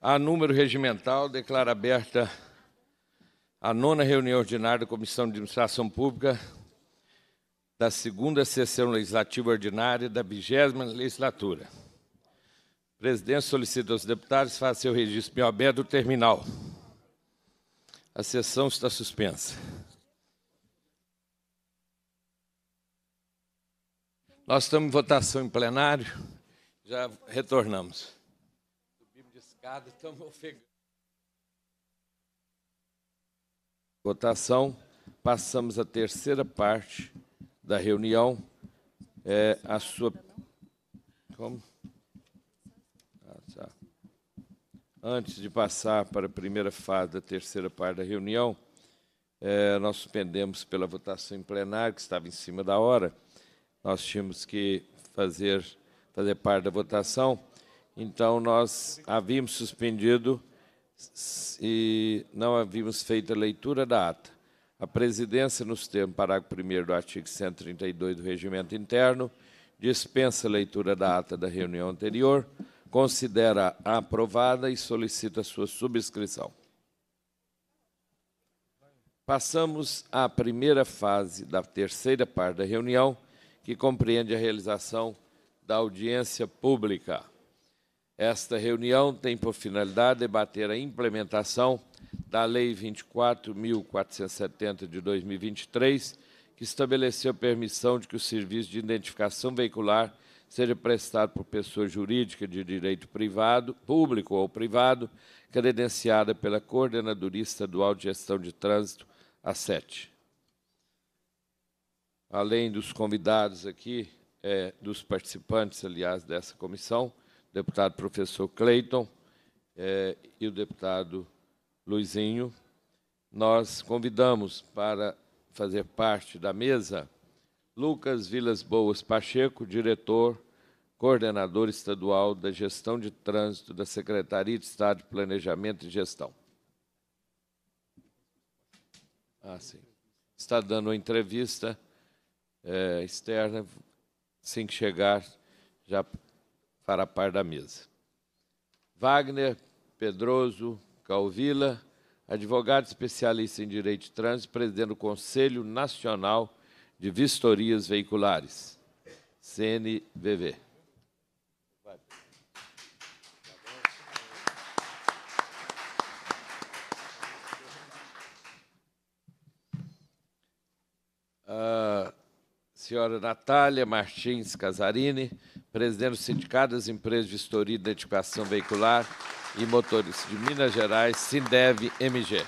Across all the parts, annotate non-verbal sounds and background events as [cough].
A número regimental, declara aberta a nona reunião ordinária da Comissão de Administração Pública da segunda sessão legislativa ordinária da vigésima legislatura. O presidente solicita aos deputados fazer seu registro bem aberto do terminal. A sessão está suspensa. Nós estamos em votação em plenário, já retornamos pecado, estamos ofegando. Votação. Passamos à terceira parte da reunião. É, a sua. Como? Ah, tá. Antes de passar para a primeira fase da terceira parte da reunião, é, nós suspendemos pela votação em plenário, que estava em cima da hora. Nós tínhamos que fazer, fazer parte da votação. Então, nós havíamos suspendido e não havíamos feito a leitura da ata. A presidência, nos termos do parágrafo 1 do artigo 132 do Regimento Interno, dispensa a leitura da ata da reunião anterior, considera a aprovada e solicita sua subscrição. Passamos à primeira fase da terceira parte da reunião, que compreende a realização da audiência pública. Esta reunião tem por finalidade debater a implementação da Lei 24.470 de 2023, que estabeleceu a permissão de que o serviço de identificação veicular seja prestado por pessoa jurídica de direito privado, público ou privado, credenciada pela Coordenadoria Estadual de Gestão de Trânsito, a 7. Além dos convidados aqui, é, dos participantes, aliás, dessa comissão, deputado professor Cleiton eh, e o deputado Luizinho, nós convidamos para fazer parte da mesa Lucas Vilas Boas Pacheco, diretor, coordenador estadual da Gestão de Trânsito da Secretaria de Estado de Planejamento e Gestão. Ah, sim. Está dando uma entrevista eh, externa, assim que chegar, já para a par da mesa. Wagner Pedroso Calvila, advogado especialista em direito de trânsito, presidente do Conselho Nacional de Vistorias Veiculares, CNVV. Uh, senhora Natália Martins Casarini, presidente do Sindicato das Empresas de Vistoria e Identificação Veicular e Motores de Minas Gerais, Sindev MG.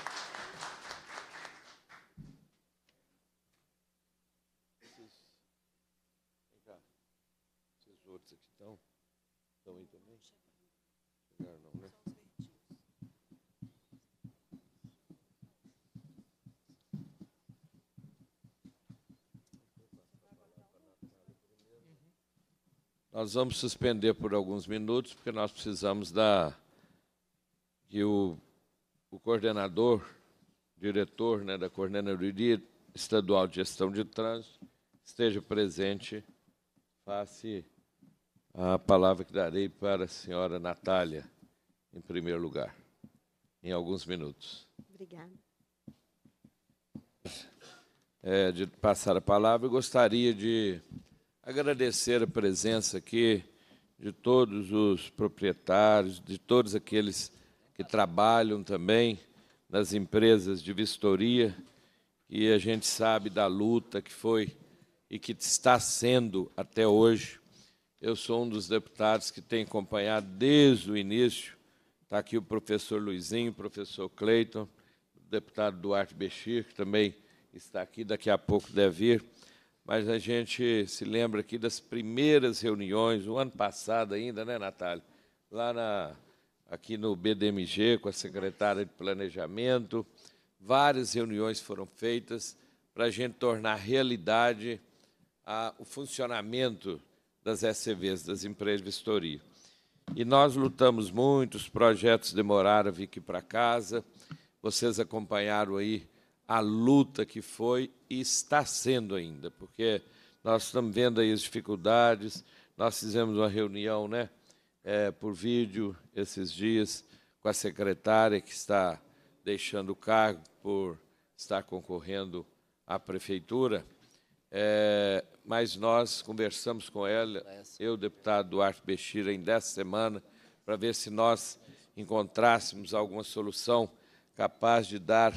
Nós vamos suspender por alguns minutos, porque nós precisamos da, que o, o coordenador, diretor né, da Coordenadoria Estadual de Gestão de Trânsito, esteja presente, face a palavra que darei para a senhora Natália, em primeiro lugar, em alguns minutos. Obrigada. É, de passar a palavra, eu gostaria de agradecer a presença aqui de todos os proprietários, de todos aqueles que trabalham também nas empresas de vistoria, e a gente sabe da luta que foi e que está sendo até hoje. Eu sou um dos deputados que tem acompanhado desde o início. Está aqui o professor Luizinho, o professor Cleiton, o deputado Duarte Bechir, que também está aqui, daqui a pouco deve vir mas a gente se lembra aqui das primeiras reuniões, o ano passado ainda, né, Natália? Lá na, aqui no BDMG, com a secretária de Planejamento, várias reuniões foram feitas para a gente tornar realidade a, o funcionamento das SCVs, das empresas de vistoria. E nós lutamos muito, os projetos demoraram a vir aqui para casa, vocês acompanharam aí a luta que foi e está sendo ainda, porque nós estamos vendo aí as dificuldades. Nós fizemos uma reunião né, é, por vídeo esses dias com a secretária que está deixando o cargo por estar concorrendo à prefeitura. É, mas nós conversamos com ela, eu, deputado Duarte Bexira, em dessa semana, para ver se nós encontrássemos alguma solução capaz de dar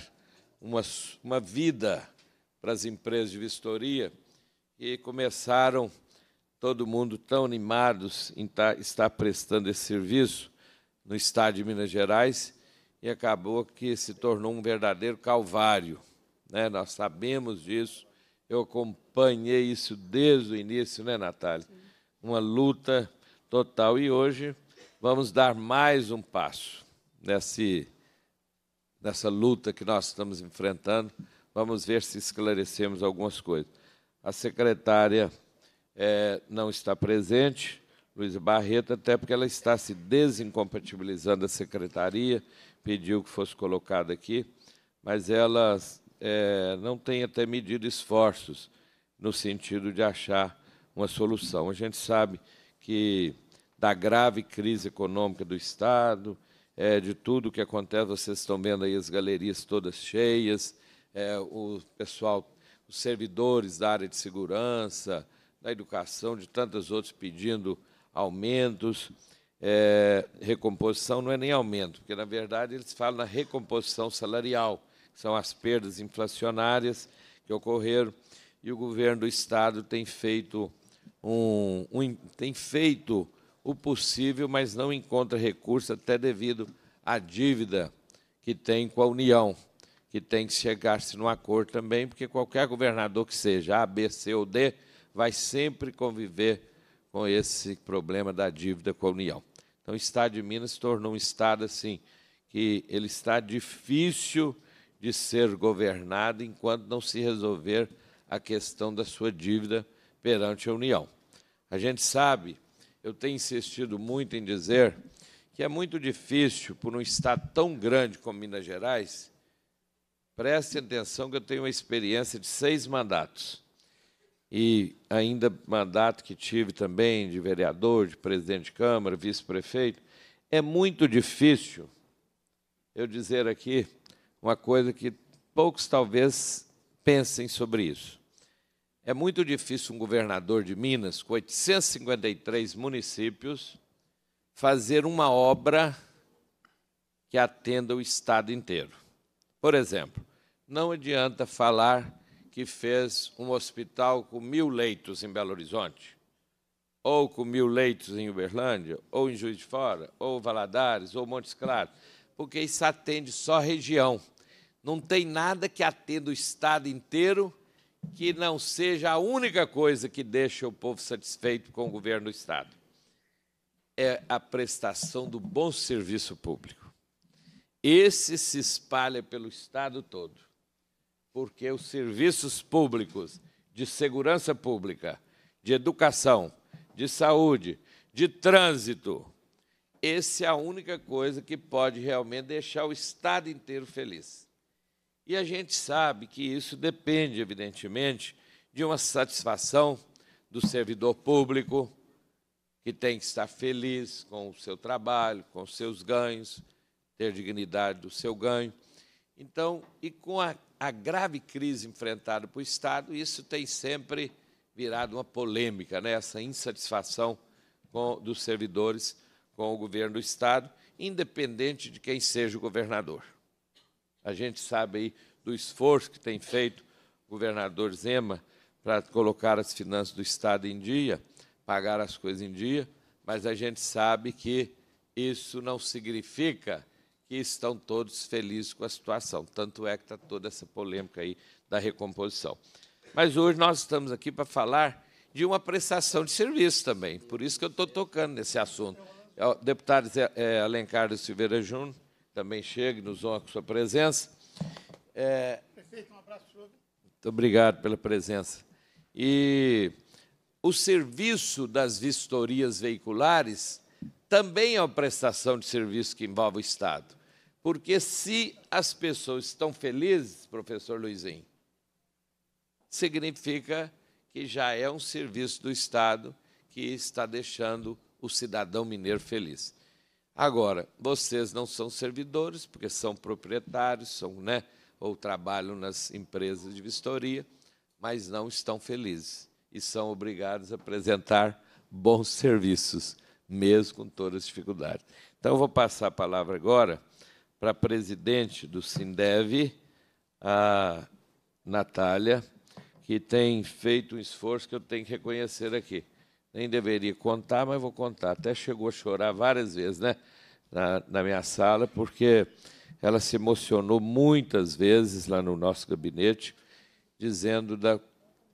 uma, uma vida para as empresas de vistoria e começaram todo mundo tão animados em tá, estar prestando esse serviço no estado de Minas Gerais e acabou que se tornou um verdadeiro calvário. Né? Nós sabemos disso, eu acompanhei isso desde o início, né, Natália? Uma luta total. E hoje vamos dar mais um passo nesse, nessa luta que nós estamos enfrentando Vamos ver se esclarecemos algumas coisas. A secretária é, não está presente, Luiz Barreto, até porque ela está se desincompatibilizando da secretaria, pediu que fosse colocada aqui, mas ela é, não tem até medido esforços no sentido de achar uma solução. A gente sabe que da grave crise econômica do Estado, é, de tudo o que acontece, vocês estão vendo aí as galerias todas cheias, é, o pessoal, os servidores da área de segurança, da educação, de tantos outros pedindo aumentos, é, recomposição não é nem aumento, porque, na verdade, eles falam na recomposição salarial, que são as perdas inflacionárias que ocorreram, e o governo do Estado tem feito, um, um tem feito o possível, mas não encontra recurso, até devido à dívida que tem com a União que tem que chegar-se num acordo também, porque qualquer governador que seja, A, B, C ou D, vai sempre conviver com esse problema da dívida com a União. Então, o Estado de Minas se tornou um Estado assim, que ele está difícil de ser governado enquanto não se resolver a questão da sua dívida perante a União. A gente sabe, eu tenho insistido muito em dizer que é muito difícil, por um Estado tão grande como Minas Gerais, Preste atenção que eu tenho uma experiência de seis mandatos. E ainda mandato que tive também de vereador, de presidente de Câmara, vice-prefeito. É muito difícil eu dizer aqui uma coisa que poucos talvez pensem sobre isso. É muito difícil um governador de Minas, com 853 municípios, fazer uma obra que atenda o estado inteiro. Por exemplo, não adianta falar que fez um hospital com mil leitos em Belo Horizonte, ou com mil leitos em Uberlândia, ou em Juiz de Fora, ou Valadares, ou Montes Claros, porque isso atende só a região. Não tem nada que atenda o Estado inteiro que não seja a única coisa que deixa o povo satisfeito com o governo do Estado. É a prestação do bom serviço público. Esse se espalha pelo Estado todo, porque os serviços públicos de segurança pública, de educação, de saúde, de trânsito, essa é a única coisa que pode realmente deixar o Estado inteiro feliz. E a gente sabe que isso depende, evidentemente, de uma satisfação do servidor público, que tem que estar feliz com o seu trabalho, com os seus ganhos, ter dignidade do seu ganho. Então, e com a, a grave crise enfrentada pelo Estado, isso tem sempre virado uma polêmica, né? essa insatisfação com, dos servidores com o governo do Estado, independente de quem seja o governador. A gente sabe aí do esforço que tem feito o governador Zema para colocar as finanças do Estado em dia, pagar as coisas em dia, mas a gente sabe que isso não significa que estão todos felizes com a situação. Tanto é que está toda essa polêmica aí da recomposição. Mas hoje nós estamos aqui para falar de uma prestação de serviço também. Por isso que eu estou tocando nesse assunto. É, o deputado é, Alencar de Silveira Júnior também chega, nos honra com sua presença. É... Prefeito, um abraço. Muito obrigado pela presença. E o serviço das vistorias veiculares também é uma prestação de serviço que envolve o Estado. Porque se as pessoas estão felizes, professor Luizinho, significa que já é um serviço do Estado que está deixando o cidadão mineiro feliz. Agora, vocês não são servidores, porque são proprietários, são, né, ou trabalham nas empresas de vistoria, mas não estão felizes e são obrigados a apresentar bons serviços, mesmo com todas as dificuldades. Então, eu vou passar a palavra agora para presidente do Sindev, a Natália, que tem feito um esforço que eu tenho que reconhecer aqui. Nem deveria contar, mas vou contar. Até chegou a chorar várias vezes né, na, na minha sala, porque ela se emocionou muitas vezes lá no nosso gabinete, dizendo da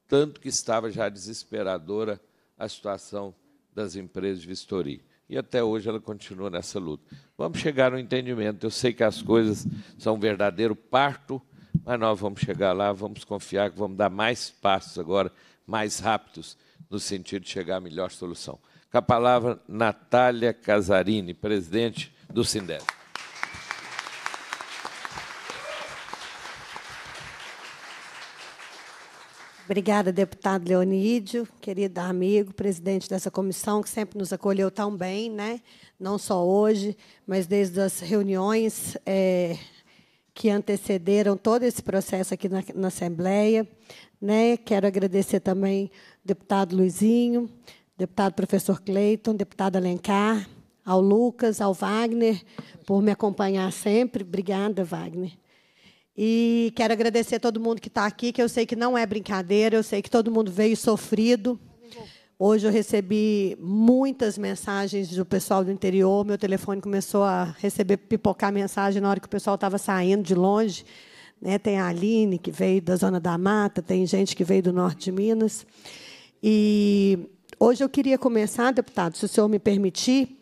tanto que estava já desesperadora a situação das empresas de vistoria e até hoje ela continua nessa luta. Vamos chegar ao entendimento. Eu sei que as coisas são um verdadeiro parto, mas nós vamos chegar lá, vamos confiar que vamos dar mais passos agora, mais rápidos, no sentido de chegar à melhor solução. Com a palavra, Natália Casarini, presidente do Sindesp. Obrigada, deputado Leonídio, querido amigo, presidente dessa comissão, que sempre nos acolheu tão bem, né? não só hoje, mas desde as reuniões é, que antecederam todo esse processo aqui na, na Assembleia. Né? Quero agradecer também ao deputado Luizinho, deputado professor Cleiton, deputado Alencar, ao Lucas, ao Wagner, por me acompanhar sempre. Obrigada, Wagner. E quero agradecer a todo mundo que está aqui, que eu sei que não é brincadeira, eu sei que todo mundo veio sofrido. Hoje eu recebi muitas mensagens do pessoal do interior. Meu telefone começou a receber pipocar mensagem na hora que o pessoal estava saindo de longe. Né? Tem a Aline, que veio da Zona da Mata, tem gente que veio do norte de Minas. E hoje eu queria começar, deputado, se o senhor me permitir,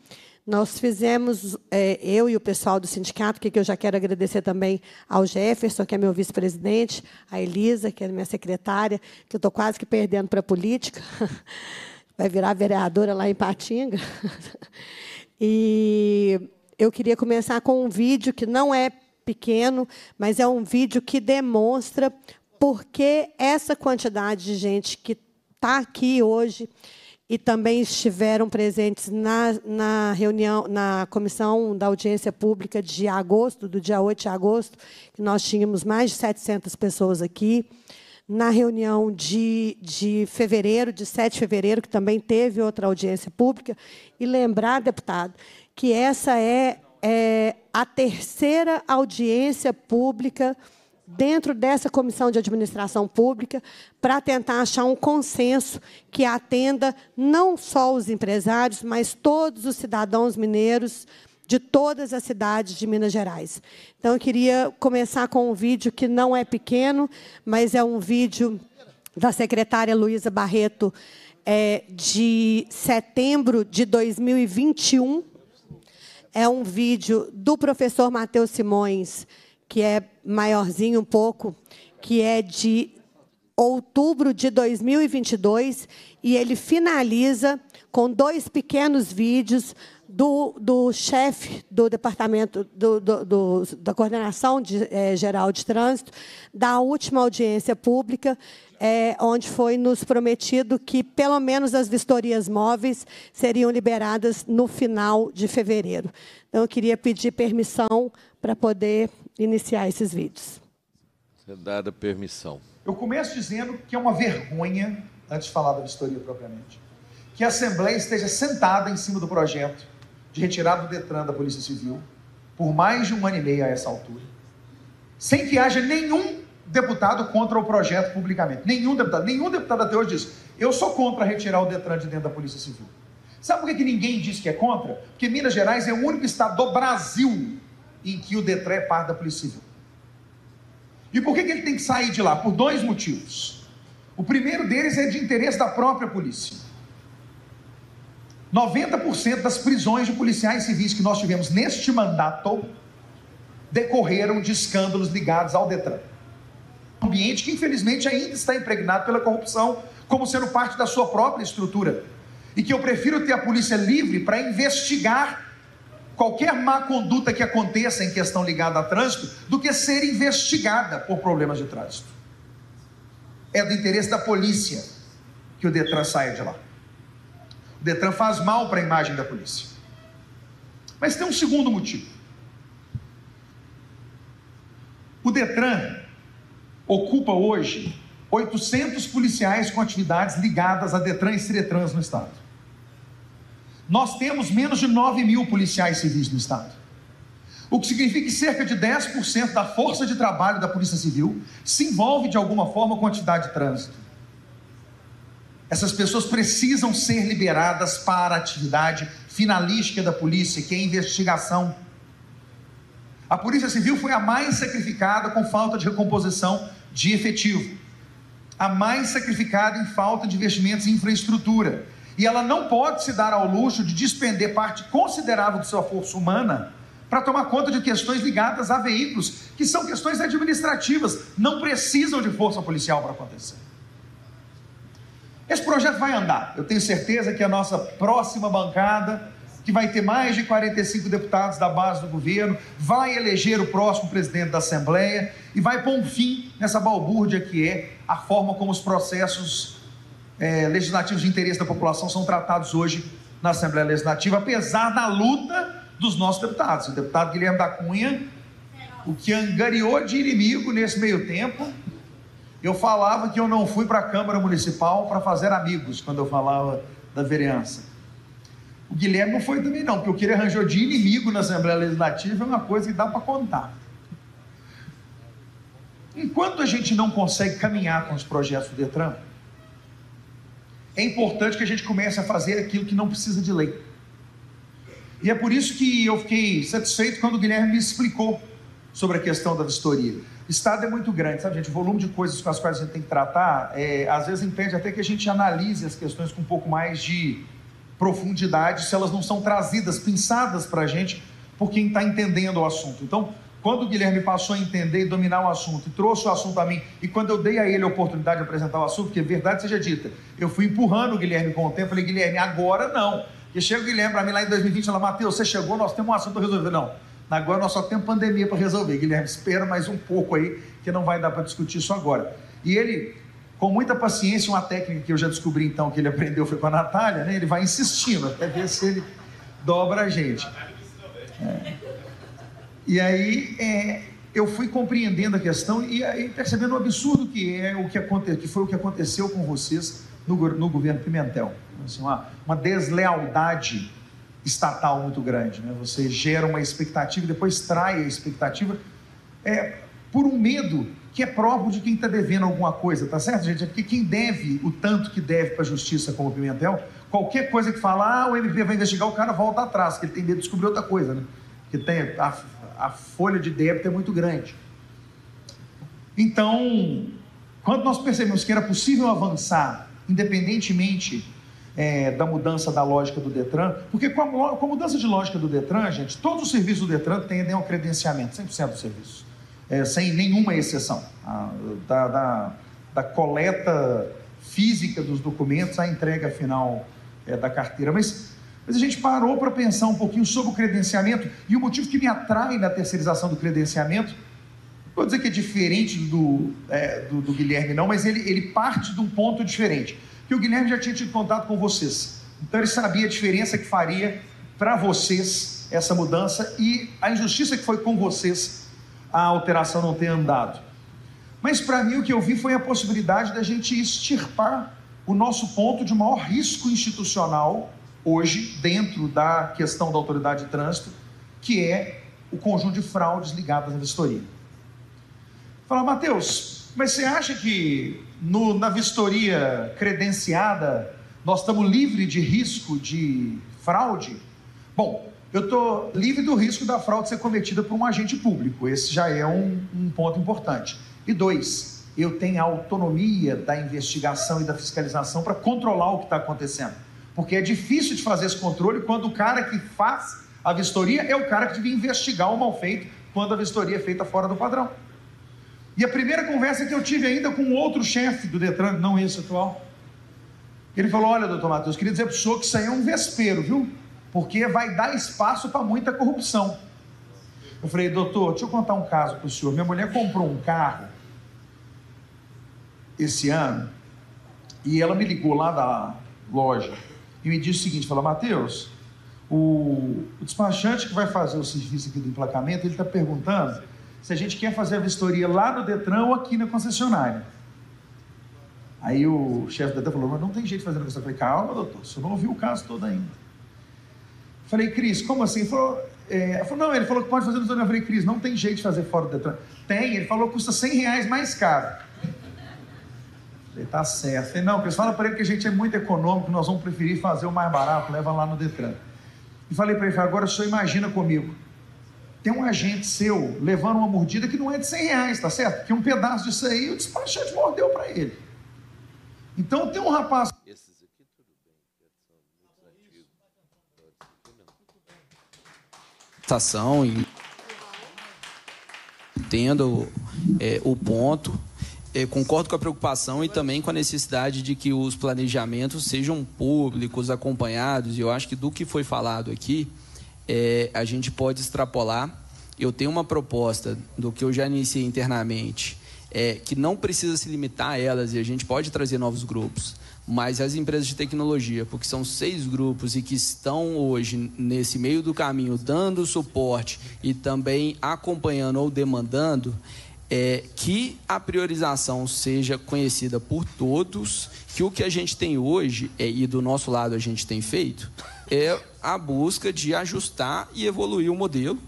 nós fizemos, é, eu e o pessoal do sindicato, que eu já quero agradecer também ao Jefferson, que é meu vice-presidente, a Elisa, que é minha secretária, que eu estou quase que perdendo para a política, [laughs] vai virar vereadora lá em Patinga. [laughs] E eu queria começar com um vídeo que não é pequeno, mas é um vídeo que demonstra por que essa quantidade de gente que está aqui hoje e também estiveram presentes na, na, reunião, na comissão da audiência pública de agosto, do dia 8 de agosto, que nós tínhamos mais de 700 pessoas aqui. Na reunião de, de fevereiro, de 7 de fevereiro, que também teve outra audiência pública. E lembrar, deputado, que essa é, é a terceira audiência pública dentro dessa comissão de administração pública para tentar achar um consenso que atenda não só os empresários, mas todos os cidadãos mineiros de todas as cidades de Minas Gerais. Então, eu queria começar com um vídeo que não é pequeno, mas é um vídeo da secretária Luísa Barreto é, de setembro de 2021. É um vídeo do professor Matheus Simões, que é maiorzinho um pouco, que é de outubro de 2022 e ele finaliza com dois pequenos vídeos do, do chefe do departamento do, do, do, da coordenação de, é, geral de trânsito da última audiência pública, é, onde foi nos prometido que pelo menos as vistorias móveis seriam liberadas no final de fevereiro. Então, eu queria pedir permissão para poder iniciar esses vídeos. Você é dada permissão. Eu começo dizendo que é uma vergonha, antes de falar da vistoria propriamente, que a Assembleia esteja sentada em cima do projeto de retirada do Detran da Polícia Civil por mais de um ano e meio a essa altura, sem que haja nenhum deputado contra o projeto publicamente. Nenhum deputado, nenhum deputado até hoje diz: eu sou contra retirar o Detran de dentro da Polícia Civil. Sabe por que, que ninguém diz que é contra? Porque Minas Gerais é o único estado do Brasil em que o Detran é par da Polícia Civil. E por que, que ele tem que sair de lá? Por dois motivos. O primeiro deles é de interesse da própria polícia. 90% das prisões de policiais civis que nós tivemos neste mandato decorreram de escândalos ligados ao Detran. Um ambiente que, infelizmente, ainda está impregnado pela corrupção como sendo parte da sua própria estrutura. E que eu prefiro ter a polícia livre para investigar qualquer má conduta que aconteça em questão ligada a trânsito do que ser investigada por problemas de trânsito. É do interesse da polícia que o Detran saia de lá. O Detran faz mal para a imagem da polícia. Mas tem um segundo motivo. O Detran ocupa hoje 800 policiais com atividades ligadas a Detran e Ciretrans no estado. Nós temos menos de 9 mil policiais civis no Estado. O que significa que cerca de 10% da força de trabalho da Polícia Civil se envolve de alguma forma com a atividade de trânsito. Essas pessoas precisam ser liberadas para a atividade finalística da polícia, que é a investigação. A Polícia Civil foi a mais sacrificada com falta de recomposição de efetivo, a mais sacrificada em falta de investimentos em infraestrutura e ela não pode se dar ao luxo de despender parte considerável de sua força humana para tomar conta de questões ligadas a veículos, que são questões administrativas, não precisam de força policial para acontecer. Esse projeto vai andar. Eu tenho certeza que a nossa próxima bancada, que vai ter mais de 45 deputados da base do governo, vai eleger o próximo presidente da Assembleia e vai pôr um fim nessa balbúrdia que é a forma como os processos é, legislativos de interesse da população são tratados hoje na Assembleia Legislativa, apesar da luta dos nossos deputados. O deputado Guilherme da Cunha, o que angariou de inimigo nesse meio tempo. Eu falava que eu não fui para a Câmara Municipal para fazer amigos quando eu falava da vereança. O Guilherme não foi também, não, porque o que ele arranjou de inimigo na Assembleia Legislativa é uma coisa que dá para contar. Enquanto a gente não consegue caminhar com os projetos do Detran, é importante que a gente comece a fazer aquilo que não precisa de lei. E é por isso que eu fiquei satisfeito quando o Guilherme me explicou sobre a questão da vistoria. O Estado é muito grande, sabe, gente? O volume de coisas com as quais a gente tem que tratar, é, às vezes impede até que a gente analise as questões com um pouco mais de profundidade, se elas não são trazidas, pensadas para a gente por quem está entendendo o assunto. Então, quando o Guilherme passou a entender e dominar o assunto, e trouxe o assunto a mim, e quando eu dei a ele a oportunidade de apresentar o assunto, porque verdade seja dita, eu fui empurrando o Guilherme com o tempo, falei, Guilherme, agora não. E chega o Guilherme para mim lá em 2020 e fala, Matheus, você chegou, nós temos um assunto para resolver. Não, agora nós só temos pandemia para resolver. Guilherme, espera mais um pouco aí, que não vai dar para discutir isso agora. E ele, com muita paciência, uma técnica que eu já descobri então que ele aprendeu foi com a Natália, né? ele vai insistindo até ver se ele dobra a gente. É. E aí é, eu fui compreendendo a questão e, aí percebendo o absurdo que é o que, que foi o que aconteceu com vocês no, no governo Pimentel. Assim, uma, uma, deslealdade estatal muito grande. Né? Você gera uma expectativa e depois trai a expectativa é, por um medo que é próprio de quem está devendo alguma coisa, tá certo, gente? É porque quem deve o tanto que deve para a justiça como o Pimentel, qualquer coisa que falar, ah, o MP vai investigar, o cara volta atrás, que ele tem medo de descobrir outra coisa, né? Que tem, a, a folha de débito é muito grande. Então, quando nós percebemos que era possível avançar, independentemente é, da mudança da lógica do Detran, porque com a, com a, mudança de lógica do Detran, gente, todos os serviços do Detran têm ao credenciamento, 100% do serviço, é, sem nenhuma exceção. A, da, da, da, coleta física dos documentos à entrega final é, da carteira. Mas mas a gente parou para pensar um pouquinho sobre o credenciamento e o motivo que me atrai na terceirização do credenciamento, vou dizer que é diferente do, é, do, do, Guilherme, não, mas ele, ele parte de um ponto diferente. Que o Guilherme já tinha tido contato com vocês. Então ele sabia a diferença que faria para vocês essa mudança e a injustiça que foi com vocês a alteração não ter andado. Mas para mim o que eu vi foi a possibilidade da gente extirpar o nosso ponto de maior risco institucional hoje dentro da questão da autoridade de trânsito, que é o conjunto de fraudes ligadas à vistoria. Fala, Matheus, mas você acha que no, na vistoria credenciada nós estamos livres de risco de fraude? Bom, eu estou livre do risco da fraude ser cometida por um agente público, esse já é um, um ponto importante. E dois, eu tenho a autonomia da investigação e da fiscalização para controlar o que está acontecendo. Porque é difícil de fazer esse controle quando o cara que faz a vistoria é o cara que devia investigar o mal feito quando a vistoria é feita fora do padrão. E a primeira conversa que eu tive ainda com outro chefe do Detran, não esse atual, ele falou: Olha, doutor Matheus, queria dizer para o senhor que isso aí é um vespeiro, viu? Porque vai dar espaço para muita corrupção. Eu falei: Doutor, deixa eu contar um caso para o senhor. Minha mulher comprou um carro esse ano e ela me ligou lá da loja e me disse o seguinte, falou Mateus, o, o despachante que vai fazer o serviço aqui do emplacamento, ele está perguntando se a gente quer fazer a vistoria lá no Detran ou aqui na concessionária. Aí o chefe do Detran falou, mas não tem jeito de fazer na concessionária. Eu falei, calma, doutor, você não ouviu o caso todo ainda. Falei, Cris, como assim? Ele falou, é... falou, não, ele falou que pode fazer no Detran. Eu falei, Cris, não tem jeito de fazer fora do Detran. Tem, ele falou que custa 100 reais mais caro. Falei, tá certo. Falei, não, eles falam para ele que a gente é muito econômico, nós vamos preferir fazer o mais barato, leva lá no Detran. E falei para ele, agora só imagina comigo. Tem um agente seu levando uma mordida que não é de 100 reais, tá certo? Que é um pedaço disso aí o despachante mordeu para ele. Então tem um rapaz. Esses aqui tudo bem, E entendo é, o ponto concordo com a preocupação e também com a necessidade de que os planejamentos sejam públicos, acompanhados. E eu acho que do que foi falado aqui, é, a gente pode extrapolar. Eu tenho uma proposta do que eu já iniciei internamente, é, que não precisa se limitar a elas e a gente pode trazer novos grupos. Mas as empresas de tecnologia, porque são seis grupos e que estão hoje nesse meio do caminho dando suporte e também acompanhando ou demandando, é, que a priorização seja conhecida por todos, que o que a gente tem hoje, é, e do nosso lado a gente tem feito, é a busca de ajustar e evoluir o modelo.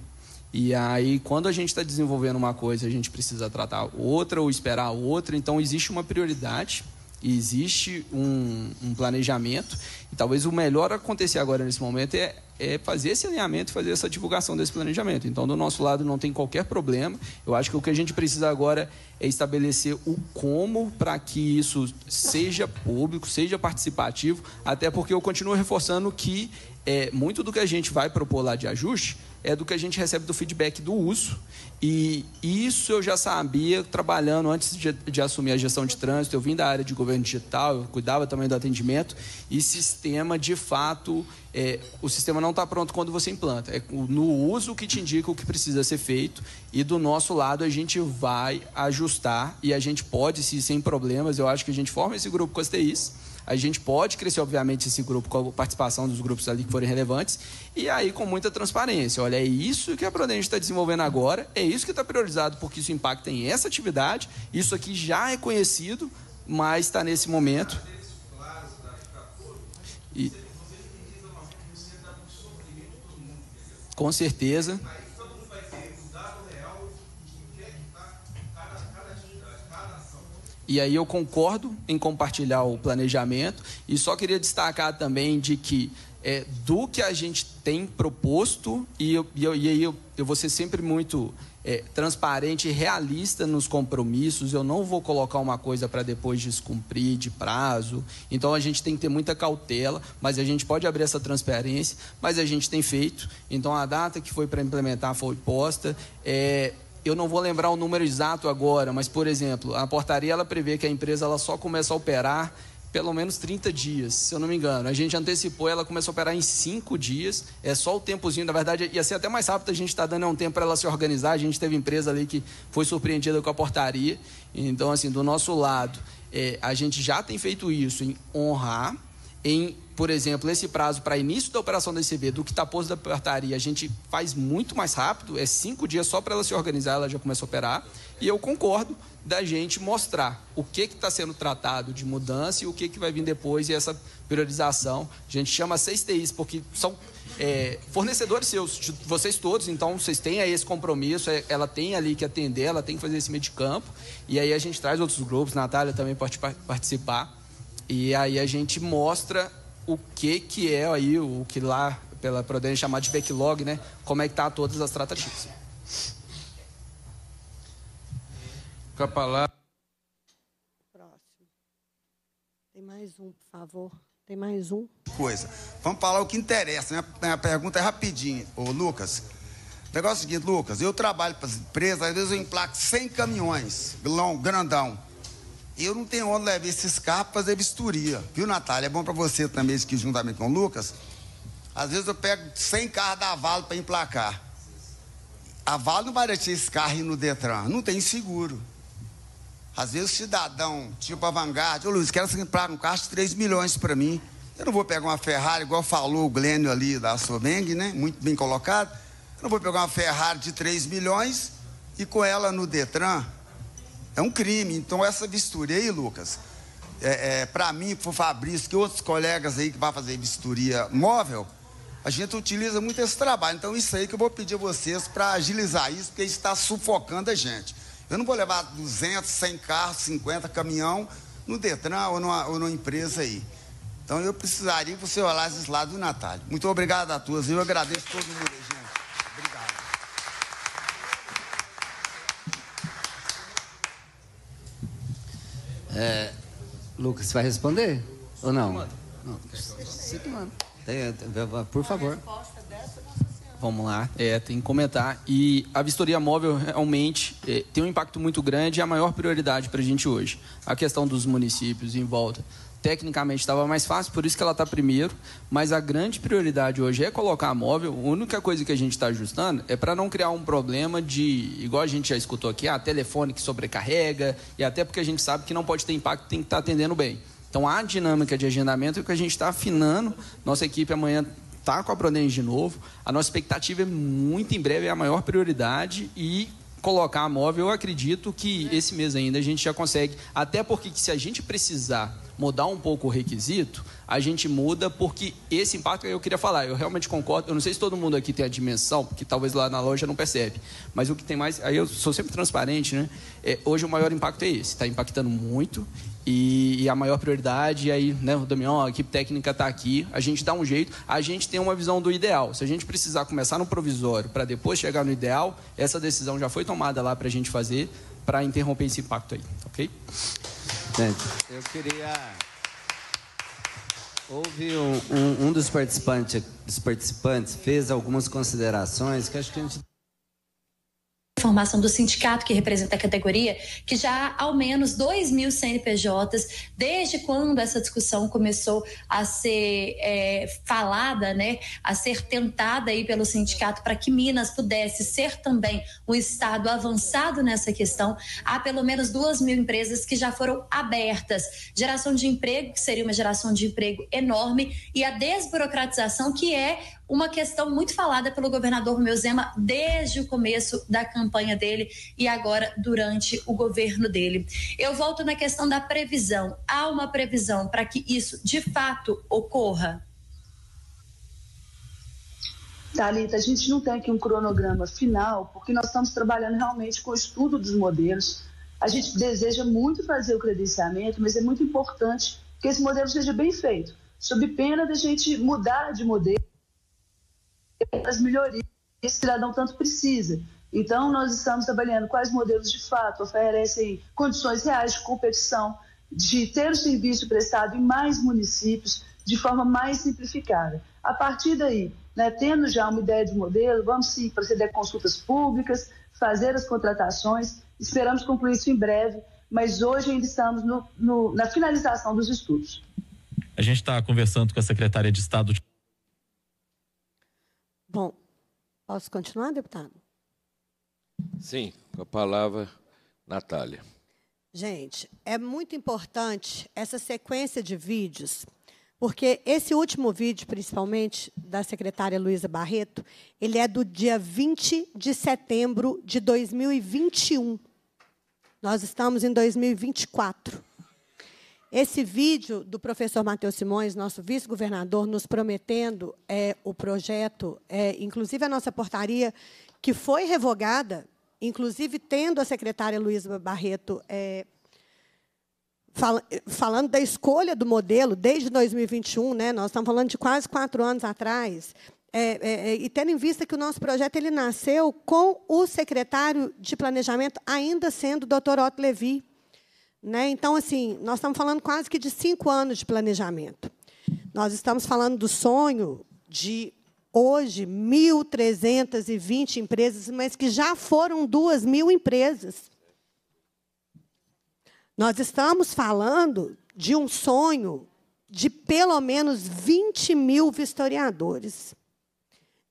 E aí, quando a gente está desenvolvendo uma coisa, a gente precisa tratar outra ou esperar outra, então existe uma prioridade. Existe um, um planejamento, e talvez o melhor acontecer agora nesse momento é é, fazer esse alinhamento, fazer essa divulgação desse planejamento. Então, do nosso lado, não tem qualquer problema. Eu acho que o que a gente precisa agora é estabelecer o como para que isso seja público, seja participativo, até porque eu continuo reforçando que é, muito do que a gente vai propor lá de ajuste é do que a gente recebe do feedback do uso. E isso eu já sabia trabalhando antes de, de, assumir a gestão de trânsito. Eu vim da área de governo digital, eu cuidava também do atendimento. E sistema, de fato, é, o sistema não está pronto quando você implanta. É no uso que te indica o que precisa ser feito. E do nosso lado, a gente vai ajustar e a gente pode, se sem problemas, eu acho que a gente forma esse grupo com as TIs a gente pode crescer, obviamente, esse grupo com a participação dos grupos ali que forem relevantes e aí com muita transparência. Olha, é isso que a Prodente está desenvolvendo agora, é isso que está priorizado porque isso impacta em essa atividade, isso aqui já é conhecido, mas está nesse momento. E... Com certeza. E aí eu concordo em compartilhar o planejamento e só queria destacar também de que é, do que a gente tem proposto, e, eu, e, eu, e aí eu, eu vou ser sempre muito é, transparente e realista nos compromissos, eu não vou colocar uma coisa para depois descumprir de prazo. Então a gente tem que ter muita cautela, mas a gente pode abrir essa transparência, mas a gente tem feito. Então a data que foi para implementar foi posta. É, eu não vou lembrar o número exato agora, mas por exemplo, a portaria ela prevê que a empresa ela só começa a operar pelo menos 30 dias, se eu não me engano. A gente antecipou, ela começa a operar em 5 dias, é só o tempozinho, na verdade, ia ser até mais rápido, a gente está dando é um tempo para ela se organizar, a gente teve empresa ali que foi surpreendida com a portaria. Então, assim, do nosso lado, é, a gente já tem feito isso em honrar em, por exemplo, esse prazo para início da operação da ICB do que está posto da portaria, a gente faz muito mais rápido, é cinco dias só para ela se organizar, ela já começa a operar. E eu concordo da gente mostrar o que está sendo tratado de mudança e o que, que vai vir depois e essa priorização. A gente chama seis TIs, porque são é, fornecedores seus, de, vocês todos, então vocês têm aí esse compromisso, é, ela tem ali que atender, ela tem que fazer esse meio de campo. E aí a gente traz outros grupos, Natália também pode participar e aí a gente mostra o que que é aí o que lá pela Prodene chamar de backlog, né? Como é que tá todas as tratativas. Com a palavra. Próximo. Tem mais um, por favor. Tem mais um. Coisa. Vamos falar o que interessa. Minha, né? minha pergunta é rapidinho, ô Lucas. O negócio é o seguinte, Lucas, eu trabalho para as empresas, às vezes eu emplaco 100 caminhões, grandão eu não tenho onde levar esses carros para fazer vistoria. Viu, Natália? É bom para você também, que juntamente com o Lucas. Às vezes eu pego 100 carros da Vale para emplacar. A Vale não vai deixar esse carro ir no Detran. Não tem seguro. Às vezes o cidadão, tipo a Vanguard, ô Luiz, quero comprar um carro de 3 milhões para mim. Eu não vou pegar uma Ferrari, igual falou o Glênio ali da Sobeng, né? Muito bem colocado. Eu não vou pegar uma Ferrari de 3 milhões e com ela no Detran é um crime. Então, essa vistoria Lucas, é, é para mim, para o Fabrício, que outros colegas aí que vão fazer vistoria móvel, a gente utiliza muito esse trabalho. Então, isso aí que eu vou pedir a vocês para agilizar isso, porque está sufocando a gente. Eu não vou levar 200, 100 carros, 50 caminhão no Detran ou numa, ou numa empresa aí. Então, eu precisaria que você olhasse esse lado do Natália. Muito obrigado a todos. Eu agradeço todo mundo. Gente. É, Lucas, vai responder? Ou não? Por favor. Vamos lá, é, tem que comentar. E a vistoria móvel realmente é, tem um impacto muito grande e é a maior prioridade para a gente hoje. A questão dos municípios em volta tecnicamente estava mais fácil, por isso que ela está primeiro. Mas a grande prioridade hoje é colocar a móvel. A única coisa que a gente está ajustando é para não criar um problema de, igual a gente já escutou aqui, a ah, telefone que sobrecarrega, e até porque a gente sabe que não pode ter impacto, tem que estar tá atendendo bem. Então a dinâmica de agendamento é que a gente está afinando. Nossa equipe amanhã está com a Prodenge de novo. A nossa expectativa é muito em breve, é a maior prioridade e colocar móvel, eu acredito que esse mês ainda a gente já consegue. Até porque se a gente precisar mudar um pouco o requisito, a gente muda porque esse impacto é eu queria falar, eu realmente concordo, eu não sei se todo mundo aqui tem a dimensão, porque talvez lá na loja não percebe, mas o que tem mais, aí eu sou sempre transparente, né? É, hoje o maior impacto é esse, está impactando muito e, e, a maior prioridade, e aí, né, o Damião, a equipe técnica está aqui, a gente dá um jeito, a gente tem uma visão do ideal. Se a gente precisar começar no provisório para depois chegar no ideal, essa decisão já foi tomada lá para a gente fazer, para interromper esse impacto aí, ok? É. Eu queria. Houve um, um, um dos, participantes, dos participantes fez algumas considerações que acho que a gente formação do sindicato que representa a categoria, que já há ao menos 2 mil CNPJs, desde quando essa discussão começou a ser é, falada, né, a ser tentada aí pelo sindicato para que Minas pudesse ser também um estado avançado nessa questão, há pelo menos 2 mil empresas que já foram abertas. Geração de emprego, que seria uma geração de emprego enorme, e a desburocratização, que é uma questão muito falada pelo governador Romeu Zema desde o começo da campanha dele e agora durante o governo dele. Eu volto na questão da previsão. Há uma previsão para que isso de fato ocorra? Thalita, a gente não tem aqui um cronograma final, porque nós estamos trabalhando realmente com o estudo dos modelos. A gente deseja muito fazer o credenciamento, mas é muito importante que esse modelo seja bem feito, sob pena da gente mudar de modelo as melhorias que esse cidadão tanto precisa. Então, nós estamos trabalhando quais modelos de fato oferecem condições reais de competição, de ter o serviço prestado em mais municípios de forma mais simplificada. A partir daí, né, tendo já uma ideia de modelo, vamos sim proceder a consultas públicas, fazer as contratações, esperamos concluir isso em breve, mas hoje ainda estamos no, no, na finalização dos estudos. A gente está conversando com a secretária de Estado de Bom, posso continuar, deputado? Sim, com a palavra, Natália. Gente, é muito importante essa sequência de vídeos, porque esse último vídeo, principalmente, da secretária Luísa Barreto, ele é do dia 20 de setembro de 2021. Nós estamos em 2024. Esse vídeo do professor Matheus Simões, nosso vice-governador, nos prometendo é, o projeto, é, inclusive a nossa portaria, que foi revogada, inclusive tendo a secretária Luísa Barreto é, fal falando da escolha do modelo desde 2021, né, nós estamos falando de quase quatro anos atrás, é, é, é, e tendo em vista que o nosso projeto ele nasceu com o secretário de Planejamento ainda sendo o doutor Otto Levi, né? Então, assim, nós estamos falando quase que de cinco anos de planejamento. Nós estamos falando do sonho de hoje 1.320 empresas, mas que já foram duas mil empresas. Nós estamos falando de um sonho de pelo menos 20 mil vistoriadores,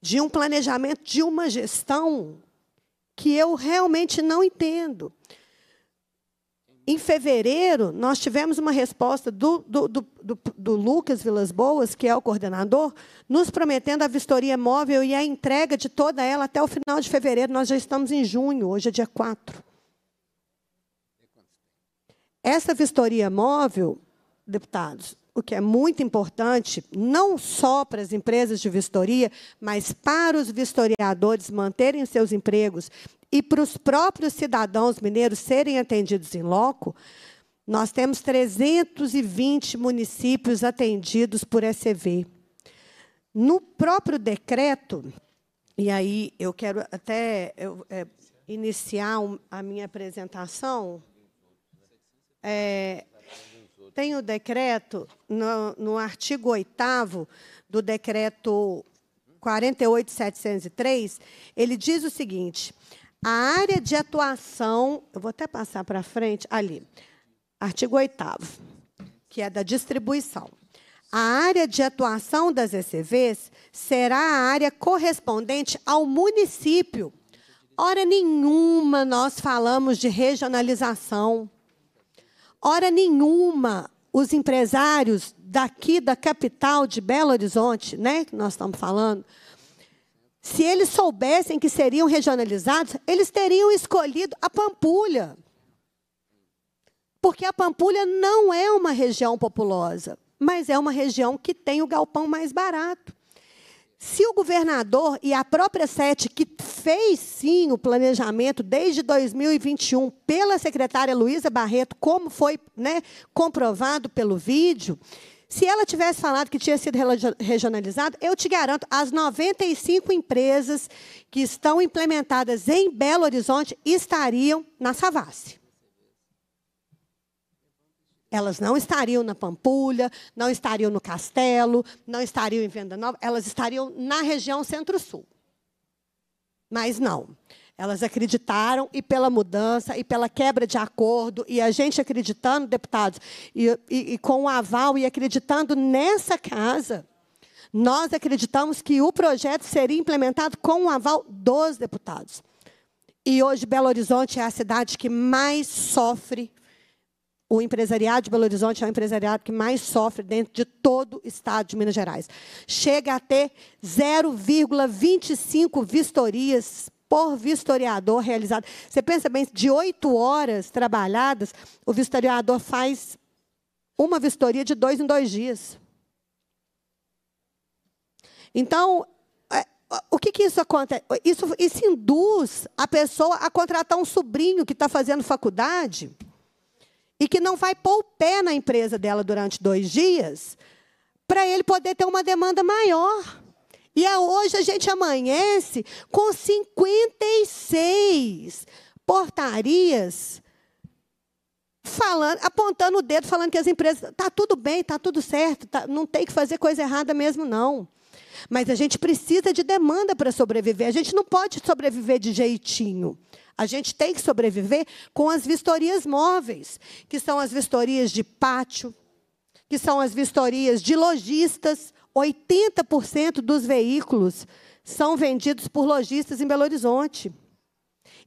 de um planejamento, de uma gestão que eu realmente não entendo. Em fevereiro, nós tivemos uma resposta do, do, do, do, Lucas Vilas Boas, que é o coordenador, nos prometendo a vistoria móvel e a entrega de toda ela até o final de fevereiro. Nós já estamos em junho, hoje é dia 4. Essa vistoria móvel, deputados, o que é muito importante, não só para as empresas de vistoria, mas para os vistoriadores manterem seus empregos e para os próprios cidadãos mineiros serem atendidos em loco, nós temos 320 municípios atendidos por ECV. No próprio decreto, e aí eu quero até eu, é, iniciar a minha apresentação, é, tem o decreto, no, no artigo 8 do decreto 48703, ele diz o seguinte: a área de atuação, eu vou até passar para frente, ali, artigo 8 que é da distribuição. A área de atuação das ECVs será a área correspondente ao município. Hora nenhuma nós falamos de regionalização. Hora nenhuma os empresários daqui da capital de Belo Horizonte, né, que nós estamos falando, se eles soubessem que seriam regionalizados, eles teriam escolhido a Pampulha. Porque a Pampulha não é uma região populosa, mas é uma região que tem o galpão mais barato. Se o governador e a própria sete que fez sim o planejamento desde 2021 pela secretária Luísa Barreto, como foi né, comprovado pelo vídeo, se ela tivesse falado que tinha sido regionalizado, eu te garanto, as 95 empresas que estão implementadas em Belo Horizonte estariam na Savassi. Elas não estariam na Pampulha, não estariam no Castelo, não estariam em Venda Nova, elas estariam na região Centro-Sul. Mas não. Elas acreditaram e pela mudança e pela quebra de acordo e a gente acreditando, deputados, e, e, e com o aval e acreditando nessa casa, nós acreditamos que o projeto seria implementado com o aval dos deputados. E hoje Belo Horizonte é a cidade que mais sofre o empresariado de Belo Horizonte é o empresariado que mais sofre dentro de todo o estado de Minas Gerais. Chega a ter 0,25 vistorias por vistoriador realizado. Você pensa bem, de oito horas trabalhadas, o vistoriador faz uma vistoria de dois em dois dias. Então, é, o que, que isso acontece? Isso, isso induz a pessoa a contratar um sobrinho que está fazendo faculdade e que não vai pôr o pé na empresa dela durante dois dias, para ele poder ter uma demanda maior. E é hoje a gente amanhece com 56 portarias falando, apontando o dedo, falando que as empresas tá tudo bem, tá tudo certo, tá, não tem que fazer coisa errada mesmo não. Mas a gente precisa de demanda para sobreviver. A gente não pode sobreviver de jeitinho. A gente tem que sobreviver com as vistorias móveis, que são as vistorias de pátio, que são as vistorias de lojistas. 80% dos veículos são vendidos por lojistas em Belo Horizonte.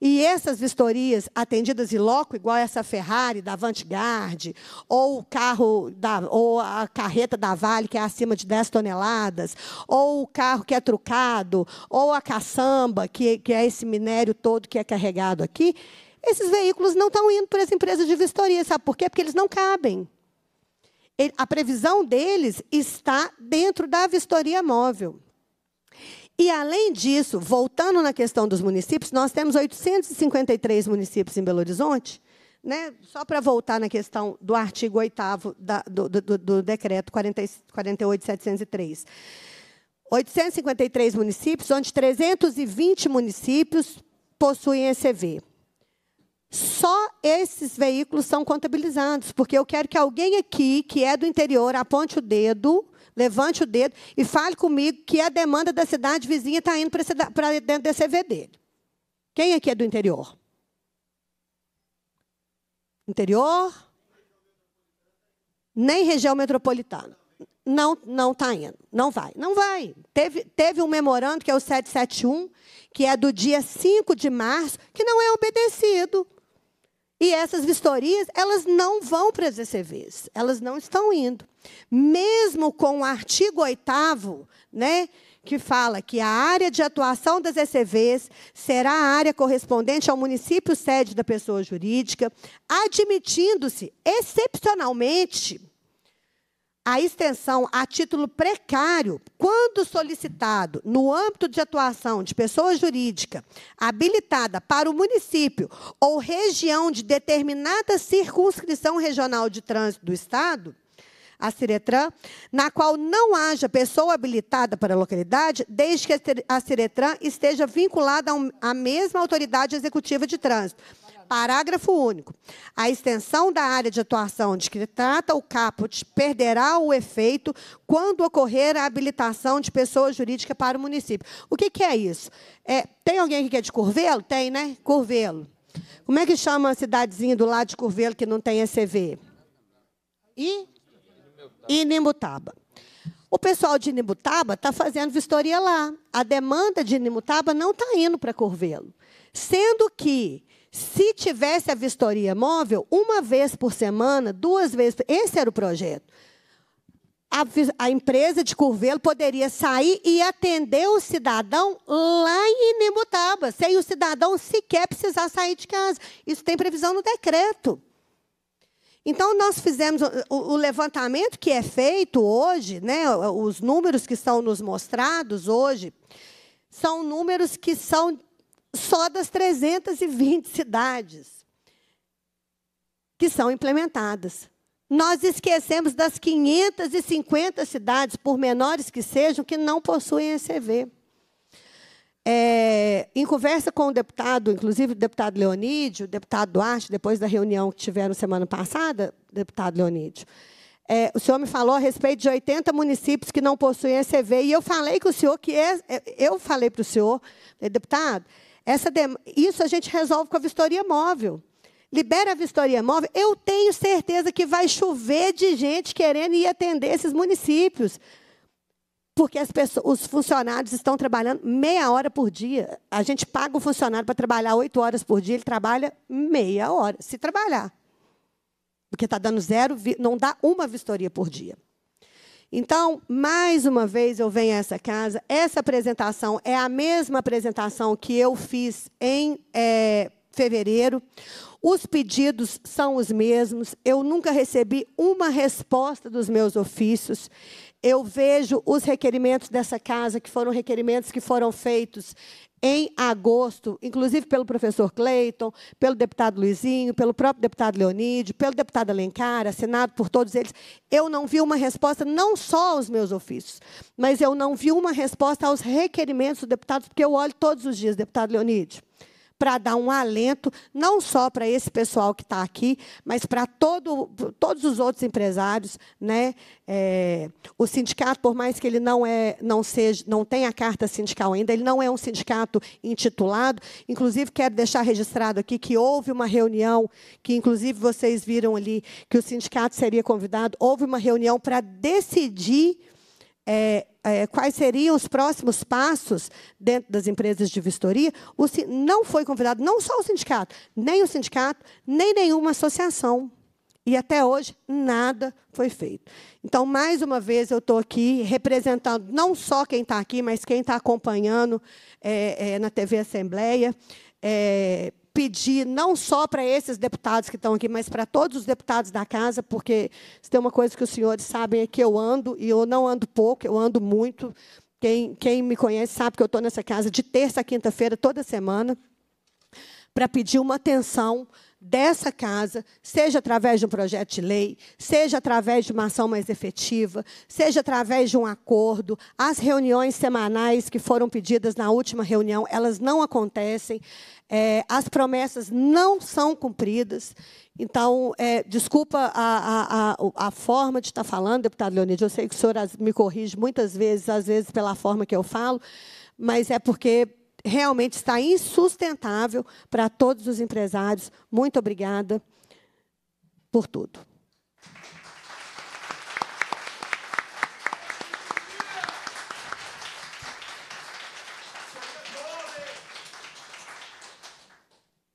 E essas vistorias atendidas em loco, igual essa Ferrari da Avantgarde, ou o carro da, ou a carreta da Vale que é acima de 10 toneladas, ou o carro que é trucado, ou a caçamba, que, que é esse minério todo que é carregado aqui, esses veículos não estão indo para as empresas de vistoria, sabe por quê? Porque eles não cabem a previsão deles está dentro da vistoria móvel. E além disso, voltando na questão dos municípios, nós temos 853 municípios em Belo Horizonte, né? só para voltar na questão do artigo 8 do, do, do decreto 48703. 853 municípios, onde 320 municípios possuem ECV. Só esses veículos são contabilizados, porque eu quero que alguém aqui, que é do interior, aponte o dedo, levante o dedo e fale comigo que a demanda da cidade vizinha está indo para dentro desse EV dele. Quem aqui é do interior? Interior? Nem região metropolitana. Não não está indo. Não vai. Não vai. Teve, teve um memorando, que é o 771, que é do dia 5 de março, que não é obedecido. E essas vistorias, elas não vão para as ECVs, elas não estão indo. Mesmo com o artigo 8 né, que fala que a área de atuação das ECVs será a área correspondente ao município sede da pessoa jurídica, admitindo-se, excepcionalmente, a extensão a título precário, quando solicitado no âmbito de atuação de pessoa jurídica habilitada para o município ou região de determinada circunscrição regional de trânsito do Estado, a Ciretran, na qual não haja pessoa habilitada para a localidade, desde que a Ciretran esteja vinculada à mesma autoridade executiva de trânsito. Parágrafo único. A extensão da área de atuação de que trata o caput perderá o efeito quando ocorrer a habilitação de pessoa jurídica para o município. O que, que é isso? É, tem alguém aqui que é de Curvelo? Tem, né? Curvelo. Como é que chama a cidadezinha do lado de Curvelo que não tem ECV? E? Inimutaba. O pessoal de Inimutaba está fazendo vistoria lá. A demanda de Inimutaba não está indo para Curvelo. Sendo que se tivesse a vistoria móvel, uma vez por semana, duas vezes, esse era o projeto. A, a empresa de Curvelo poderia sair e atender o cidadão lá em Inimutaba, sem o cidadão sequer precisar sair de casa. Isso tem previsão no decreto. Então, nós fizemos o, levantamento que é feito hoje, né, os números que são nos mostrados hoje, são números que são só das 320 cidades que são implementadas. Nós esquecemos das 550 cidades, por menores que sejam, que não possuem ECV. É, em conversa com o deputado, inclusive o deputado Leonídio, o deputado Duarte, depois da reunião que tiveram semana passada, deputado Leonídio, é, o senhor me falou a respeito de 80 municípios que não possuem ECV, e eu falei com o senhor que é, é eu falei para o senhor, deputado, Dem... Isso a gente resolve com a vistoria móvel. Libera a vistoria móvel. Eu tenho certeza que vai chover de gente querendo ir atender esses municípios. Porque pessoas, os funcionários estão trabalhando meia hora por dia. A gente paga o funcionário para trabalhar oito horas por dia, ele trabalha meia hora, se trabalhar. Porque está dando zero, não dá uma vistoria por dia. Então, mais uma vez eu venho a essa casa. Essa apresentação é a mesma apresentação que eu fiz em é, fevereiro. Os pedidos são os mesmos. Eu nunca recebi uma resposta dos meus ofícios eu vejo os requerimentos dessa casa, que foram requerimentos que foram feitos em agosto, inclusive pelo professor Cleiton, pelo deputado Luizinho, pelo próprio deputado Leonide, pelo deputado Alencar, assinado por todos eles, eu não vi uma resposta não só aos meus ofícios, mas eu não vi uma resposta aos requerimentos dos deputados, porque eu olho todos os dias, deputado Leonide para dar um alento, não só para esse pessoal que está aqui, mas para todo, todos os outros empresários. Né? É, o sindicato, por mais que ele não, é, não, seja, não tenha carta sindical ainda, ele não é um sindicato intitulado. Inclusive, quero deixar registrado aqui que houve uma reunião, que inclusive vocês viram ali, que o sindicato seria convidado, houve uma reunião para decidir. É, é, quais seriam os próximos passos dentro das empresas de vistoria, o, não foi convidado não só o sindicato, nem o sindicato, nem nenhuma associação. E até hoje, nada foi feito. Então, mais uma vez, eu estou aqui representando não só quem está aqui, mas quem está acompanhando é, é, na TV Assembleia. É, pedir não só para esses deputados que estão aqui, mas para todos os deputados da casa, porque se tem uma coisa que os senhores sabem é que eu ando, e eu não ando pouco, eu ando muito. Quem, quem me conhece sabe que eu estou nessa casa de terça a quinta-feira, toda semana, para pedir uma atenção dessa casa, seja através de um projeto de lei, seja através de uma ação mais efetiva, seja através de um acordo, as reuniões semanais que foram pedidas na última reunião, elas não acontecem é, as promessas não são cumpridas. Então, é, desculpa a, a, a, forma de estar falando, deputado Leonid, eu sei que o senhor me corrige muitas vezes, às vezes pela forma que eu falo, mas é porque realmente está insustentável para todos os empresários. Muito obrigada por tudo.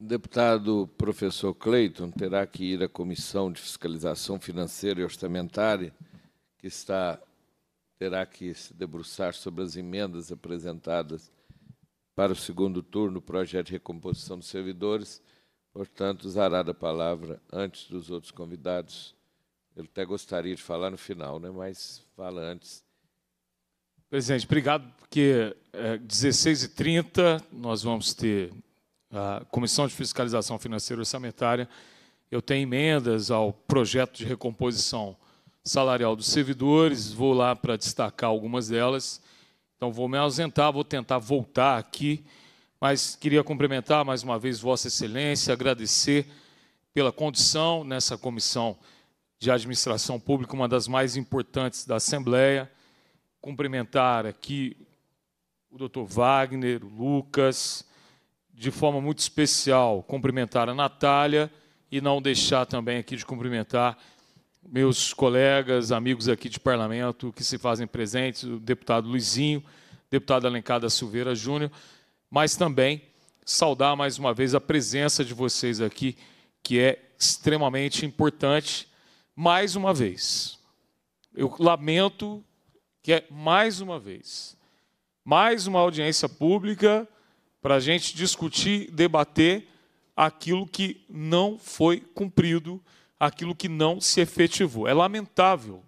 deputado professor Cleiton terá que ir à Comissão de Fiscalização Financeira e Orçamentária, que está terá que se debruçar sobre as emendas apresentadas para o segundo turno, projeto de recomposição dos servidores. Portanto, usará da palavra antes dos outros convidados. Ele até gostaria de falar no final, né? mas fala antes. Presidente, obrigado, porque é, eh, 16h30 nós vamos ter a Comissão de Fiscalização Financeira e Orçamentária, eu tenho emendas ao projeto de recomposição salarial dos servidores, vou lá para destacar algumas delas. Então, vou me ausentar, vou tentar voltar aqui, mas queria cumprimentar mais uma vez Vossa Excelência, agradecer pela condição nessa comissão de administração pública, uma das mais importantes da Assembleia. Cumprimentar aqui o doutor Wagner, o Lucas, de forma muito especial, cumprimentar a Natália e não deixar também aqui de cumprimentar meus colegas, amigos aqui de parlamento que se fazem presentes, o deputado Luizinho, deputado Alencar da Silveira Júnior, mas também saudar mais uma vez a presença de vocês aqui, que é extremamente importante. Mais uma vez, eu lamento que é mais uma vez, mais uma audiência pública para a gente discutir, debater aquilo que não foi cumprido, aquilo que não se efetivou. É lamentável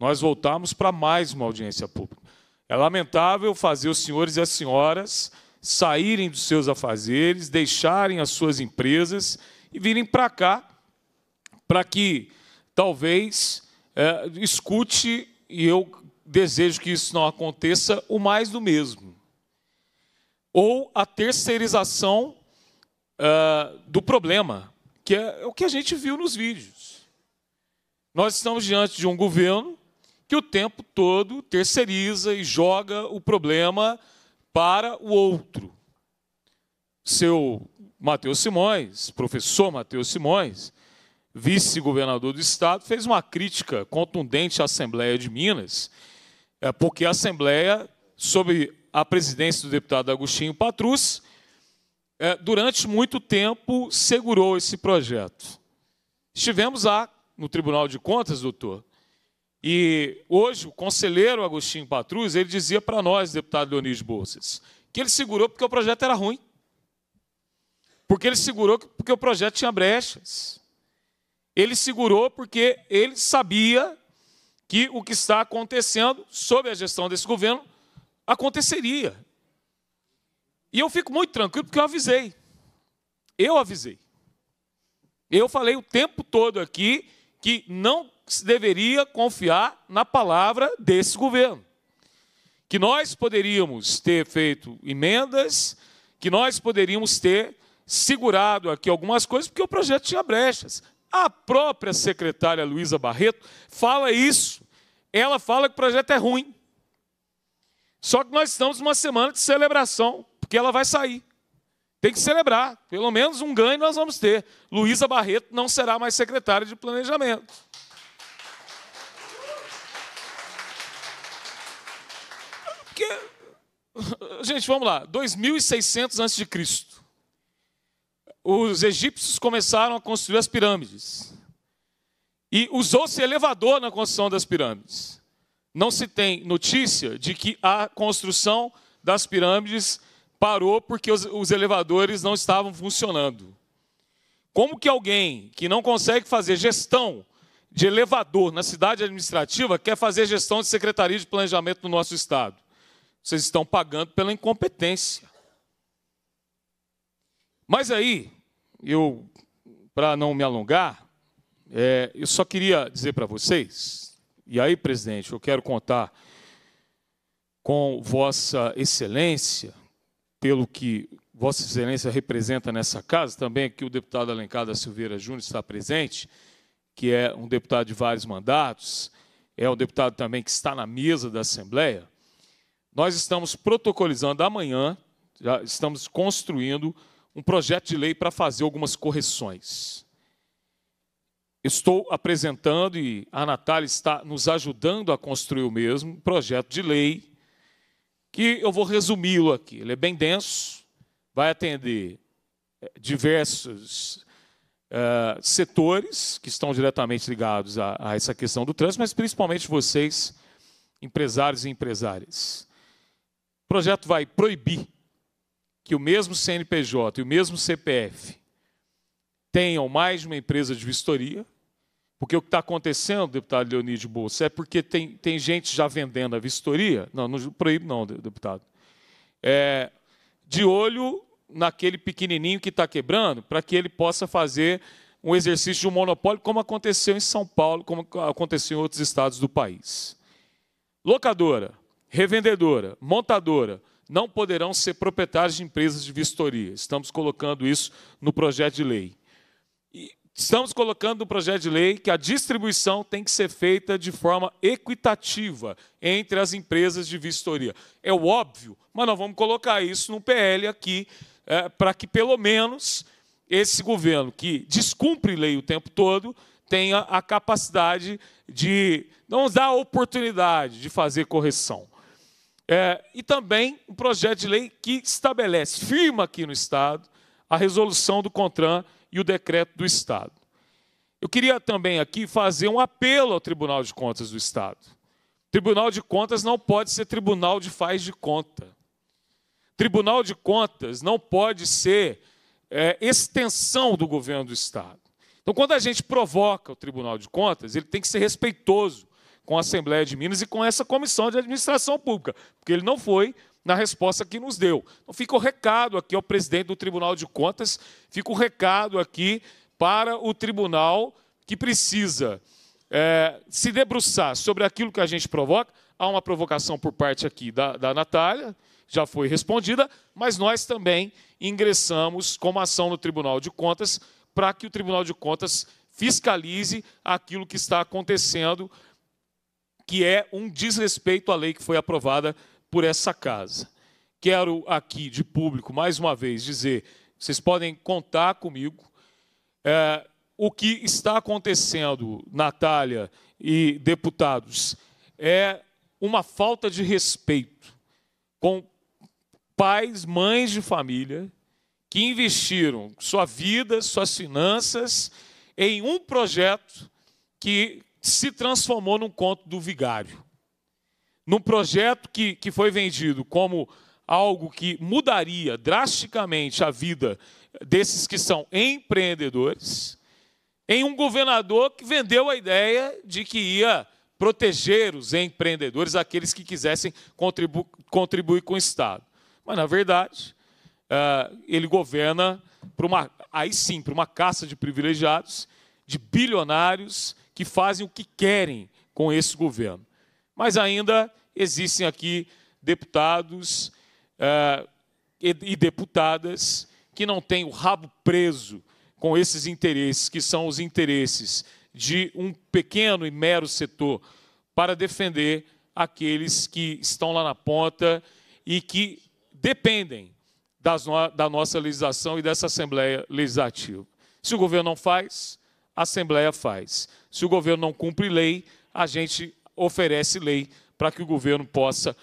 nós voltarmos para mais uma audiência pública. É lamentável fazer os senhores e as senhoras saírem dos seus afazeres, deixarem as suas empresas e virem para cá para que talvez é, escute, e eu desejo que isso não aconteça, o mais do mesmo ou a terceirização uh, do problema, que é o que a gente viu nos vídeos. Nós estamos diante de um governo que o tempo todo terceiriza e joga o problema para o outro. Seu Matheus Simões, professor Matheus Simões, vice-governador do Estado, fez uma crítica contundente à Assembleia de Minas, eh, porque a Assembleia, sob à presidência do deputado Agostinho Patrus, é, durante muito tempo segurou esse projeto. Estivemos lá no Tribunal de Contas, doutor, e hoje o conselheiro Agostinho Patrus, ele dizia para nós, deputado Leonis Bolsas, que ele segurou porque o projeto era ruim. Porque ele segurou porque o projeto tinha brechas. Ele segurou porque ele sabia que o que está acontecendo sob a gestão desse governo aconteceria. E eu fico muito tranquilo porque eu avisei. Eu avisei. Eu falei o tempo todo aqui que não se deveria confiar na palavra desse governo. Que nós poderíamos ter feito emendas, que nós poderíamos ter segurado aqui algumas coisas, porque o projeto tinha brechas. A própria secretária Luísa Barreto fala isso. Ela fala que o projeto é ruim. Só que nós estamos numa semana de celebração, porque ela vai sair. Tem que celebrar, pelo menos um ganho nós vamos ter. Luísa Barreto não será mais secretária de planejamento. Porque, [laughs] gente, vamos lá, 2600 a.C. Os egípcios começaram a construir as pirâmides. E usou-se elevador na construção das pirâmides não se tem notícia de que a construção das pirâmides parou porque os, os elevadores não estavam funcionando. Como que alguém que não consegue fazer gestão de elevador na cidade administrativa quer fazer gestão de secretaria de planejamento no nosso estado? Vocês estão pagando pela incompetência. Mas aí, eu, para não me alongar, é, eu só queria dizer para vocês e aí, presidente, eu quero contar com Vossa Excelência, pelo que Vossa Excelência representa nessa casa, também aqui o deputado Alencar da Silveira Júnior está presente, que é um deputado de vários mandatos, é um deputado também que está na mesa da Assembleia. Nós estamos protocolizando amanhã, já estamos construindo um projeto de lei para fazer algumas correções estou apresentando e a Natália está nos ajudando a construir o mesmo projeto de lei, que eu vou resumi-lo aqui. Ele é bem denso, vai atender eh, diversos uh, setores que estão diretamente ligados a, a essa questão do trânsito, mas principalmente vocês, empresários e empresárias. O projeto vai proibir que o mesmo CNPJ e o mesmo CPF tenham mais de uma empresa de vistoria, porque o que está acontecendo, deputado Leonide Bolsa, é porque tem, tem gente já vendendo a vistoria. Não, não proíbe, não, deputado. É, de olho naquele pequenininho que está quebrando, para que ele possa fazer um exercício de um monopólio, como aconteceu em São Paulo, como aconteceu em outros estados do país. Locadora, revendedora, montadora não poderão ser proprietários de empresas de vistoria. Estamos colocando isso no projeto de lei estamos colocando no projeto de lei que a distribuição tem que ser feita de forma equitativa entre as empresas de vistoria. É óbvio, mas nós vamos colocar isso no PL aqui, é, para que pelo menos esse governo, que descumpre lei o tempo todo, tenha a capacidade de nos dar a oportunidade de fazer correção. É, e também um projeto de lei que estabelece, firma aqui no Estado, a resolução do CONTRAN e o decreto do Estado. Eu queria também aqui fazer um apelo ao Tribunal de Contas do Estado. Tribunal de Contas não pode ser tribunal de faz de conta. Tribunal de Contas não pode ser é, extensão do governo do Estado. Então, quando a gente provoca o Tribunal de Contas, ele tem que ser respeitoso com a Assembleia de Minas e com essa comissão de administração pública, porque ele não foi na resposta que nos deu. Então fica o recado aqui ao presidente do Tribunal de Contas, fica o recado aqui para o tribunal que precisa é, se debruçar sobre aquilo que a gente provoca. Há uma provocação por parte aqui da, da Natália, já foi respondida, mas nós também ingressamos com ação no Tribunal de Contas para que o Tribunal de Contas fiscalize aquilo que está acontecendo, que é um desrespeito à lei que foi aprovada por essa casa. Quero aqui, de público, mais uma vez, dizer: vocês podem contar comigo. É, o que está acontecendo, Natália e deputados, é uma falta de respeito com pais, mães de família que investiram sua vida, suas finanças em um projeto que se transformou num conto do vigário num projeto que, que foi vendido como algo que mudaria drasticamente a vida desses que são empreendedores, em um governador que vendeu a ideia de que ia proteger os empreendedores, aqueles que quisessem contribu contribuir com o Estado. Mas, na verdade, ah, ele governa para uma, aí sim, para uma caça de privilegiados, de bilionários que fazem o que querem com esse governo. Mas ainda existem aqui deputados uh, e, deputadas que não têm o rabo preso com esses interesses, que são os interesses de um pequeno e mero setor, para defender aqueles que estão lá na ponta e que dependem no, da nossa legislação e dessa Assembleia Legislativa. Se o governo não faz, a Assembleia faz. Se o governo não cumpre lei, a gente oferece lei para que o governo possa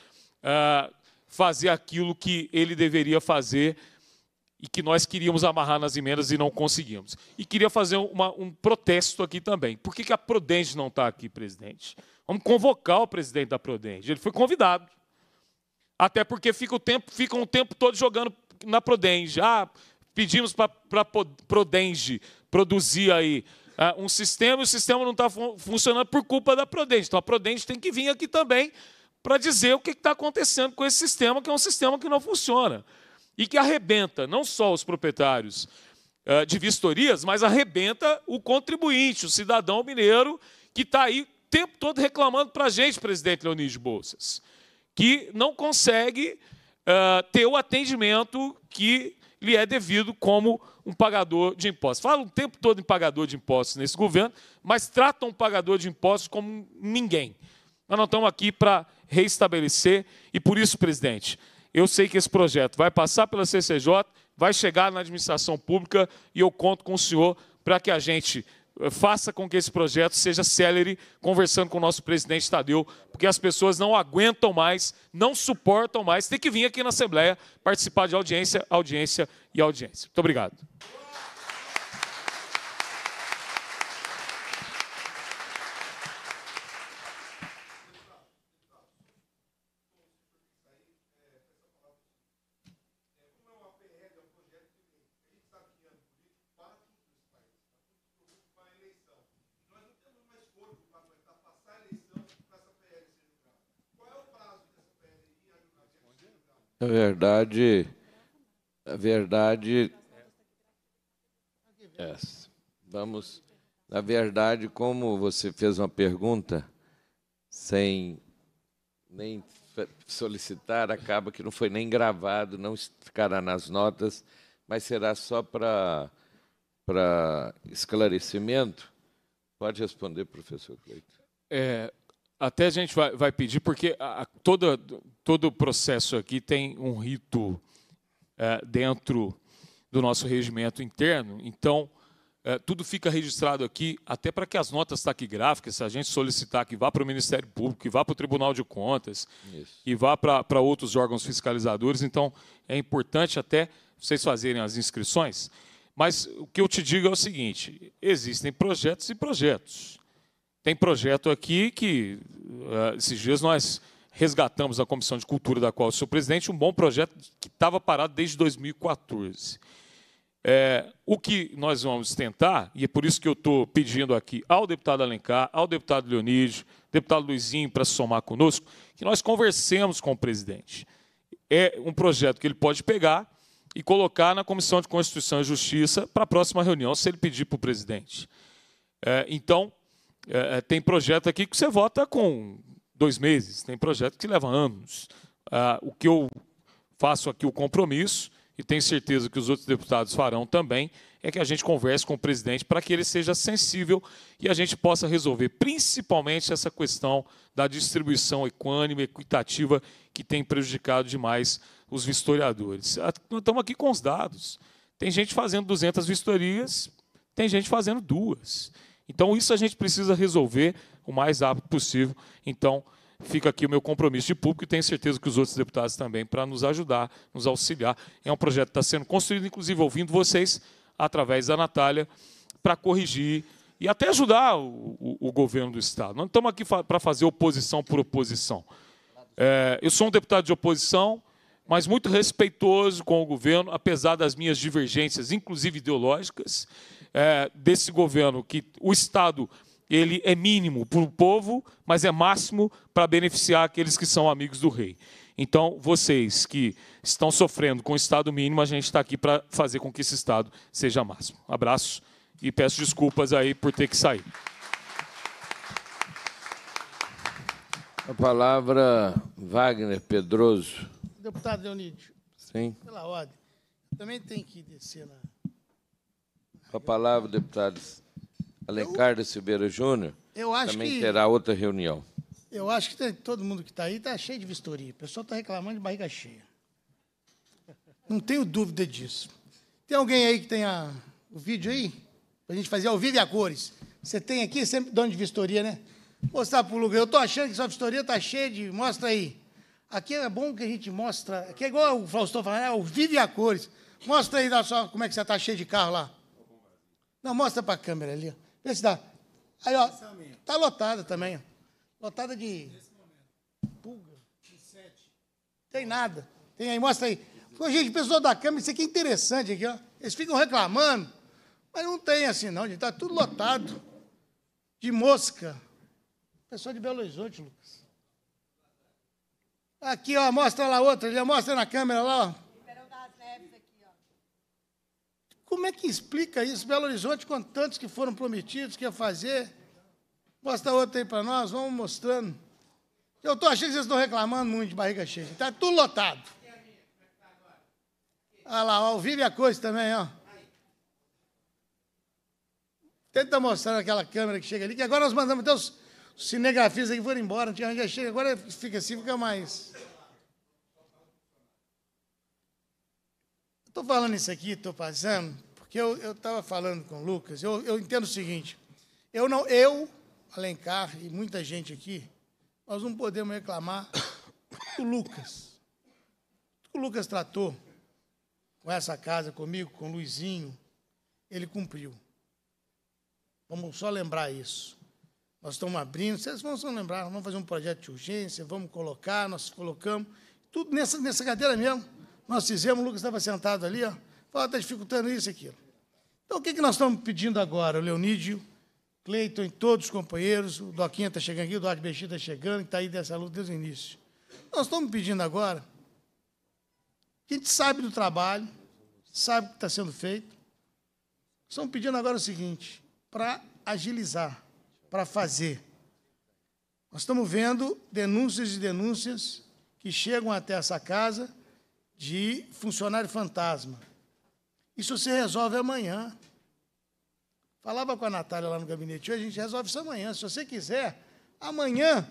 ah, fazer aquilo que ele deveria fazer e que nós queríamos amarrar nas emendas e não conseguimos. E queria fazer uma, um protesto aqui também. Por que, que a Prodenge não está aqui, presidente? Vamos convocar o presidente da Prodenge. Ele foi convidado. Até porque fica o tempo, fica um o tempo todo jogando na Prodenge. Ah, pedimos para a Prodenge produzir aí uh, um sistema e o sistema não está fun funcionando por culpa da Prodente. Então a Prodente tem que vir aqui também para dizer o que está acontecendo com esse sistema, que é um sistema que não funciona e que arrebenta não só os proprietários uh, de vistorias, mas arrebenta o contribuinte, o cidadão mineiro que está aí o tempo todo reclamando para a gente, presidente Leonídio Bolsas, que não consegue uh, ter o atendimento que lhe é devido como um pagador de impostos. Fala o tempo todo em pagador de impostos nesse governo, mas tratam um pagador de impostos como ninguém. Nós não estamos aqui para reestabelecer e por isso, presidente, eu sei que esse projeto vai passar pela CCJ, vai chegar na administração pública e eu conto com o senhor para que a gente eh, faça com que esse projeto seja célere, conversando com o nosso presidente Tadeu, porque as pessoas não aguentam mais, não suportam mais, tem que vir aqui na Assembleia participar de audiência, audiência e audiência. Muito obrigado. Na verdade, na verdade, é, vamos, na verdade, como você fez uma pergunta sem nem solicitar, acaba que não foi nem gravado, não ficará nas notas, mas será só para para esclarecimento. Pode responder, professor Cleito. É, até a gente vai, vai pedir, porque a, toda, todo o processo aqui tem um rito é, dentro do nosso regimento interno. Então, é, tudo fica registrado aqui, até para que as notas taquigráficas, se a gente solicitar que vá para o Ministério Público, que vá para o Tribunal de Contas, Isso. que vá para, para outros órgãos fiscalizadores. Então, é importante até vocês fazerem as inscrições. Mas o que eu te digo é o seguinte: existem projetos e projetos. Tem projeto aqui que, eh, esses dias, nós resgatamos a Comissão de Cultura, da qual sou presidente, um bom projeto que estava parado desde 2014. É, o que nós vamos tentar, e é por isso que eu estou pedindo aqui ao deputado Alencar, ao deputado Leonídio, deputado Luizinho, para somar conosco, que nós conversemos com o presidente. É um projeto que ele pode pegar e colocar na Comissão de Constituição e Justiça para a próxima reunião, se ele pedir para o presidente. É, então, é, é, tem projeto aqui que você vota com dois meses, tem projeto que leva anos. Ah, o que eu faço aqui o compromisso, e tenho certeza que os outros deputados farão também, é que a gente converse com o presidente para que ele seja sensível e a gente possa resolver, principalmente essa questão da distribuição equânime, equitativa, que tem prejudicado demais os vistoriadores. Ah, estamos aqui com os dados. Tem gente fazendo 200 vistorias, tem gente fazendo duas. Então, isso a gente precisa resolver o mais rápido possível. Então, fica aqui o meu compromisso de público e tenho certeza que os outros deputados também, para nos ajudar, nos auxiliar. É um projeto que está sendo construído, inclusive ouvindo vocês, através da Natália, para corrigir e até ajudar o, o, o governo do Estado. Não estamos aqui para fazer oposição por oposição. É, eu sou um deputado de oposição, mas muito respeitoso com o governo, apesar das minhas divergências, inclusive ideológicas, é, desse governo, que o Estado ele é mínimo para o povo, mas é máximo para beneficiar aqueles que são amigos do rei. Então, vocês que estão sofrendo com o Estado mínimo, a gente está aqui para fazer com que esse Estado seja máximo. Abraço e peço desculpas aí por ter que sair. A palavra Wagner Pedroso deputado Leonídio. Sim. Pela ordem. Também tem que descer na. Com a palavra, deputado Alencar eu, da Silveira Júnior. Eu acho também que, terá outra reunião. Eu acho que tem, todo mundo que está aí está cheio de vistoria. O pessoal está reclamando de barriga cheia. Não tenho dúvida disso. Tem alguém aí que tenha o vídeo aí? Para a gente fazer ao vivo e a cores. Você tem aqui sempre é dono de vistoria, né? Mostrar para o lugar. Eu estou achando que sua vistoria está cheia de. Mostra aí. Aqui é bom que a gente mostra, Aqui é igual o Faustão falando, é o vive a cores. Mostra aí só como é que você está cheio de carro lá. Não, mostra para a câmera ali. Vê se dá. Aí, ó, está lotada também. Ó. Lotada de pulga. Tem nada. Tem aí, mostra aí. Pô, gente, pessoal da câmera, isso aqui é interessante aqui, ó. Eles ficam reclamando, mas não tem assim não, gente. Está tudo lotado. De mosca. Pessoal de Belo Horizonte, Lucas. Aqui, ó, mostra lá outra, já mostra na câmera lá, ó. Como é que explica isso? Belo Horizonte, com tantos que foram prometidos que ia fazer. Mostra outra aí para nós, vamos mostrando. Eu estou achando que vocês estão reclamando muito de barriga cheia. Está tudo lotado. Olha lá, ao vivo e a coisa também, ó. Tenta mostrar aquela câmera que chega ali, que agora nós mandamos até os, cinegrafistas que foram embora, já chega, agora fica assim, fica mais. Estou falando isso aqui, estou passando, porque eu estava falando com o Lucas, eu, eu entendo o seguinte, eu, não, eu, Alencar e muita gente aqui, nós não podemos reclamar do Lucas. O que o Lucas tratou com essa casa, comigo, com o Luizinho, ele cumpriu. Vamos só lembrar isso. Nós estamos abrindo, vocês vão se lembrar, vamos fazer um projeto de urgência, vamos colocar, nós colocamos, tudo nessa, nessa cadeira mesmo. Nós fizemos, o Lucas estava sentado ali, ó, falou, está ah, dificultando isso e aquilo. Então, o que, que nós estamos pedindo agora, o Leonídio, Cleiton e todos os companheiros, o Doquinha está chegando aqui, o Duarte Bexi está chegando, está aí dessa luta desde o início. Nós estamos pedindo agora a gente sabe do trabalho, sabe o que está sendo feito. Estamos pedindo agora o seguinte, para agilizar para fazer. Nós estamos vendo denúncias e denúncias que chegam até essa casa de funcionário fantasma. Isso se resolve amanhã. Falava com a Natália lá no gabinete hoje, a gente resolve isso amanhã. Se você quiser, amanhã,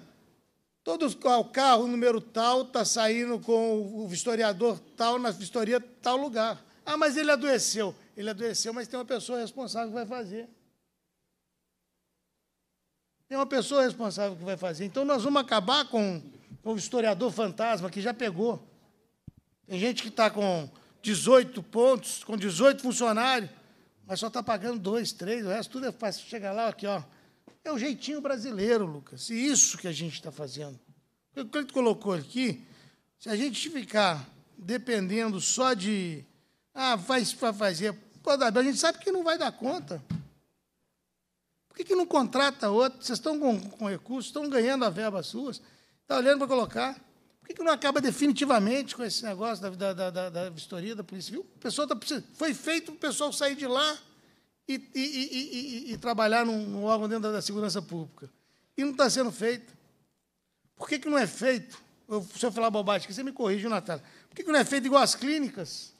todo o carro número tal está saindo com o vistoriador tal na vistoria tal lugar. Ah, mas ele adoeceu. Ele adoeceu, mas tem uma pessoa responsável que vai fazer. Tem uma pessoa responsável que vai fazer. Então nós vamos acabar com, o historiador fantasma que já pegou. Tem gente que está com 18 pontos, com 18 funcionários, mas só está pagando dois, três, o resto tudo é fácil. Chega lá, aqui, ó. É o jeitinho brasileiro, Lucas. E isso que a gente está fazendo. O que ele colocou aqui, se a gente ficar dependendo só de. Ah, vai fazer. Pô, a gente sabe que não vai dar conta que, que não contrata outro? Vocês estão com, com recursos, estão ganhando a verba suas, está olhando para colocar. Por que, que não acaba definitivamente com esse negócio da, da, da, da vistoria da Polícia Civil? O pessoal tá precisando, foi feito o pessoal sair de lá e, e, e, e trabalhar num, num, órgão dentro da, segurança pública. E não está sendo feito. Por que, que não é feito? Eu, se eu falar bobagem você me corrige, Natália. Por que, que não é feito igual às clínicas?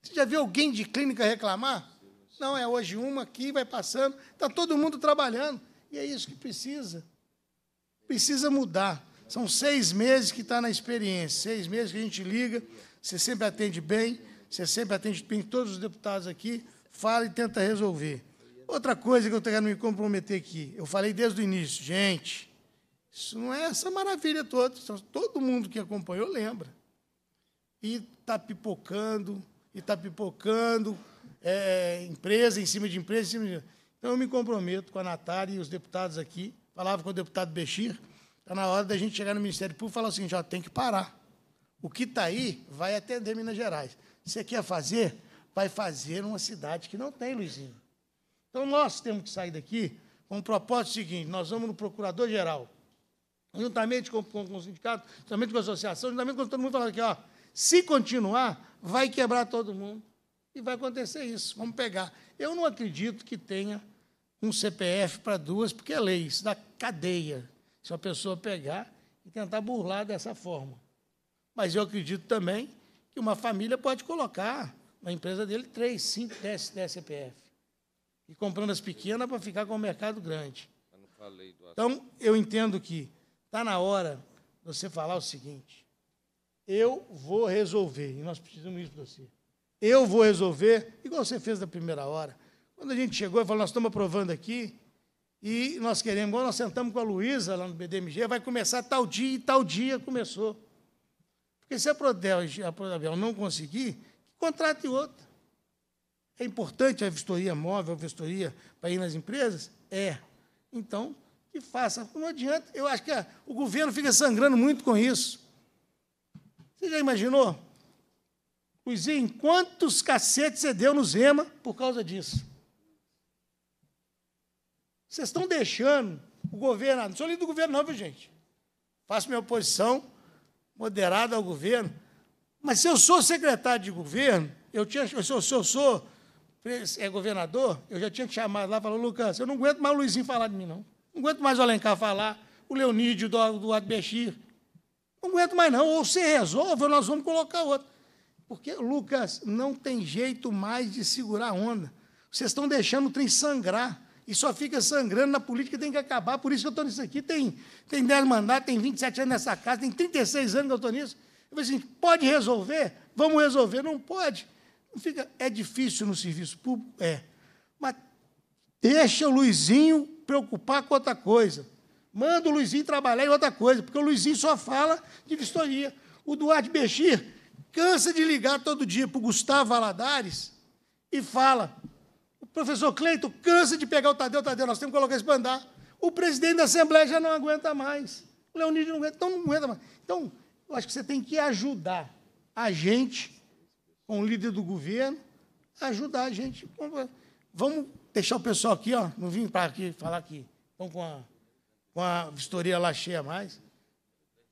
Você já viu alguém de clínica reclamar? Não, é hoje uma aqui, vai passando. Está todo mundo trabalhando. E é isso que precisa. Precisa mudar. São seis meses que está na experiência, seis meses que a gente liga, você sempre atende bem, você sempre atende bem todos os deputados aqui, fala e tenta resolver. Outra coisa que eu quero me comprometer aqui, eu falei desde o início, gente, isso não é essa maravilha toda, é todo mundo que acompanhou lembra. E está pipocando, e está pipocando, é, empresa em cima de empresa. Em cima de... Então, eu me comprometo com a Natália e os deputados aqui. Falava com o deputado Bechir. Está na hora da gente chegar no Ministério Público e falar seguinte, assim, ó, tem que parar. O que está aí vai atender Minas Gerais. Você quer fazer? Vai fazer numa cidade que não tem, Luizinho. Então, nós temos que sair daqui com o propósito seguinte: nós vamos no Procurador-Geral, juntamente com, com, com o sindicato, juntamente com a associação, juntamente com todo mundo, falando aqui, ó, se continuar, vai quebrar todo mundo e vai acontecer isso. Vamos pegar. Eu não acredito que tenha um CPF para duas, porque é lei, isso dá cadeia. Se uma pessoa pegar e tentar burlar dessa forma. Mas eu acredito também que uma família pode colocar na empresa dele três, cinco, dez, dez CPF. E comprando as pequenas para ficar com o mercado grande. Então, eu entendo que está na hora você falar o seguinte: eu vou resolver, e nós precisamos isso de você eu vou resolver, igual você fez da primeira hora. Quando a gente chegou e falou, nós estamos aprovando aqui, e nós queremos, igual nós sentamos com a Luísa lá no BDMG, vai começar tal dia e tal dia começou. Porque se a Prodel a Prodel não conseguir, contrate outra. É importante a vistoria móvel, a vistoria para ir nas empresas? É. Então, que faça. Não adianta. Eu acho que a, o governo fica sangrando muito com isso. Você já imaginou? Luizinho, quantos cacetes você deu no Zema por causa disso? Vocês estão deixando o governo. Não sou líder do governo, não, viu, gente? Faço minha oposição moderada ao governo. Mas se eu sou secretário de governo, eu tinha, se eu sou, se eu sou é, governador, eu já tinha que chamar lá e falar, Lucas, eu não aguento mais o Luizinho falar de mim, não. Não aguento mais o Alencar falar, o Leonídio do, do Bexir. Não aguento mais, não. Ou você resolve, ou nós vamos colocar outro. Porque Lucas não tem jeito mais de segurar a onda. Vocês estão deixando o trem sangrar. E só fica sangrando na política, tem que acabar. Por isso que eu estou nisso aqui. Tem, tem 10 mandatos, tem 27 anos nessa casa, tem 36 anos que eu estou nisso. Eu falei assim: pode resolver? Vamos resolver. Não pode. Não fica, é difícil no serviço público? É. Mas deixa o Luizinho preocupar com outra coisa. Manda o Luizinho trabalhar em outra coisa, porque o Luizinho só fala de vistoria. O Duarte Bexir cansa de ligar todo dia para o Gustavo Aladares e fala: o professor Cleito cansa de pegar o Tadeu, Tadeu, nós temos que colocar isso para andar. O presidente da Assembleia já não aguenta mais. O Leonídio não aguenta, então não aguenta mais. Então, eu acho que você tem que ajudar a gente, com o líder do governo, ajudar a gente. Vamos deixar o pessoal aqui, ó, não vim para aqui falar aqui. Vamos com a, com a vistoria lá cheia mais.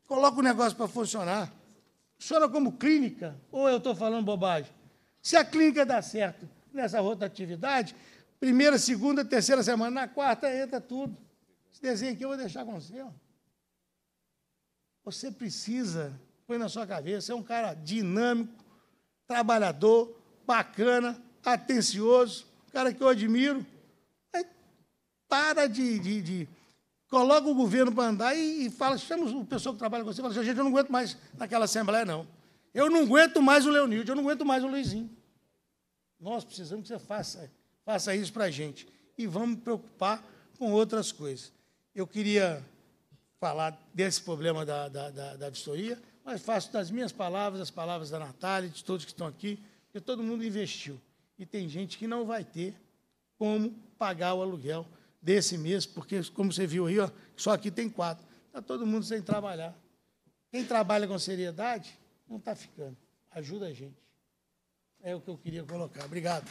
Coloca o negócio para funcionar funciona como clínica, ou eu estou falando bobagem? Se a clínica dá certo nessa rotatividade, primeira, segunda, terceira semana, na quarta entra tudo. Esse desenho aqui eu vou deixar com você. Ó. Você precisa, põe na sua cabeça, é um cara dinâmico, trabalhador, bacana, atencioso, cara que eu admiro. para de, de, de coloca o governo para andar e, e fala, chama o pessoal que trabalha com você e fala assim, gente, eu não aguento mais naquela Assembleia, não. Eu não aguento mais o Leonildo, eu não aguento mais o Luizinho. Nós precisamos que você faça, faça isso para a gente. E vamos preocupar com outras coisas. Eu queria falar desse problema da, da, da, da vistoria, mas faço das minhas palavras, das palavras da Natália, de todos que estão aqui, porque todo mundo investiu. E tem gente que não vai ter como pagar o aluguel desse mês, porque, como você viu aí, ó, só aqui tem quatro. Está todo mundo sem trabalhar. Quem trabalha com seriedade não está ficando. Ajuda a gente. É o que eu queria colocar. Obrigado.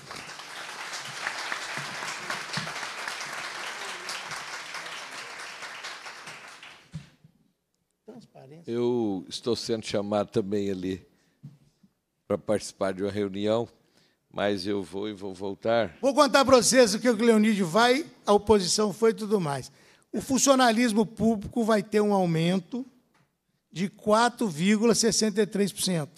Eu estou sendo chamado também ali para participar de uma reunião mas eu vou e vou voltar. Vou contar para vocês o que o Leonide vai, a oposição foi e tudo mais. O funcionalismo público vai ter um aumento de 4,63%.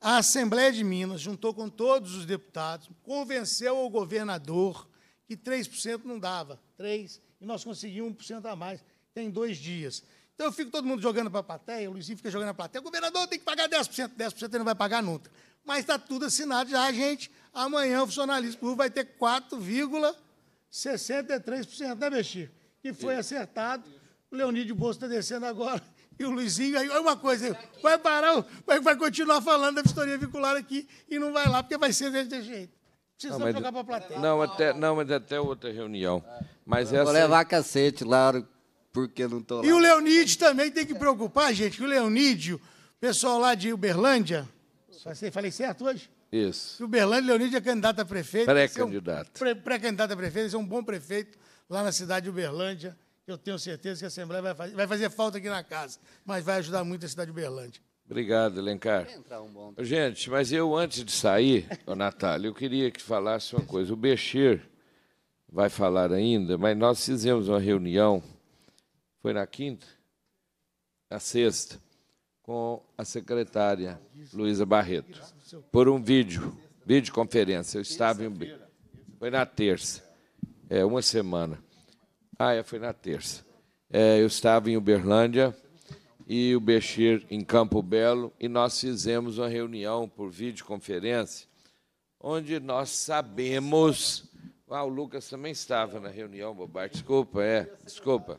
A Assembleia de Minas juntou com todos os deputados, convenceu o governador que 3% não dava, 3%, e nós conseguimos 1% a mais, tem dois dias. Então eu fico todo mundo jogando para a plateia, o Luizinho fica jogando na plateia, o governador tem que pagar 10%, 10% ele não vai pagar nunca mas está tudo assinado já, gente. Amanhã o funcionalismo público vai ter 4,63%, né, Bexi? Que foi acertado. O Leonídio Bolso está descendo agora. [laughs] E o Luizinho, aí, uma coisa, tá vai parar, vai, é vai continuar falando da vistoria vincular aqui e não vai lá, porque vai ser desse jeito. Precisa não, jogar para a plateia. Não, até, não, mas até outra reunião. Mas essa... Vou levar cacete, Lauro, porque não estou lá. E o Leonídio também tem que preocupar, gente, que o Leonídio, pessoal lá de Uberlândia, Falei certo hoje? Isso. Se o Berlândia Leonide é candidato a prefeito. Pré-candidato. Um, Pré-candidato a prefeito, é um bom prefeito lá na cidade de Uberlândia. Eu tenho certeza que a Assembleia vai fazer, vai fazer falta aqui na casa, mas vai ajudar muito a cidade de Uberlândia. Obrigado, Elencar. Um Gente, mas eu, antes de sair, Natália, eu queria que falasse uma coisa. O Bechir vai falar ainda, mas nós fizemos uma reunião, foi na quinta? Na sexta com a secretária Luísa Barreto, por um vídeo, videoconferência. Eu estava em... Foi na terça, é, uma semana. Ah, é, foi na terça. É, eu estava em Uberlândia e o Bexir em Campo Belo, e nós fizemos uma reunião por videoconferência, onde nós sabemos... Ah, o Lucas também estava na reunião, Bobar, desculpa, é, desculpa.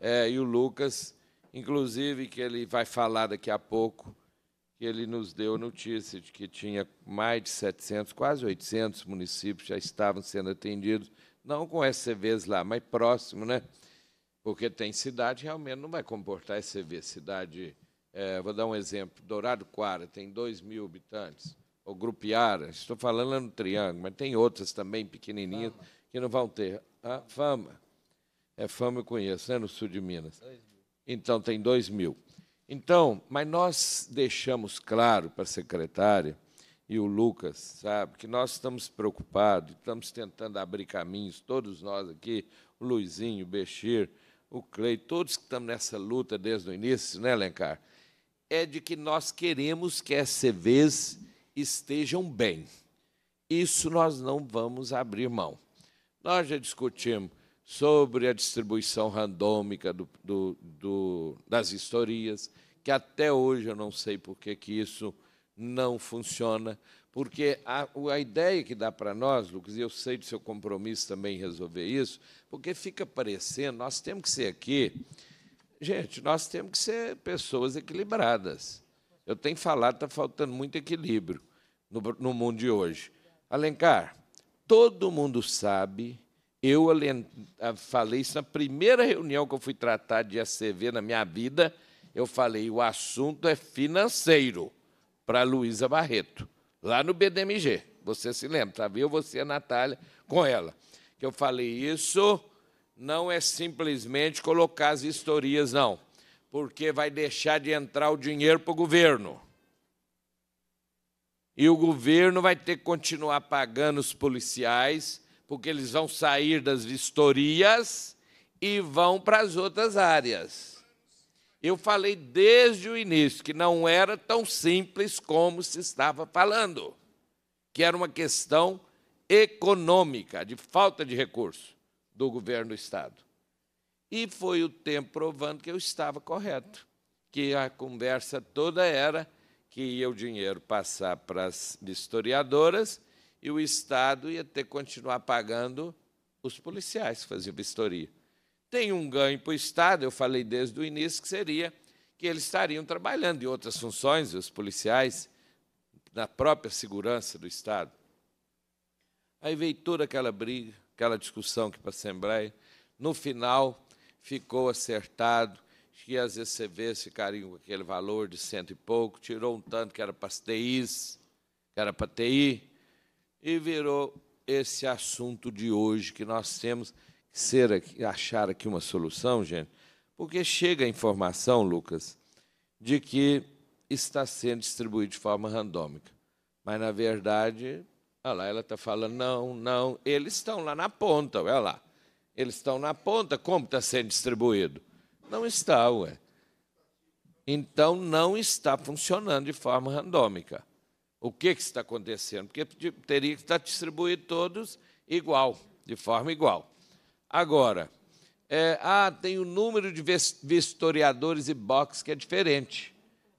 É, e o Lucas inclusive que ele vai falar daqui a pouco, que ele nos deu notícia de que tinha mais de 700, quase 800 municípios já estavam sendo atendidos, não com SCVs lá, mas próximo, né? Porque tem cidade realmente não vai comportar SCV. Cidade, é, vou dar um exemplo, Dourado Quara tem 2 mil habitantes, ou Grupiara, estou falando lá no Triângulo, mas tem outras também pequenininhas fama. que não vão ter. A ah, fama, é fama eu conheço, né, no sul de Minas. 2 então tem 2 mil. Então, mas nós deixamos claro para a secretária e o Lucas, sabe, que nós estamos preocupados, estamos tentando abrir caminhos, todos nós aqui, o Luizinho, o Bexir, o Clay, todos que estamos nessa luta desde o início, né, Lencar? É de que nós queremos que as CVs estejam bem. Isso nós não vamos abrir mão. Nós já discutimos sobre a distribuição randômica do, do, do, das historias, que até hoje eu não sei por que, que isso não funciona, porque a, a ideia que dá para nós, Lucas, e eu sei do seu compromisso também em resolver isso, porque fica parecendo, nós temos que ser aqui, gente, nós temos que ser pessoas equilibradas. Eu tenho falado, está faltando muito equilíbrio no, no mundo de hoje. Alencar, todo mundo sabe eu falei isso na primeira reunião que eu fui tratar de ACV na minha vida. Eu falei: o assunto é financeiro para Luísa Barreto, lá no BDMG. Você se lembra, tá? Eu, você, a Natália, com ela. Que eu falei: isso não é simplesmente colocar as historias, não, porque vai deixar de entrar o dinheiro para o governo. E o governo vai ter que continuar pagando os policiais, porque eles vão sair das vistorias e vão para as outras áreas. Eu falei desde o início que não era tão simples como se estava falando, que era uma questão econômica, de falta de recurso do governo do Estado. E foi o tempo provando que eu estava correto, que a conversa toda era que ia o dinheiro passar para as vistoriadoras e o Estado ia ter que continuar pagando os policiais que faziam vistoria. Tem um ganho para o Estado, eu falei desde o início, que seria que eles estariam trabalhando em outras funções, os policiais, na própria segurança do Estado. Aí veio toda aquela briga, aquela discussão que para a Assembleia. No final, ficou acertado que as ECVs ficariam com aquele valor de cento e pouco, tirou um tanto que era para as TIs, que era para TI, e virou esse assunto de hoje que nós temos que ser aqui, achar aqui uma solução, gente, porque chega a informação, Lucas, de que está sendo distribuído de forma randômica. Mas, na verdade, olha lá, ela está falando, não, não, eles estão lá na ponta, olha lá. Eles estão na ponta, como está sendo distribuído? Não está, ué. Então, não está funcionando de forma randômica o que, que está acontecendo, porque teria que estar distribuído todos igual, de forma igual. Agora, é, ah, tem o número de vistoriadores e box que é diferente.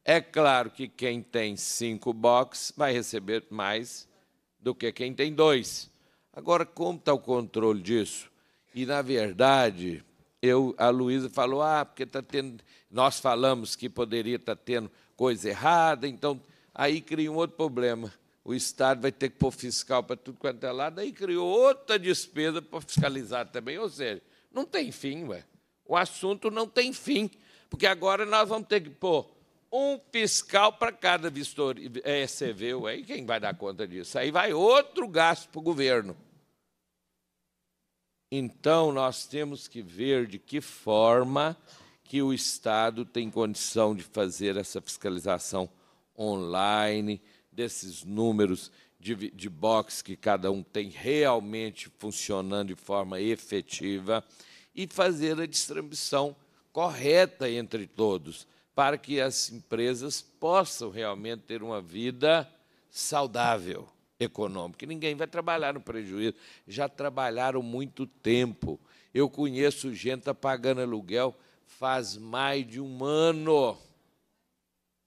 É claro que quem tem cinco box vai receber mais do que quem tem dois. Agora, como está o controle disso? E, na verdade, eu, a Luísa falou, ah, porque está tendo. Nós falamos que poderia estar tá tendo coisa errada, então aí cria um outro problema. O Estado vai ter que pôr fiscal para tudo quanto é lado, aí criou outra despesa para fiscalizar também. Ou seja, não tem fim, ué. O assunto não tem fim, porque agora nós vamos ter que pôr um fiscal para cada vistoria, é, CV, quem vai dar conta disso? Aí vai outro gasto para o governo. Então, nós temos que ver de que forma que o Estado tem condição de fazer essa fiscalização online, desses números de, de box que cada um tem realmente funcionando de forma efetiva e fazer a distribuição correta entre todos, para que as empresas possam realmente ter uma vida saudável econômica. ninguém vai trabalhar no prejuízo. Já trabalharam muito tempo. Eu conheço gente pagando aluguel faz mais de um ano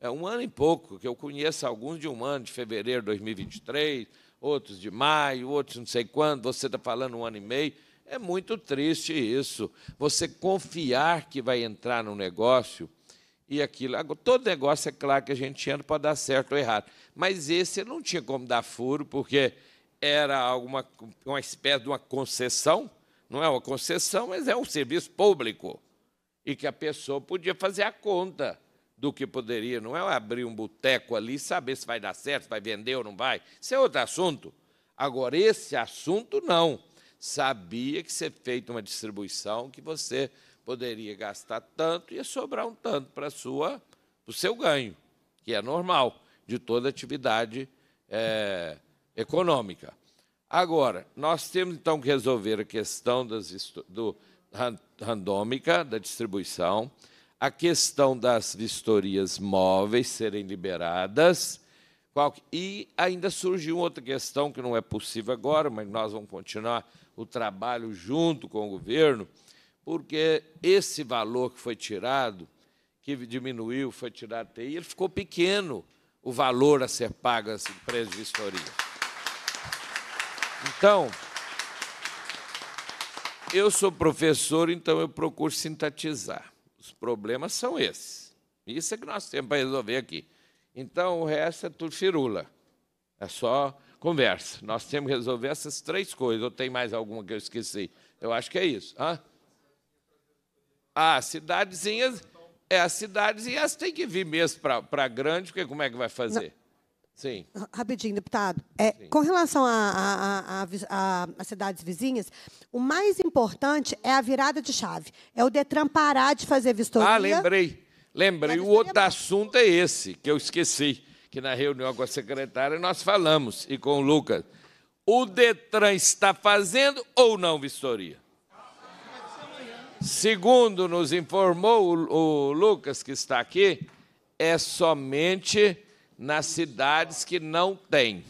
é um ano e pouco, que eu conheço alguns de um ano, de fevereiro de 2023, outros de maio, outros não sei quando, você está falando um ano e meio. É muito triste isso. Você confiar que vai entrar no negócio e aquilo. Todo negócio é claro que a gente entra para dar certo ou errado. Mas esse não tinha como dar furo, porque era alguma, uma espécie de uma concessão. Não é uma concessão, mas é um serviço público. E que a pessoa podia fazer a conta do que poderia. Não é abrir um boteco ali e saber se vai dar certo, se vai vender ou não vai. Isso é outro assunto. Agora, esse assunto não. Sabia que ser feita uma distribuição que você poderia gastar tanto e sobrar um tanto para, sua, o seu ganho, que é normal de toda atividade é, econômica. Agora, nós temos então que resolver a questão das, do, randômica, da distribuição, a questão das vistorias móveis serem liberadas. E ainda surgiu outra questão que não é possível agora, mas nós vamos continuar o trabalho junto com o governo, porque esse valor que foi tirado, que diminuiu, foi tirado até aí, ele ficou pequeno, o valor a ser pago às empresas de vistoria. Então, eu sou professor, então eu procuro sintetizar. Os problemas são esses. Isso é que nós temos para resolver aqui. Então, o resto é tudo firula. É só conversa. Nós temos que resolver essas três coisas. Ou tem mais alguma que eu esqueci? Eu acho que é isso. Hã? Ah, cidadezinhas. É, as cidadezinhas têm que vir mesmo para grande, porque como é que vai fazer? Não. Sim. Rapidinho, deputado. É, com relação às cidades vizinhas, o mais importante é a virada de chave. É o Detran parar de fazer vistoria. Ah, lembrei. Lembrei. O outro é assunto é esse, que eu esqueci, que na reunião com a secretária nós falamos, e com o Lucas. O Detran está fazendo ou não vistoria? Segundo nos informou o, o Lucas, que está aqui, é somente nas cidades que não têm.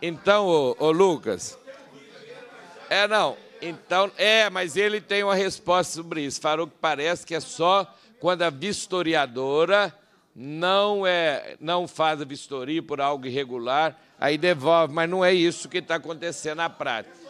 Então, ô, ô, Lucas. É, não. Então, é, mas ele tem uma resposta sobre isso. Falou que parece que é só quando a vistoriadora não, é, não faz a vistoria por algo irregular, aí devolve. Mas não é isso que está acontecendo na prática.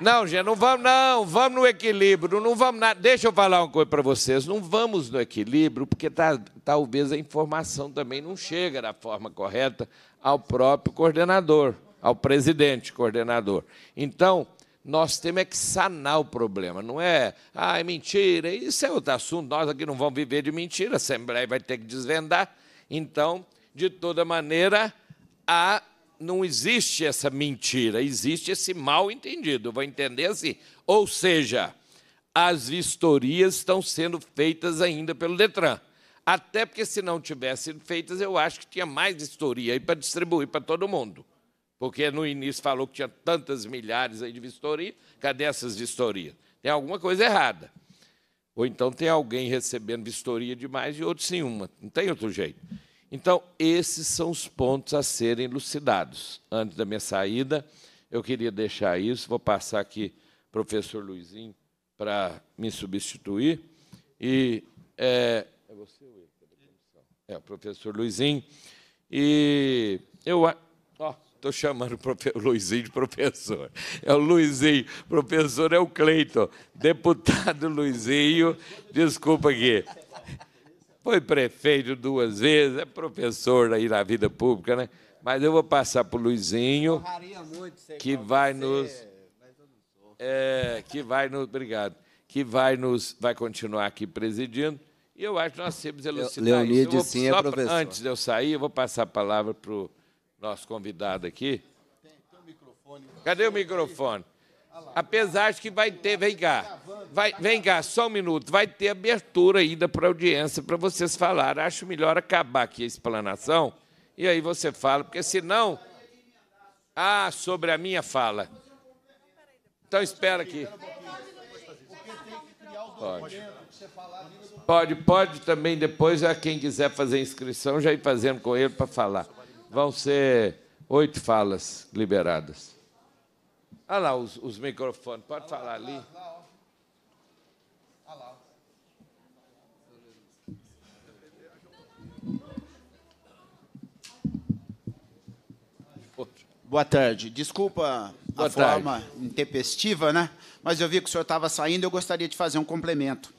Não, gente, não vamos, não, vamos no equilíbrio, não vamos nada. Deixa eu falar uma coisa para vocês. Não vamos no equilíbrio, porque tá, talvez a informação também não chega da forma correta ao próprio coordenador, ao presidente coordenador. Então, nós temos é que sanar o problema, não é, ah, é mentira, isso é outro assunto, nós aqui não vamos viver de mentira, a Assembleia vai ter que desvendar. Então, de toda maneira, há não existe essa mentira, existe esse mal entendido. Vai entender assim? Ou seja, as vistorias estão sendo feitas ainda pelo Detran. Até porque, se não tivessem sido feitas, eu acho que tinha mais vistoria aí para distribuir para todo mundo. Porque no início falou que tinha tantas milhares aí de vistoria. Cadê essas vistorias? Tem alguma coisa errada. Ou então tem alguém recebendo vistoria demais e outro sem uma. Não tem outro jeito. Então, esses são os pontos a serem elucidados. Antes da minha saída, eu queria deixar isso, vou passar aqui o professor Luizinho para me substituir. E é, é você ou ele? É, o professor Luizinho. E eu. Estou chamando o Luizinho de professor. É o Luizinho. Professor é o Cleiton. Deputado Luizinho, desculpa aqui foi prefeito duas vezes, é professor aí na vida pública, né? Mas eu vou passar para o Luizinho, que vai nos... É, que vai nos... Obrigado. Que vai nos... Vai continuar aqui presidindo. E eu acho que nós temos elucidar Leonide, isso. sim, é professor. Antes de eu sair, eu vou passar a palavra para o nosso convidado aqui. Cadê o microfone? Apesar de que vai ter, vem cá, vai, vem cá, só um minuto, vai ter abertura ainda para audiência para vocês falar. Acho melhor acabar aqui a explanação e aí você fala, porque senão. Ah, sobre a minha fala. Então espera aqui. Pode. Pode, pode também depois, a quem quiser fazer inscrição, já ir fazendo com ele para falar. Vão ser oito falas liberadas. Olha lá os, os microfones, pode lá, falar ali. Lá, lá, ó. Olha lá. Boa tarde. Desculpa Boa a tarde. forma intempestiva, né? mas eu vi que o senhor estava saindo eu gostaria de fazer um complemento.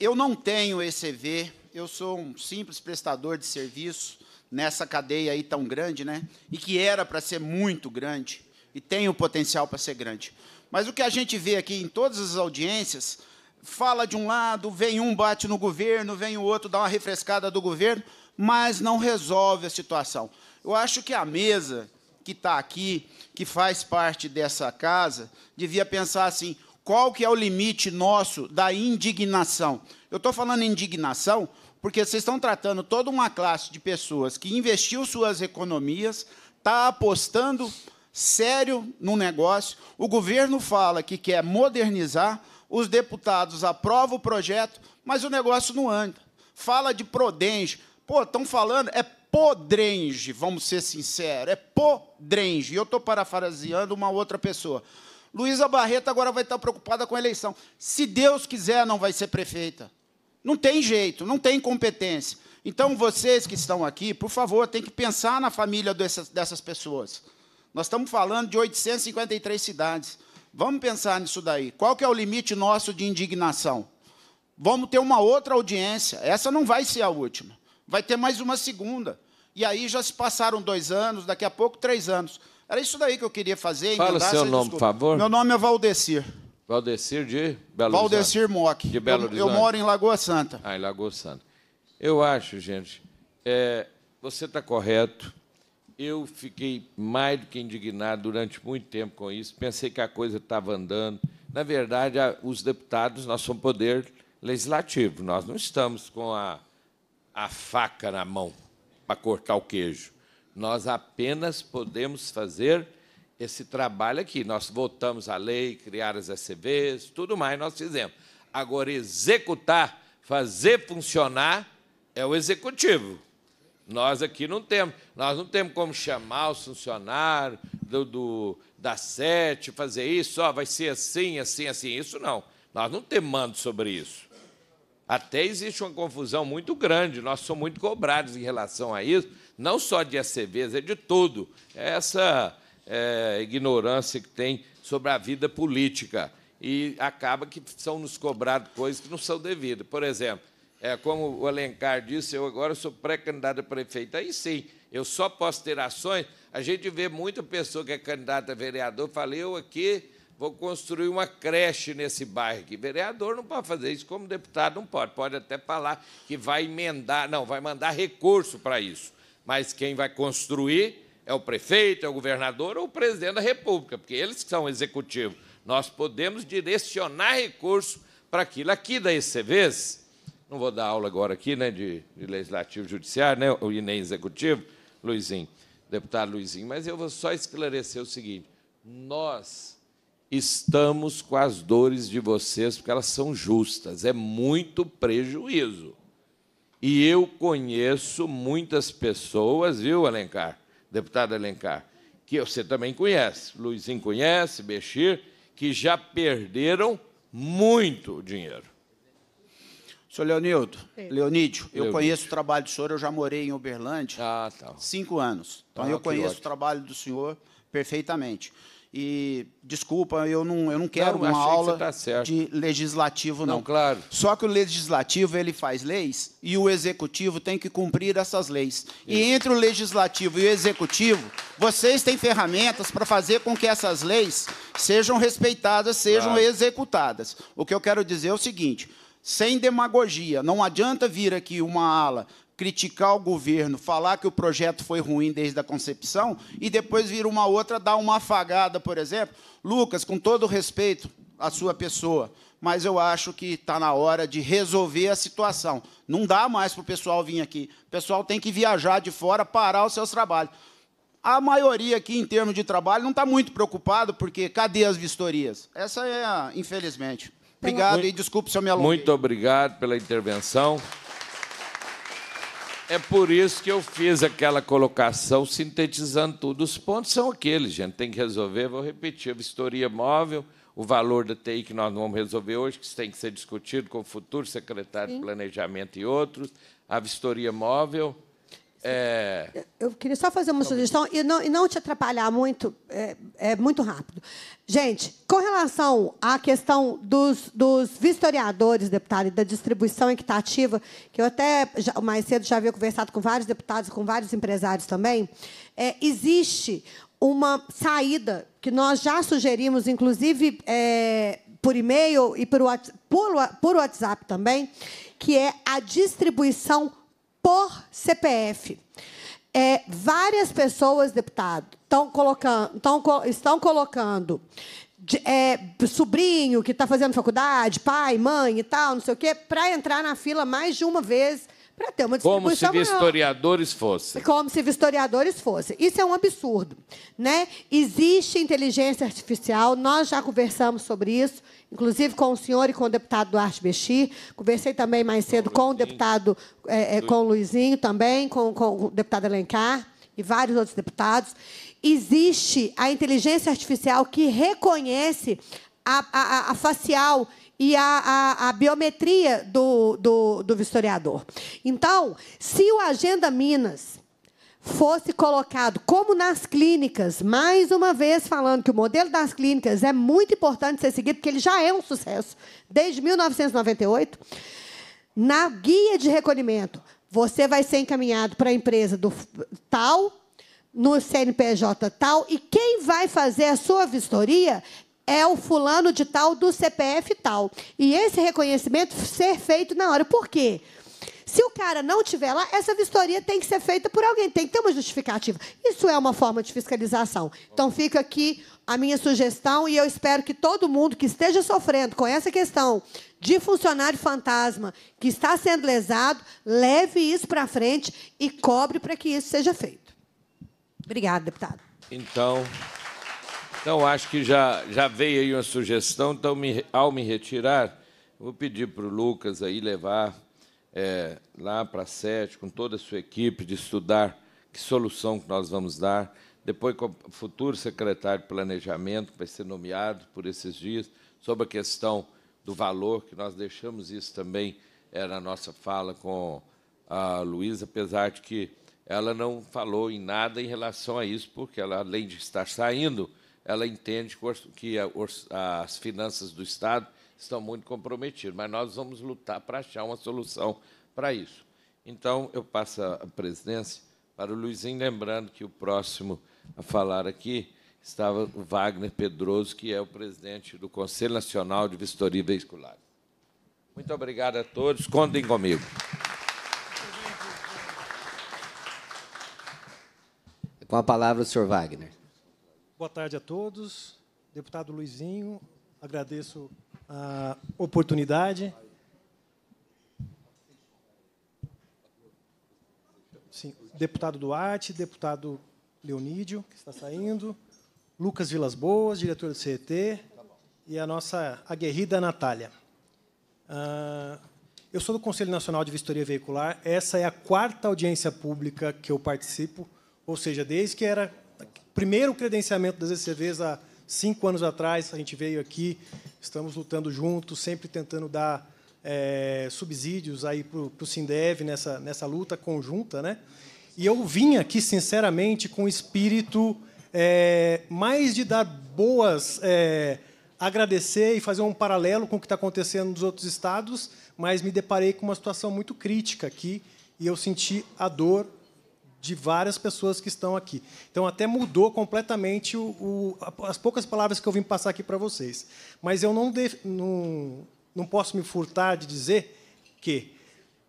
Eu não tenho ECV, eu sou um simples prestador de serviço nessa cadeia aí tão grande, né? e que era para ser muito grande e tem o potencial para ser grande. Mas o que a gente vê aqui em todas as audiências, fala de um lado, vem um bate no governo, vem o outro dá uma refrescada do governo, mas não resolve a situação. Eu acho que a mesa que está aqui, que faz parte dessa casa, devia pensar assim: qual que é o limite nosso da indignação? Eu estou falando indignação porque vocês estão tratando toda uma classe de pessoas que investiu suas economias, está apostando sério no negócio. O governo fala que quer modernizar, os deputados aprovam o projeto, mas o negócio não anda. Fala de Prodenge. Pô, estão falando, é podrenge, vamos ser sinceros, é podrenge. E eu estou parafraseando uma outra pessoa. Luísa Barreto agora vai estar preocupada com a eleição. Se Deus quiser, não vai ser prefeita. Não tem jeito, não tem competência. Então, vocês que estão aqui, por favor, tem que pensar na família dessas, dessas pessoas. Nós estamos falando de 853 cidades. Vamos pensar nisso daí. Qual que é o limite nosso de indignação? Vamos ter uma outra audiência. Essa não vai ser a última. Vai ter mais uma segunda. E aí já se passaram dois anos, daqui a pouco três anos. Era isso daí que eu queria fazer. Fala seu nome, por favor. Meu nome é Valdecir. Valdecir de Belo Valdecir Horizonte. De Belo Horizonte. Eu, eu, moro em Lagoa Santa. Ah, em Lagoa Santa. Eu acho, gente, é, você está correto eu fiquei mais do que indignado durante muito tempo com isso, pensei que a coisa estava andando. Na verdade, os deputados, nós somos poder legislativo, nós não estamos com a, a faca na mão para cortar o queijo. Nós apenas podemos fazer esse trabalho aqui. Nós votamos a lei, criar as ACVs, tudo mais nós fizemos. Agora, executar, fazer funcionar, é o executivo. Nós aqui não temos. Nós não temos como chamar o funcionário do, do, da sete, fazer isso, ó, vai ser assim, assim, assim. Isso não. Nós não temos mando sobre isso. Até existe uma confusão muito grande, nós somos muito cobrados em relação a isso, não só de ACVs, é de tudo. É essa é, ignorância que tem sobre a vida política. E acaba que são nos cobrados coisas que não são devidas. Por exemplo, é, como o Alencar disse, eu agora sou pré-candidato a prefeito. Aí sim, eu só posso ter ações. A gente vê muita pessoa que é candidata a vereador, fala, eu aqui vou construir uma creche nesse bairro aqui. Vereador não pode fazer isso, como deputado não pode. Pode até falar que vai emendar, não, vai mandar recurso para isso. Mas quem vai construir é o prefeito, é o governador ou o presidente da República, porque eles que são executivos. Nós podemos direcionar recurso para aquilo. Aqui da ECVs, não vou dar aula agora aqui né, de, de legislativo judiciário, né, e nem executivo, Luizinho, deputado Luizinho, mas eu vou só esclarecer o seguinte: nós estamos com as dores de vocês, porque elas são justas, é muito prejuízo. E eu conheço muitas pessoas, viu, Alencar, deputado Alencar, que você também conhece, Luizinho conhece, Bexir, que já perderam muito dinheiro. Senhor Leonildo, é. Leonídio, eu Leonídio. conheço o trabalho do senhor, eu já morei em Uberlândia ah, tá. cinco anos. Então, ah, eu conheço ótimo. o trabalho do senhor perfeitamente. E, desculpa, eu não, eu não quero não, uma aula tá de legislativo, não. não. claro. Só que o legislativo ele faz leis e o executivo tem que cumprir essas leis. Isso. E entre o legislativo e o executivo, vocês têm ferramentas para fazer com que essas leis sejam respeitadas, sejam claro. executadas. O que eu quero dizer é o seguinte: sem demagogia. Não adianta vir aqui uma ala criticar o governo, falar que o projeto foi ruim desde a concepção e depois vir uma outra dar uma afagada, por exemplo. Lucas, com todo respeito à sua pessoa, mas eu acho que está na hora de resolver a situação. Não dá mais para o pessoal vir aqui. O pessoal tem que viajar de fora, parar os seus trabalhos. A maioria aqui, em termos de trabalho, não está muito preocupado, porque cadê as vistorias? Essa é, infelizmente. Então, obrigado muito, e desculpe se eu me alonguei. Muito obrigado pela intervenção. É por isso que eu fiz aquela colocação sintetizando tudo. Os pontos são aqueles, gente, tem que resolver. Vou repetir: a vistoria móvel, o valor da TI que nós não vamos resolver hoje, que isso tem que ser discutido com o futuro secretário Sim. de Planejamento e outros, a vistoria móvel. É... Eu queria só fazer uma sugestão e não, e não te atrapalhar muito, é, é muito rápido. Gente, com relação à questão dos, dos vistoriadores, deputado, e da distribuição equitativa, que eu até já, mais cedo já havia conversado com vários deputados, com vários empresários também, é, existe uma saída que nós já sugerimos, inclusive é, por e-mail e por, por, por WhatsApp também, que é a distribuição por CPF é, várias pessoas, deputado, estão colocando, tão, estão colocando de, é, sobrinho que está fazendo faculdade, pai, mãe e tal, não sei o quê, para entrar na fila mais de uma vez para ter uma distribuição Como se vistoriadores fossem. Como se vistoriadores fossem. Isso é um absurdo. Né? Existe inteligência artificial, nós já conversamos sobre isso, inclusive com o senhor e com o deputado Duarte Bexir. Conversei também mais cedo com, com o deputado, é, é, com o Luizinho também, com, com o deputado Alencar e vários outros deputados. Existe a inteligência artificial que reconhece a, a, a facial e a, a, a biometria do, do, do vistoriador. Então, se o Agenda Minas fosse colocado, como nas clínicas, mais uma vez falando que o modelo das clínicas é muito importante ser seguido, porque ele já é um sucesso desde 1998, na guia de recolhimento, você vai ser encaminhado para a empresa do tal, no CNPJ tal, e quem vai fazer a sua vistoria é o fulano de tal do CPF tal. E esse reconhecimento ser feito na hora. Por quê? Se o cara não tiver lá, essa vistoria tem que ser feita por alguém, tem que ter uma justificativa. Isso é uma forma de fiscalização. Então fica aqui a minha sugestão e eu espero que todo mundo que esteja sofrendo com essa questão de funcionário fantasma que está sendo lesado, leve isso para frente e cobre para que isso seja feito. Obrigada, deputado. Então, então, acho que já, já veio aí uma sugestão. Então, me, ao me retirar, vou pedir para o Lucas aí levar é, lá para a SET, com toda a sua equipe, de estudar que solução que nós vamos dar. Depois, com o futuro secretário de Planejamento, que vai ser nomeado por esses dias, sobre a questão do valor, que nós deixamos isso também é, na nossa fala com a Luísa, apesar de que ela não falou em nada em relação a isso, porque ela, além de estar saindo, ela entende que as finanças do Estado estão muito comprometidas, mas nós vamos lutar para achar uma solução para isso. Então, eu passo a presidência para o Luizinho, lembrando que o próximo a falar aqui estava o Wagner Pedroso, que é o presidente do Conselho Nacional de Vistoria Veicular. Muito obrigado a todos. Contem comigo. Com a palavra, o senhor Wagner. Boa tarde a todos. Deputado Luizinho, agradeço a oportunidade. Sim, deputado Duarte, deputado Leonídio, que está saindo, Lucas Vilas Boas, diretor do CET, e a nossa aguerrida Natália. Ah, eu sou do Conselho Nacional de Vistoria Veicular. Essa é a quarta audiência pública que eu participo, ou seja, desde que era primeiro credenciamento das ECVs há cinco anos atrás. A gente veio aqui, estamos lutando juntos, sempre tentando dar é, subsídios aí para o Sindev nessa, nessa luta conjunta. Né? E eu vim aqui, sinceramente, com o espírito é, mais de dar boas. É, agradecer e fazer um paralelo com o que está acontecendo nos outros estados, mas me deparei com uma situação muito crítica aqui e eu senti a dor de várias pessoas que estão aqui. Então, até mudou completamente o, o, as poucas palavras que eu vim passar aqui para vocês. Mas eu não, de, não, não, posso me furtar de dizer que,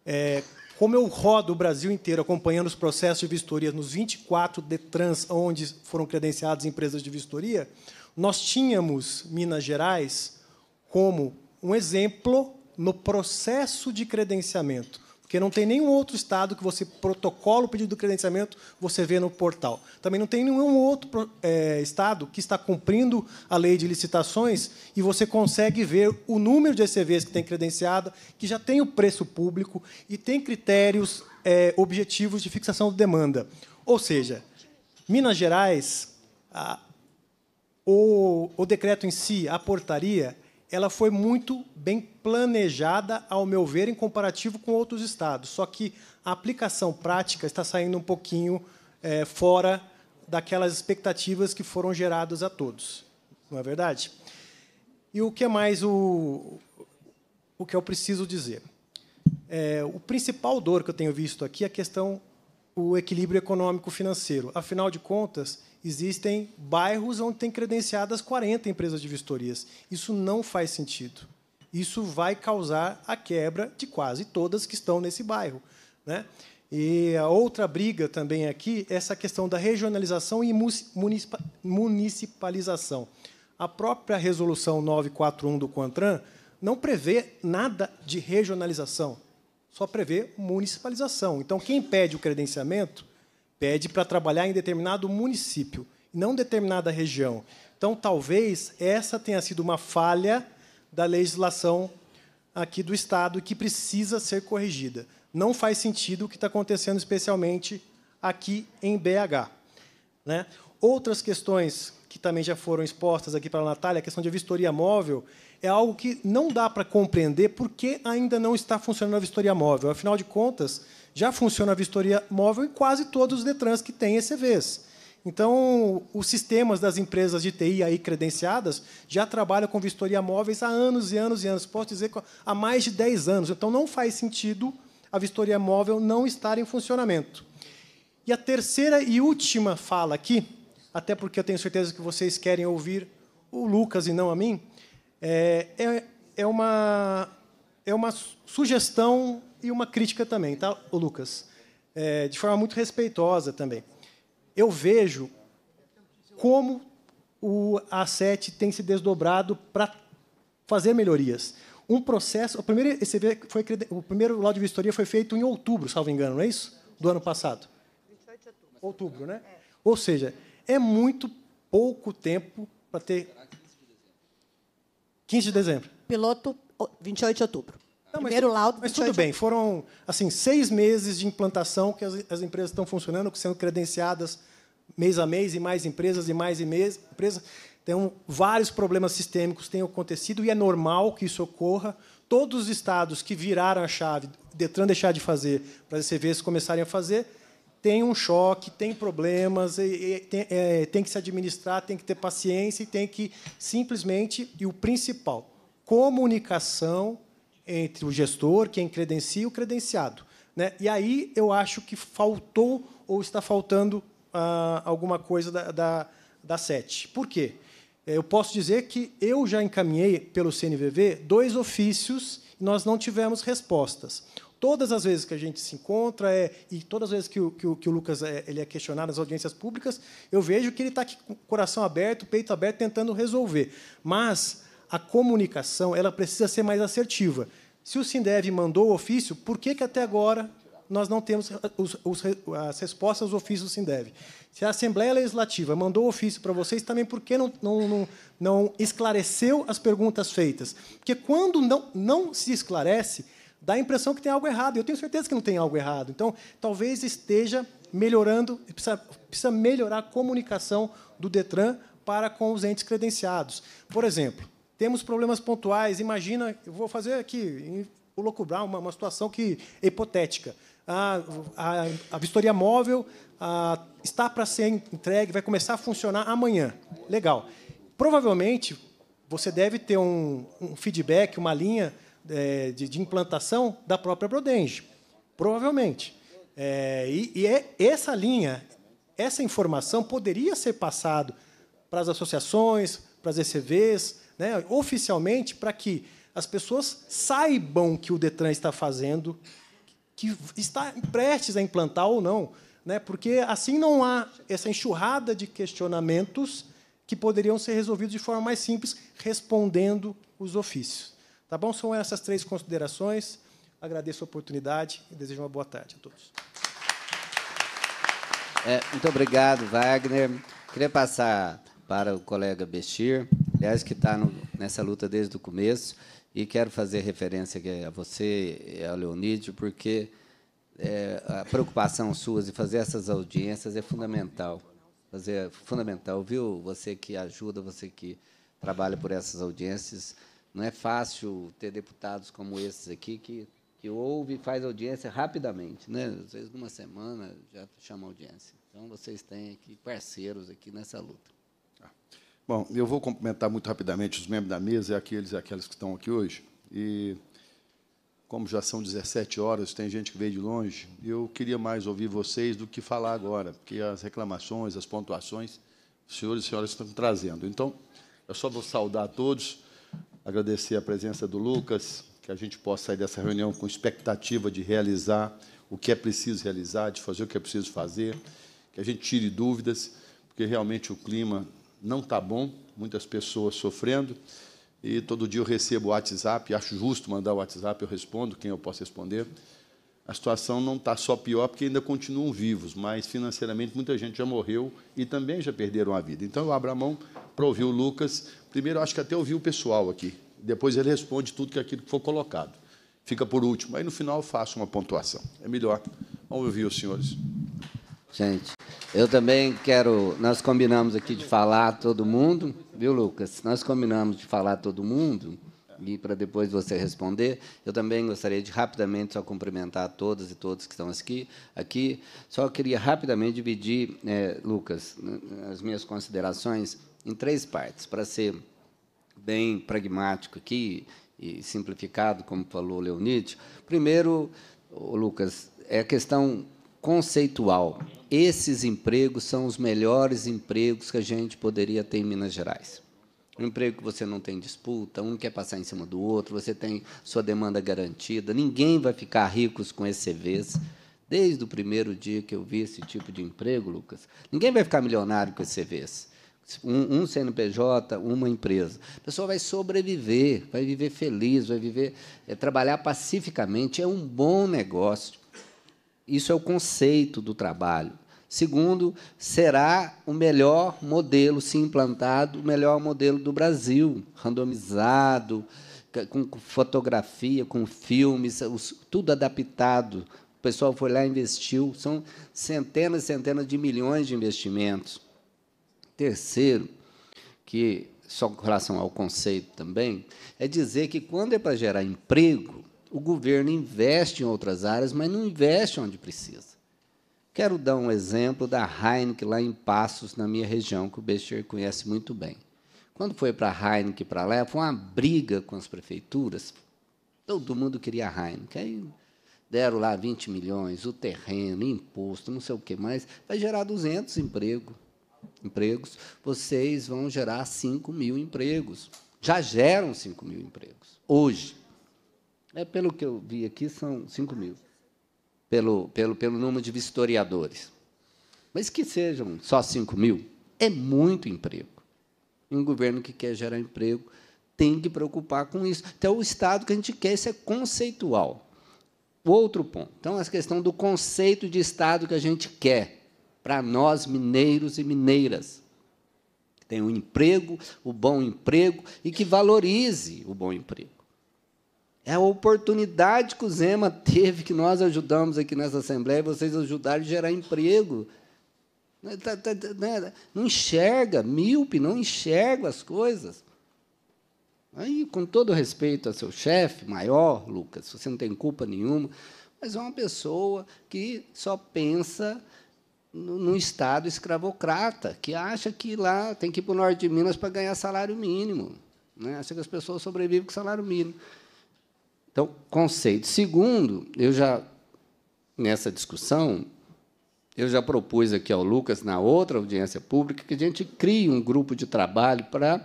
é, como eu rodo o Brasil inteiro acompanhando os processos de vistoria nos 24 DETRANs onde foram credenciadas empresas de vistoria, nós tínhamos Minas Gerais como um exemplo no processo de credenciamento. Porque não tem nenhum outro estado que você protocola o pedido de credenciamento, você vê no portal. Também não tem nenhum outro é, estado que está cumprindo a lei de licitações e você consegue ver o número de ECVs que tem credenciada, que já tem o preço público e tem critérios é, objetivos de fixação de demanda. Ou seja, Minas Gerais, a, o, o decreto em si, a portaria, ela foi muito bem planejada, ao meu ver, em comparativo com outros estados. Só que a aplicação prática está saindo um pouquinho é, fora daquelas expectativas que foram geradas a todos. Não é verdade? E o que é mais o, o que eu preciso dizer? É, o principal dor que eu tenho visto aqui é a questão o equilíbrio econômico financeiro. Afinal de contas, existem bairros onde tem credenciadas 40 empresas de vistorias. Isso não faz sentido. Isso vai causar a quebra de quase todas que estão nesse bairro. Né? E a outra briga também aqui é essa questão da regionalização e municipalização. A própria resolução 941 do CONTRAN não prevê nada de regionalização, só prevê municipalização. Então, quem pede o credenciamento pede para trabalhar em determinado município, não determinada região. Então, talvez essa tenha sido uma falha da legislação aqui do Estado que precisa ser corrigida. Não faz sentido o que está acontecendo, especialmente aqui em BH. Né? Outras questões que também já foram expostas aqui para a Natália, a questão de vistoria móvel, é algo que não dá para compreender por que ainda não está funcionando a vistoria móvel. Afinal de contas, já funciona a vistoria móvel em quase todos os Detrans que têm ECVs. Então, os sistemas das empresas de TI aí credenciadas já trabalham com vistoria móveis há anos e anos e anos. Posso dizer que há mais de 10 anos. Então, não faz sentido a vistoria móvel não estar em funcionamento. E a terceira e última fala aqui, até porque eu tenho certeza que vocês querem ouvir o Lucas e não a mim, é, é, é uma, é uma sugestão e uma crítica também, tá, Lucas? É, de forma muito respeitosa também. Eu vejo como o A7 tem se desdobrado para fazer melhorias. Um processo. O primeiro, esse foi, o primeiro laudo de vistoria foi feito em outubro, salvo engano, não é isso? Do ano passado. de outubro. Outubro, né? É. Ou seja, é muito pouco tempo para ter. 15 de dezembro. Piloto, 28 de outubro. Não, mas, Primeiro laudo. Mas tudo bem, foram assim seis meses de implantação que as, as empresas estão funcionando, sendo credenciadas mês a mês e mais empresas e mais e mês, empresas. Então, vários problemas sistêmicos têm acontecido e é normal que isso ocorra. Todos os estados que viraram a chave, Detran deixar de fazer, para as CVs começarem a fazer, tem um choque, tem problemas, e, e, tem, é, tem que se administrar, tem que ter paciência e tem que simplesmente, e o principal, comunicação entre o gestor, quem credencia e o credenciado. Né? E aí eu acho que faltou ou está faltando ah, alguma coisa da, da, da SET. Por quê? Eu posso dizer que eu já encaminhei pelo CNVV dois ofícios e nós não tivemos respostas. Todas as vezes que a gente se encontra é, e todas as vezes que o, que o, que o Lucas é, ele é questionado nas audiências públicas, eu vejo que ele está aqui com o coração aberto, peito aberto, tentando resolver. Mas a comunicação ela precisa ser mais assertiva. Se o Sindev mandou o ofício, por que, que até agora nós não temos os, os, as respostas aos ofícios do Sindev? Se a Assembleia Legislativa mandou o ofício para vocês, também por que não, não, não, não esclareceu as perguntas feitas? Porque quando não, não se esclarece, dá a impressão que tem algo errado. Eu tenho certeza que não tem algo errado. Então, talvez esteja melhorando, precisa, precisa melhorar a comunicação do Detran para com os entes credenciados. Por exemplo, temos problemas pontuais. Imagina, eu vou fazer aqui, vou lucubrar uma, uma situação que é hipotética. A, a, a vistoria móvel a, está para ser entregue, vai começar a funcionar amanhã. Legal. Provavelmente, você deve ter um, um feedback, uma linha é, de, de, implantação da própria Prodenge. Provavelmente. É, e, e é, essa linha, essa informação poderia ser passada para as associações, para as ECVs, né, oficialmente, para que as pessoas saibam que o Detran está fazendo, que está prestes a implantar ou não, né, porque assim não há essa enxurrada de questionamentos que poderiam ser resolvidos de forma mais simples, respondendo os ofícios. Tá bom? São essas três considerações. Agradeço a oportunidade e desejo uma boa tarde a todos. É, muito obrigado, Wagner. Queria passar para o colega Bestir aliás, que está nessa luta desde o começo. E quero fazer referência a você e ao Leonídio, porque é, a preocupação sua de fazer essas audiências é fundamental. Fazer, é fundamental, viu? Você que ajuda, você que trabalha por essas audiências. Não é fácil ter deputados como esses aqui que, que ouve e faz audiência rapidamente. Né? Às vezes, numa semana, já chama audiência. Então, vocês têm aqui parceiros aqui nessa luta. Bom, eu vou cumprimentar muito rapidamente os membros da mesa, é aqueles e aquelas que estão aqui hoje. E como já são 17 horas, tem gente que veio de longe, eu queria mais ouvir vocês do que falar agora, porque as reclamações, as pontuações, os senhores e senhoras estão trazendo. Então, eu só vou saudar a todos, agradecer a presença do Lucas, que a gente possa sair dessa reunião com expectativa de realizar o que é preciso realizar, de fazer o que é preciso fazer, que a gente tire dúvidas, porque realmente o clima não está bom, muitas pessoas sofrendo. E todo dia eu recebo WhatsApp, acho justo mandar o WhatsApp, eu respondo quem eu posso responder. A situação não está só pior porque ainda continuam vivos, mas financeiramente muita gente já morreu e também já perderam a vida. Então eu abro a mão para ouvir o Lucas. Primeiro, acho que até ouvi o pessoal aqui. Depois ele responde tudo que é aquilo que for colocado. Fica por último. Aí no final eu faço uma pontuação. É melhor. Vamos ouvir os senhores. Gente, eu também quero. Nós combinamos aqui de falar todo mundo, viu, Lucas? Nós combinamos de falar todo mundo e para depois você responder. Eu também gostaria de rapidamente só cumprimentar todas e todos que estão aqui. aqui. Só queria rapidamente dividir, é, Lucas, as minhas considerações em três partes, para ser bem pragmático aqui e simplificado, como falou Leonid. Primeiro, Lucas, é a questão conceitual. Esses empregos são os melhores empregos que a gente poderia ter em Minas Gerais. Um emprego que você não tem disputa, um quer passar em cima do outro, você tem sua demanda garantida, ninguém vai ficar ricos com ECVs. Desde o primeiro dia que eu vi esse tipo de emprego, Lucas, ninguém vai ficar milionário com ECVs. Um, um CNPJ, uma empresa. A pessoa vai sobreviver, vai viver feliz, vai viver, é, trabalhar pacificamente. É um bom negócio. Isso é o conceito do trabalho. Segundo, será o melhor modelo, se implantado, o melhor modelo do Brasil, randomizado, com fotografia, com filmes, tudo adaptado. O pessoal foi lá e investiu. São centenas e centenas de milhões de investimentos. Terceiro, que só com relação ao conceito também, é dizer que quando é para gerar emprego, o governo investe em outras áreas, mas não investe onde precisa. Quero dar um exemplo da Heineken lá em Passos, na minha região, que o Becher conhece muito bem. Quando foi para a Heineken para lá, foi uma briga com as prefeituras. Todo mundo queria a Heineken. Aí deram lá 20 milhões, o terreno, imposto, não sei o que mais. Vai gerar 200 emprego, empregos. Vocês vão gerar 5 mil empregos. Já geram 5 mil empregos, hoje. É, pelo que eu vi aqui, são 5 mil, pelo, pelo, pelo número de vistoriadores. Mas que sejam só 5 mil, é muito emprego. E um governo que quer gerar emprego tem que preocupar com isso. Então, o Estado que a gente quer, isso é conceitual. Outro ponto. Então, a questão do conceito de Estado que a gente quer para nós, mineiros e mineiras. que tenham um emprego, o um bom emprego, e que valorize o bom emprego. É a oportunidade que o Zema teve, que nós ajudamos aqui nessa Assembleia, vocês ajudaram a gerar emprego. Né, tá, tá, tá, né, não enxerga, míope, não enxerga as coisas. Aí, com todo respeito a seu chefe maior, Lucas, você não tem culpa nenhuma, mas é uma pessoa que só pensa num Estado escravocrata, que acha que lá tem que ir para o norte de Minas para ganhar salário mínimo. Né? Acha que as pessoas sobrevivem com salário mínimo. Então, conceito. Segundo, eu já, nessa discussão, eu já propus aqui ao Lucas, na outra audiência pública, que a gente crie um grupo de trabalho para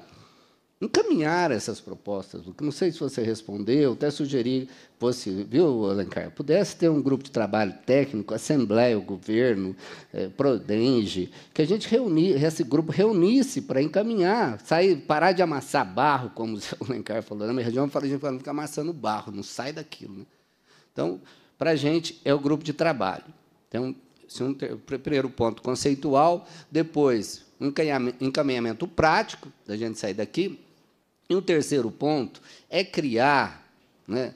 encaminhar essas propostas. Não sei se você respondeu, até sugeri, fosse, viu, Alencar, pudesse ter um grupo de trabalho técnico, Assembleia, o governo, é, Prodenge, que a gente reunisse, esse grupo reunisse para encaminhar, sair, parar de amassar barro, como [laughs] o Alencar falou, na né? minha região a gente fala, fica amassando barro, não sai daquilo. Né? Então, para a gente, é o grupo de trabalho. Então, é um ter, primeiro ponto conceitual, depois um encaminhamento prático da gente sair daqui, e o terceiro ponto é criar né,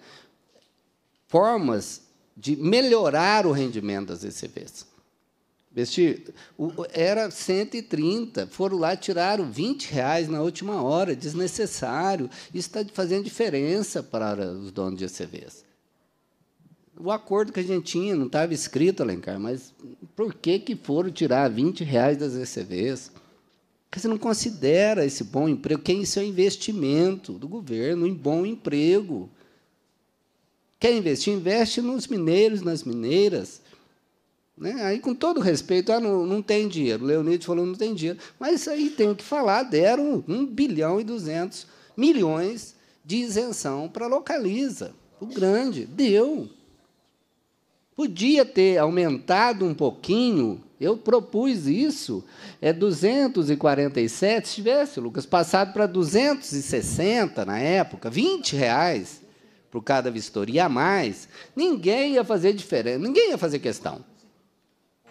formas de melhorar o rendimento das ECVs. era 130, foram lá, tiraram 20 reais na última hora, desnecessário. Isso está fazendo diferença para os donos de ECVs. O acordo que a gente tinha não estava escrito, Alencar, mas por que, que foram tirar 20 reais das ECVs? Você não considera esse bom emprego, quem é seu investimento do governo em bom emprego. Quer investir? Investe nos mineiros, nas mineiras. Né? Aí, com todo respeito, ah, não, não tem dinheiro. O Leonid falou não tem dinheiro. Mas aí tenho que falar, deram 1 bilhão e 200 milhões de isenção para localiza. O grande, deu. Podia ter aumentado um pouquinho, eu propus isso, é 247, se tivesse, Lucas, passado para 260 na época, 20 reais por cada vistoria a mais, ninguém ia fazer diferença, ninguém ia fazer questão.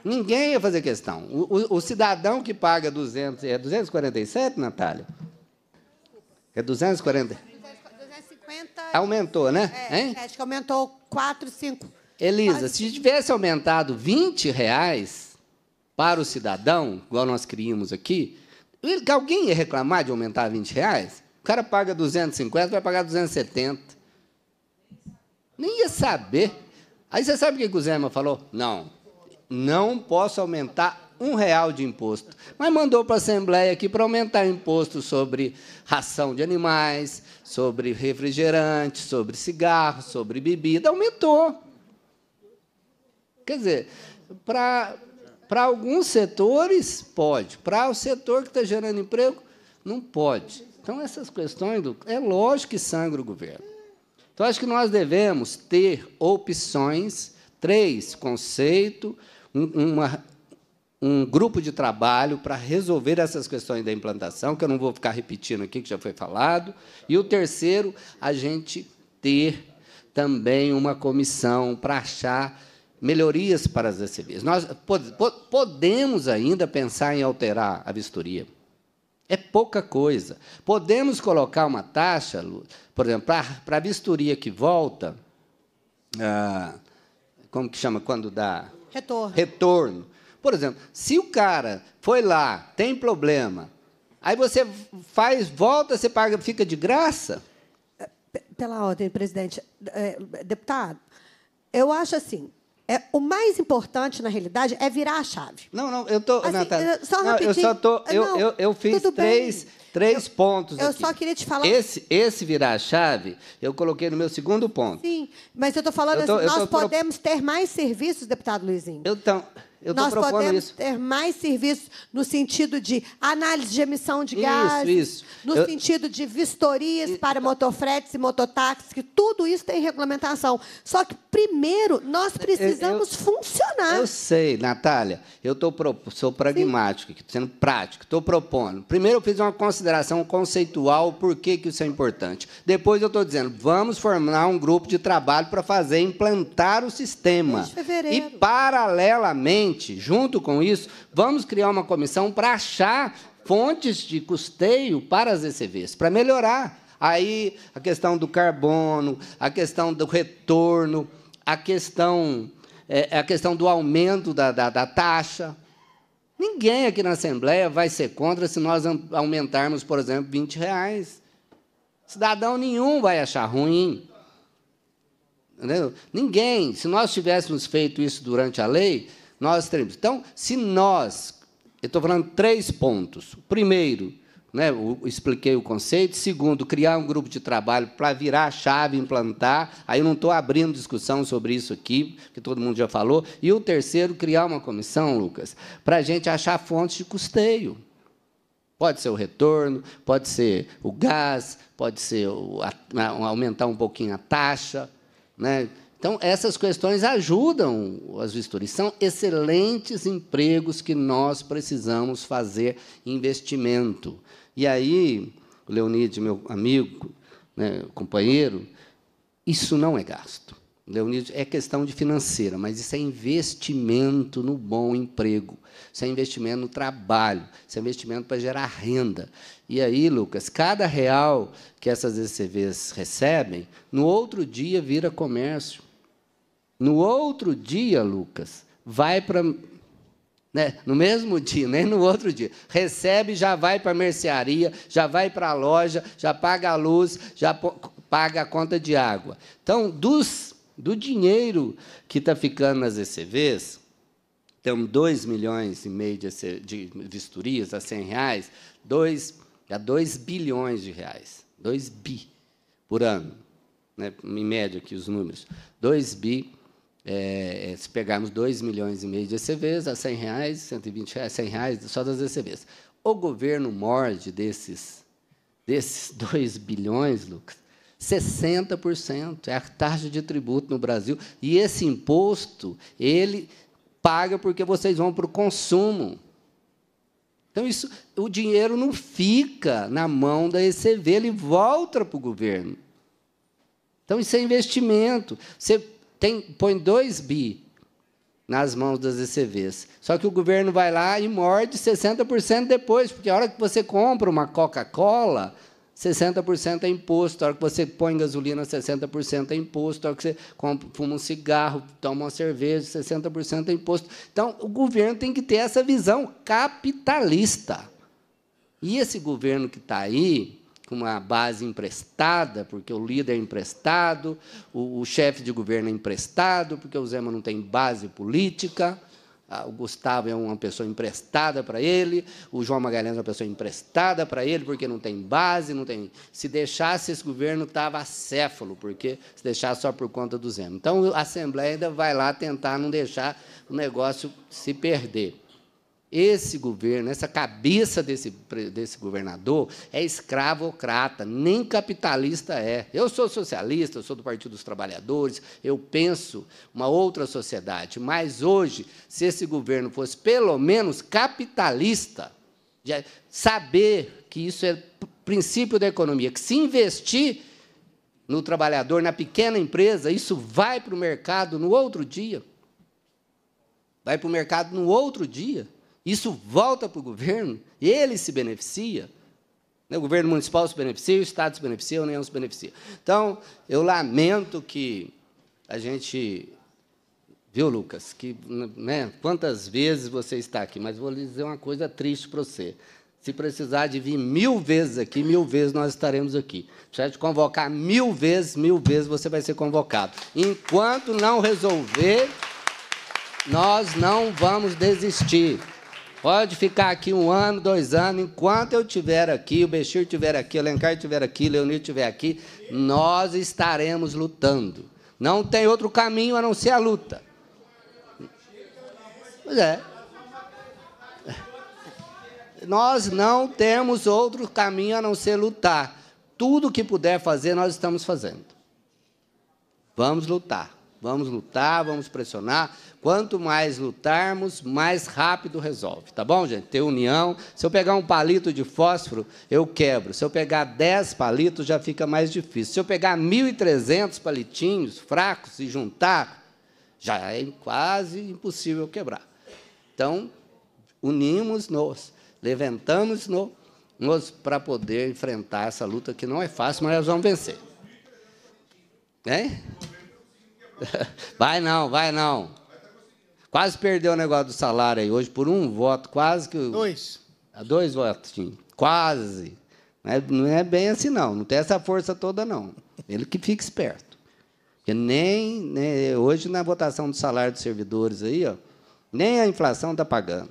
Ninguém ia fazer questão. O, o, o cidadão que paga 200, é 247, Natália? É 240? 250. Aumentou, né? É, acho que aumentou 4, 5 Elisa, Mas... se tivesse aumentado 20 reais para o cidadão, igual nós criamos aqui, alguém ia reclamar de aumentar 20 reais? O cara paga 250, vai pagar 270. Nem ia saber. Aí você sabe o que o Zema falou? Não, não posso aumentar um real de imposto. Mas mandou para a Assembleia aqui para aumentar imposto sobre ração de animais, sobre refrigerante, sobre cigarro, sobre bebida. Aumentou. Quer dizer, para alguns setores, pode. Para o setor que está gerando emprego, não pode. Então, essas questões, do, é lógico que sangra o governo. Então, acho que nós devemos ter opções, três, conceito, um, uma, um grupo de trabalho para resolver essas questões da implantação, que eu não vou ficar repetindo aqui, que já foi falado. E o terceiro, a gente ter também uma comissão para achar melhorias para as recebíveis. Nós pod pod podemos ainda pensar em alterar a vistoria. É pouca coisa. Podemos colocar uma taxa, por exemplo, para a vistoria que volta, ah, como que chama quando dá? Retorno. Retorno. Por exemplo, se o cara foi lá, tem problema, aí você faz, volta, você paga, fica de graça? Pela ordem, presidente. É, deputado, eu acho assim, é, o mais importante, na realidade, é virar a chave. Não, não, eu tô. Assim, Natália, só não, eu só tô. Eu, não, eu, eu fiz três, três eu, pontos. Eu aqui. só queria te falar. Esse, esse virar a chave, eu coloquei no meu segundo ponto. Sim, mas eu estou falando eu tô, assim, nós tô, podemos pro... ter mais serviços, deputado Luizinho. então. Eu Nós podemos isso. ter mais serviços no sentido de análise de emissão de gases, isso, isso. no eu... sentido de vistorias e... para motofretes e mototáxis, que tudo isso tem regulamentação. Só que, primeiro, nós precisamos eu, eu, funcionar. Eu sei, Natália, eu tô pro... sou pragmático, Sim. sendo prático, estou propondo. Primeiro, eu fiz uma consideração conceitual, por que, que isso é importante. Depois, eu estou dizendo, vamos formar um grupo de trabalho para fazer implantar o sistema. E, paralelamente, junto com isso, vamos criar uma comissão para achar fontes de custeio para as ECVs, para melhorar. Aí a questão do carbono, a questão do retorno, a questão, é, é, a questão do aumento da, da, da taxa. Ninguém aqui na Assembleia vai ser contra se nós aumentarmos, por exemplo, 20 reais. Cidadão nenhum vai achar ruim. Entendeu? Ninguém. Se nós tivéssemos feito isso durante a lei, nós teremos. Então, se nós. Eu estou falando três pontos. Primeiro, né, expliquei o conceito. Segundo, criar um grupo de trabalho para virar a chave, implantar. Aí eu não estou abrindo discussão sobre isso aqui, que todo mundo já falou. E o terceiro, criar uma comissão, Lucas, para a gente achar fontes de custeio. Pode ser o retorno, pode ser o gás, pode ser o, a, aumentar um pouquinho a taxa. Né? Então, essas questões ajudam as vistorias. São excelentes empregos que nós precisamos fazer investimento. E aí, o Leonide, meu amigo, né, companheiro, isso não é gasto. Leonide, é questão de financeira, mas isso é investimento no bom emprego, isso é investimento no trabalho, isso é investimento para gerar renda. E aí, Lucas, cada real que essas ECVs recebem, no outro dia vira comércio no outro dia, Lucas, vai para. Né, no mesmo dia, nem né, no outro dia. Recebe, já vai para a mercearia, já vai para a loja, já paga a luz, já paga a conta de água. Então, dos, do dinheiro que está ficando nas ECVs, temos 2 milhões e meio de, EC, de vistorias a 100 reais, dois a 2 bilhões de reais. 2 bi por ano, né, em média aqui os números. 2 bi é, é, se pegarmos 2 milhões e meio de ECVs, a 100 reais, 120 reais, 100 reais só das ECVs. O governo morde desses, desses 2 [laughs] bilhões, Lucas, 60% é a taxa de tributo no Brasil. E esse imposto, ele paga porque vocês vão para o consumo. Então, isso, o dinheiro não fica na mão da ECV, ele volta para o governo. Então, isso é investimento. Você tem, põe 2 bi nas mãos das ECVs. Só que o governo vai lá e morde 60% depois, porque a hora que você compra uma Coca-Cola, 60% é imposto, a hora que você põe gasolina, 60% é imposto, a hora que você compra, fuma um cigarro, toma uma cerveja, 60% é imposto. Então, o governo tem que ter essa visão capitalista. E esse governo que está aí, com uma base emprestada, porque o líder é emprestado, o, o chefe de governo é emprestado, porque o Zema não tem base política, ah, o Gustavo é uma pessoa emprestada para ele, o João Magalhães é uma pessoa emprestada para ele, porque não tem base, não tem. Se deixasse esse governo, estava acéfalo, porque se deixasse só por conta do Zema. Então, a Assembleia ainda vai lá tentar não deixar o negócio se perder. Esse governo, essa cabeça desse, desse governador é escravocrata, nem capitalista é. Eu sou socialista, eu sou do Partido dos Trabalhadores, eu penso uma outra sociedade. Mas hoje, se esse governo fosse pelo menos capitalista, saber que isso é princípio da economia, que se investir no trabalhador, na pequena empresa, isso vai para o mercado no outro dia. Vai para o mercado no outro dia isso volta para o governo, ele se beneficia. Né? O governo municipal se beneficia, o Estado se beneficia, a União se beneficia. Então, eu lamento que a gente. Viu, Lucas? Que, né, quantas vezes você está aqui, mas vou lhe dizer uma coisa triste para você. Se precisar de vir mil vezes aqui, mil vezes nós estaremos aqui. Se te convocar mil vezes, mil vezes você vai ser convocado. Enquanto não resolver, nós não vamos desistir. Pode ficar aqui um ano, dois anos, enquanto eu estiver aqui, o Bexir estiver aqui, o Alencar estiver aqui, o Leonir estiver aqui, nós estaremos lutando. Não tem outro caminho a não ser a luta. Pois é. Nós não temos outro caminho a não ser lutar. Tudo que puder fazer, nós estamos fazendo. Vamos lutar. Vamos lutar, vamos pressionar, Quanto mais lutarmos, mais rápido resolve, tá bom, gente? Ter união. Se eu pegar um palito de fósforo, eu quebro. Se eu pegar 10 palitos, já fica mais difícil. Se eu pegar 1.300 palitinhos fracos e juntar, já é quase impossível quebrar. Então, unimos-nos, levantamos-nos para poder enfrentar essa luta que não é fácil, mas nós vamos vencer. Hein? [laughs] Vai não, vai não. Quase perdeu o negócio do salário aí hoje por um voto, quase que. Dois. Ah, dois votos, sim. Quase. Não é, não é bem assim, não. Não tem essa força toda, não. Ele que fica esperto. Porque nem, né, Hoje, na votação do salário dos servidores aí, ó, nem a inflação está pagando.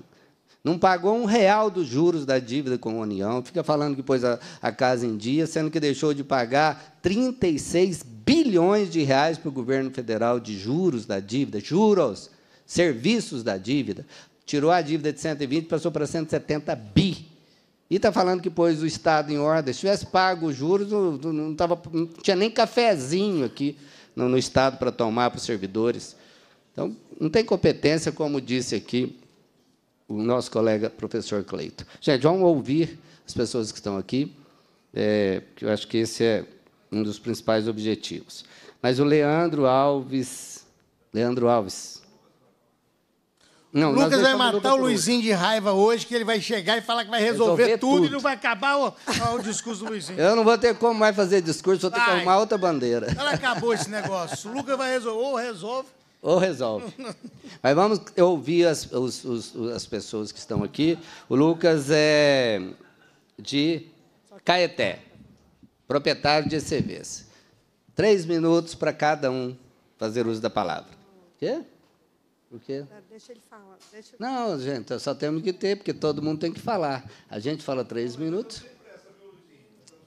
Não pagou um real dos juros da dívida com a União, fica falando que pôs a, a casa em dia, sendo que deixou de pagar 36 bilhões de reais para o governo federal de juros da dívida. Juros! serviços da dívida, tirou a dívida de 120, passou para 170 bi. E está falando que pôs o Estado em ordem. Se tivesse pago os juros, não, tava, não tinha nem cafezinho aqui no, no Estado para tomar para os servidores. Então, não tem competência, como disse aqui o nosso colega professor Cleito. Gente, vamos ouvir as pessoas que estão aqui, é, que eu acho que esse é um dos principais objetivos. Mas o Leandro Alves. Leandro Alves. Não, Lucas vai matar o Luizinho de raiva hoje, que ele vai chegar e falar que vai resolver, resolver tudo, tudo, e não vai acabar o, o, discurso do Luizinho. Eu não vou ter como mais fazer discurso, vou ter que arrumar outra bandeira. Ela acabou esse negócio. O Lucas vai resolver, ou resolve. Ou resolve. Mas vamos ouvir as, os, os, as pessoas que estão aqui. O Lucas é de Caeté, proprietário de ECVs. Três minutos para cada um fazer uso da palavra. Quê? Porque... Tá, deixa ele falar. Deixa Não, gente, só temos que ter, porque todo mundo tem que falar. A gente fala três minutos.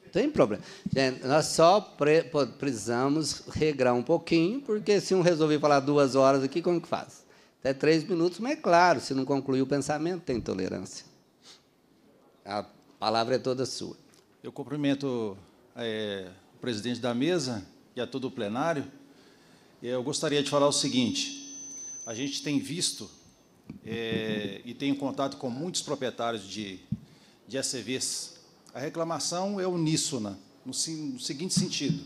Não tem problema. Gente, nós só pre precisamos regrar um pouquinho, porque se um resolver falar duas horas aqui, como que faz? Até três minutos, mas é claro, se não concluir o pensamento, tem tolerância. A palavra é toda sua. Eu cumprimento é, o presidente da mesa e a todo o plenário. Eu gostaria de falar o seguinte a gente tem visto é, e tem contato com muitos proprietários de, de ACVs. A reclamação é uníssona, no, no seguinte sentido.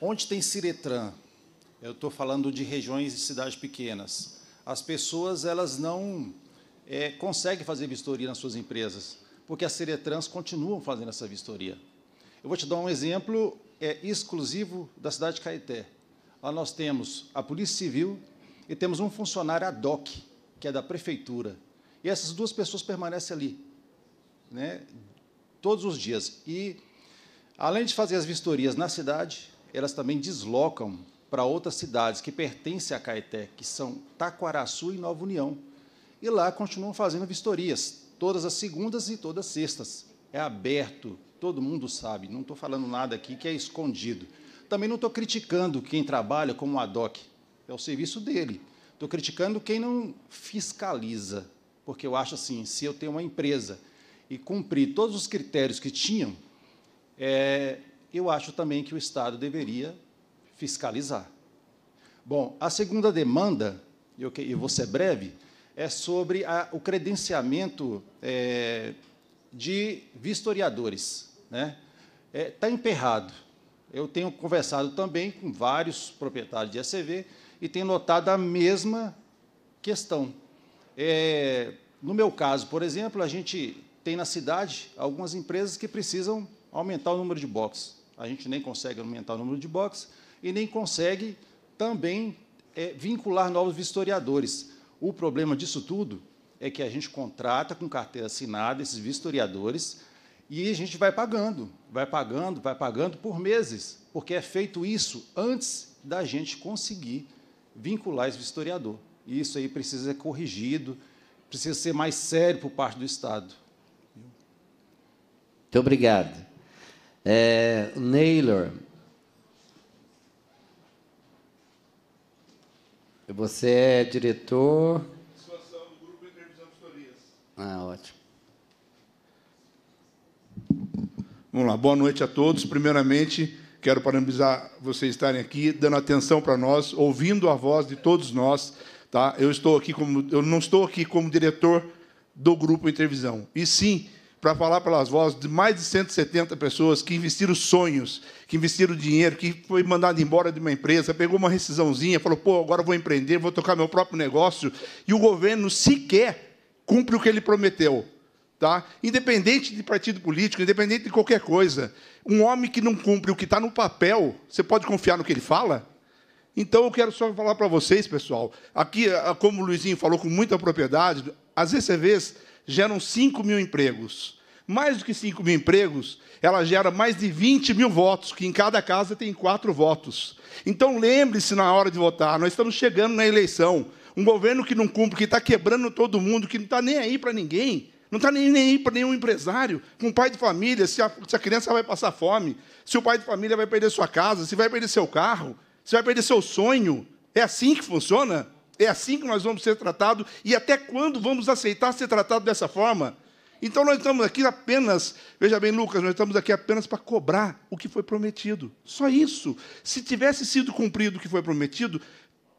Onde tem Ciretran, eu estou falando de regiões e cidades pequenas, as pessoas elas não é, conseguem fazer vistoria nas suas empresas, porque as Ciretrans continuam fazendo essa vistoria. Eu vou te dar um exemplo é, exclusivo da cidade de Caeté. Lá nós temos a Polícia Civil, e temos um funcionário ad hoc, que é da prefeitura. E essas duas pessoas permanecem ali, né, todos os dias. E, além de fazer as vistorias na cidade, elas também deslocam para outras cidades que pertencem à Caeté, que são Taquaraçu e Nova União. E lá continuam fazendo vistorias, todas as segundas e todas as sextas. É aberto, todo mundo sabe, não estou falando nada aqui que é escondido. Também não estou criticando quem trabalha como ad hoc é o serviço dele. Estou criticando quem não fiscaliza, porque eu acho assim: se eu tenho uma empresa e cumprir todos os critérios que tinham, é, eu acho também que o Estado deveria fiscalizar. Bom, a segunda demanda, eu, eu vou ser breve, é sobre a, o credenciamento é, de vistoriadores. Né? Está é, tá emperrado. Eu tenho conversado também com vários proprietários de SCV e tem notado a mesma questão. É, no meu caso, por exemplo, a gente tem na cidade algumas empresas que precisam aumentar o número de boxes. A gente nem consegue aumentar o número de boxes e nem consegue também é, vincular novos vistoriadores. O problema disso tudo é que a gente contrata com carteira assinada esses vistoriadores e a gente vai pagando, vai pagando, vai pagando por meses, porque é feito isso antes da gente conseguir vincular esse vistoriador. E isso aí precisa ser corrigido, precisa ser mais sério por parte do Estado. Muito obrigado. É, Naylor, você é diretor... Situação do Grupo Ah, ótimo. Vamos lá, boa noite a todos. Primeiramente, Quero parabenizar vocês estarem aqui, dando atenção para nós, ouvindo a voz de todos nós. Tá? Eu estou aqui como eu não estou aqui como diretor do grupo Intervisão, e sim para falar pelas vozes de mais de 170 pessoas que investiram sonhos, que investiram dinheiro, que foi mandado embora de uma empresa, pegou uma rescisãozinha, falou: "Pô, agora vou empreender, vou tocar meu próprio negócio", e o governo sequer cumpre o que ele prometeu. Tá? Independente de partido político, independente de qualquer coisa, um homem que não cumpre o que está no papel, você pode confiar no que ele fala? Então eu quero só falar para vocês, pessoal. Aqui, como o Luizinho falou com muita propriedade, as ECVs geram 5 mil empregos. Mais do que 5 mil empregos, ela gera mais de 20 mil votos, que em cada casa tem quatro votos. Então lembre-se na hora de votar, nós estamos chegando na eleição. Um governo que não cumpre, que está quebrando todo mundo, que não está nem aí para ninguém, não está nem, nem aí para nenhum empresário, com um pai de família, se a, se a criança vai passar fome, se o pai de família vai perder sua casa, se vai perder seu carro, se vai perder seu sonho. É assim que funciona? É assim que nós vamos ser tratados? E até quando vamos aceitar ser tratado dessa forma? Então nós estamos aqui apenas, veja bem, Lucas, nós estamos aqui apenas para cobrar o que foi prometido. Só isso. Se tivesse sido cumprido o que foi prometido,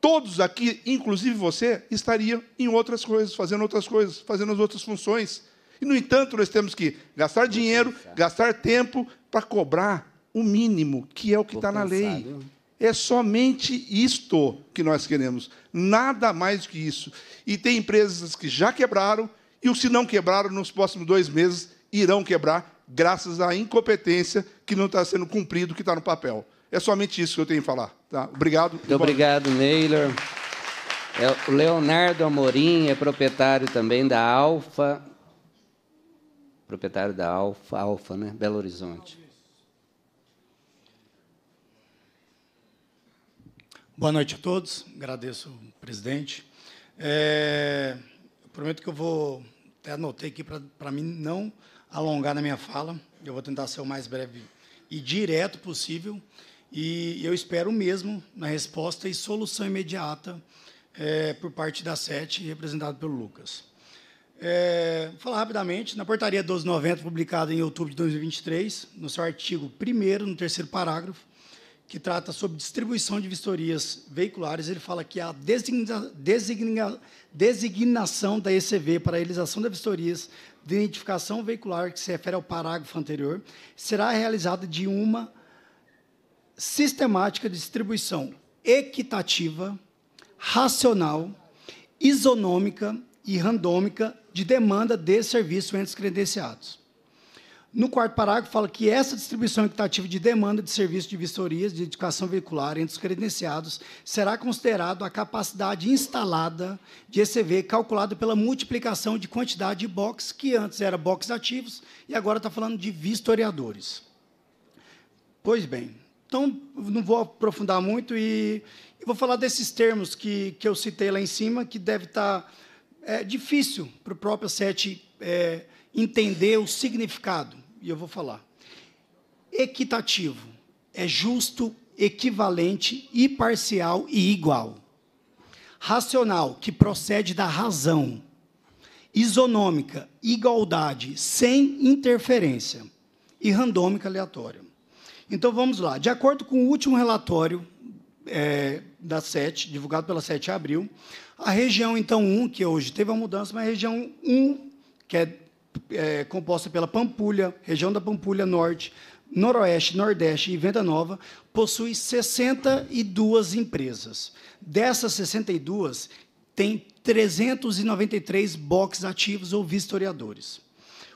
todos aqui, inclusive você, estariam em outras coisas, fazendo outras coisas, fazendo as outras funções. E, no entanto, nós temos que gastar dinheiro, gastar tempo para cobrar o mínimo, que é o que está na lei. É somente isto que nós queremos, nada mais do que isso. E tem empresas que já quebraram, e os que não quebraram nos próximos dois meses irão quebrar, graças à incompetência que não está sendo cumprido, que está no papel. É somente isso que eu tenho a falar. Tá, obrigado. Muito obrigado, Neylor. É, o Leonardo Amorim é proprietário também da Alfa, proprietário da Alfa, Alfa, né? Belo Horizonte. Boa noite a todos. Agradeço presidente. É, prometo que eu vou até anotei aqui para mim não alongar na minha fala. Eu vou tentar ser o mais breve e direto possível. E eu espero mesmo na resposta e solução imediata é, por parte da SET, representado pelo Lucas. É, vou falar rapidamente, na portaria 1290, publicada em outubro de 2023, no seu artigo 1 no terceiro parágrafo, que trata sobre distribuição de vistorias veiculares, ele fala que a designa, designa, designação da ECV para a realização das vistorias de identificação veicular, que se refere ao parágrafo anterior, será realizada de uma sistemática de distribuição equitativa, racional, isonômica e randômica de demanda de serviço entre os credenciados. No quarto parágrafo, fala que essa distribuição equitativa de demanda de serviço de vistorias de educação veicular entre os credenciados será considerado a capacidade instalada de ECV calculada pela multiplicação de quantidade de box, que antes era box ativos, e agora está falando de vistoriadores. Pois bem, então, não vou aprofundar muito e, e vou falar desses termos que, que eu citei lá em cima, que deve estar tá, é, difícil para o próprio set é, entender o significado, e eu vou falar. Equitativo é justo, equivalente, imparcial e igual. Racional, que procede da razão. Isonômica, igualdade, sem interferência. E randômica, aleatória. Então vamos lá. De acordo com o último relatório é, da SET, divulgado pela SET em abril, a região então 1, que hoje teve uma mudança, mas a região 1, que é, é composta pela Pampulha, região da Pampulha Norte, Noroeste, Nordeste e Venda Nova, possui 62 empresas. Dessas 62, tem 393 boxes ativos ou vistoriadores.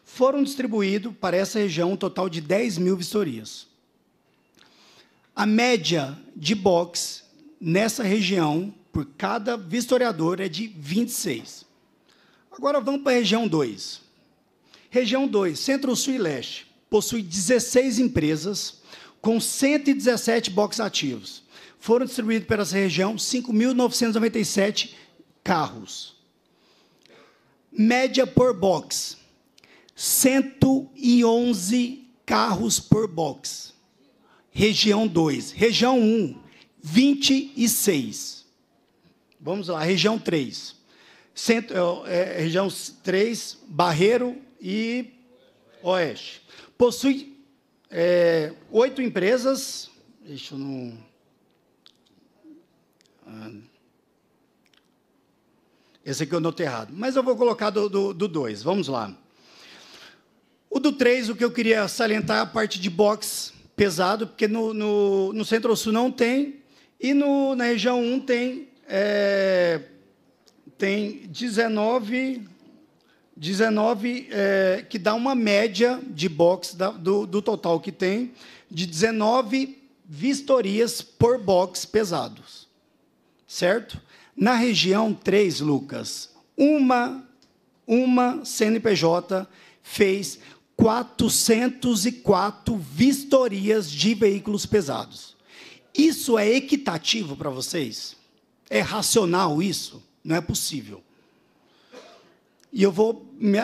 Foram distribuídos para essa região um total de 10 mil vistorias. A média de box nessa região, por cada vistoriador, é de 26. Agora vamos para a região 2. Região 2, Centro-Sul e Leste, possui 16 empresas com 117 boxes ativos. Foram distribuídos para essa região 5.997 carros. Média por box, 111 carros por box região 2. Região 1, um, 26. Vamos lá, região 3. É, é, região 3, Barreiro e Oeste. Possui é, oito empresas. Deixa eu não. Ah. esse aqui eu notei errado, mas eu vou colocar do 2. Vamos lá. O do 3, o que eu queria salientar é a parte de boxe pesado, porque no, no, no Centro-Sul não tem, e no, na região 1 tem, é, tem 19, 19 é, que dá uma média de box da, do, do total que tem, de 19 vistorias por box pesados. Certo? Na região 3, Lucas, uma, uma CNPJ fez 404 vistorias de veículos pesados. Isso é equitativo para vocês? É racional isso? Não é possível. E eu vou me,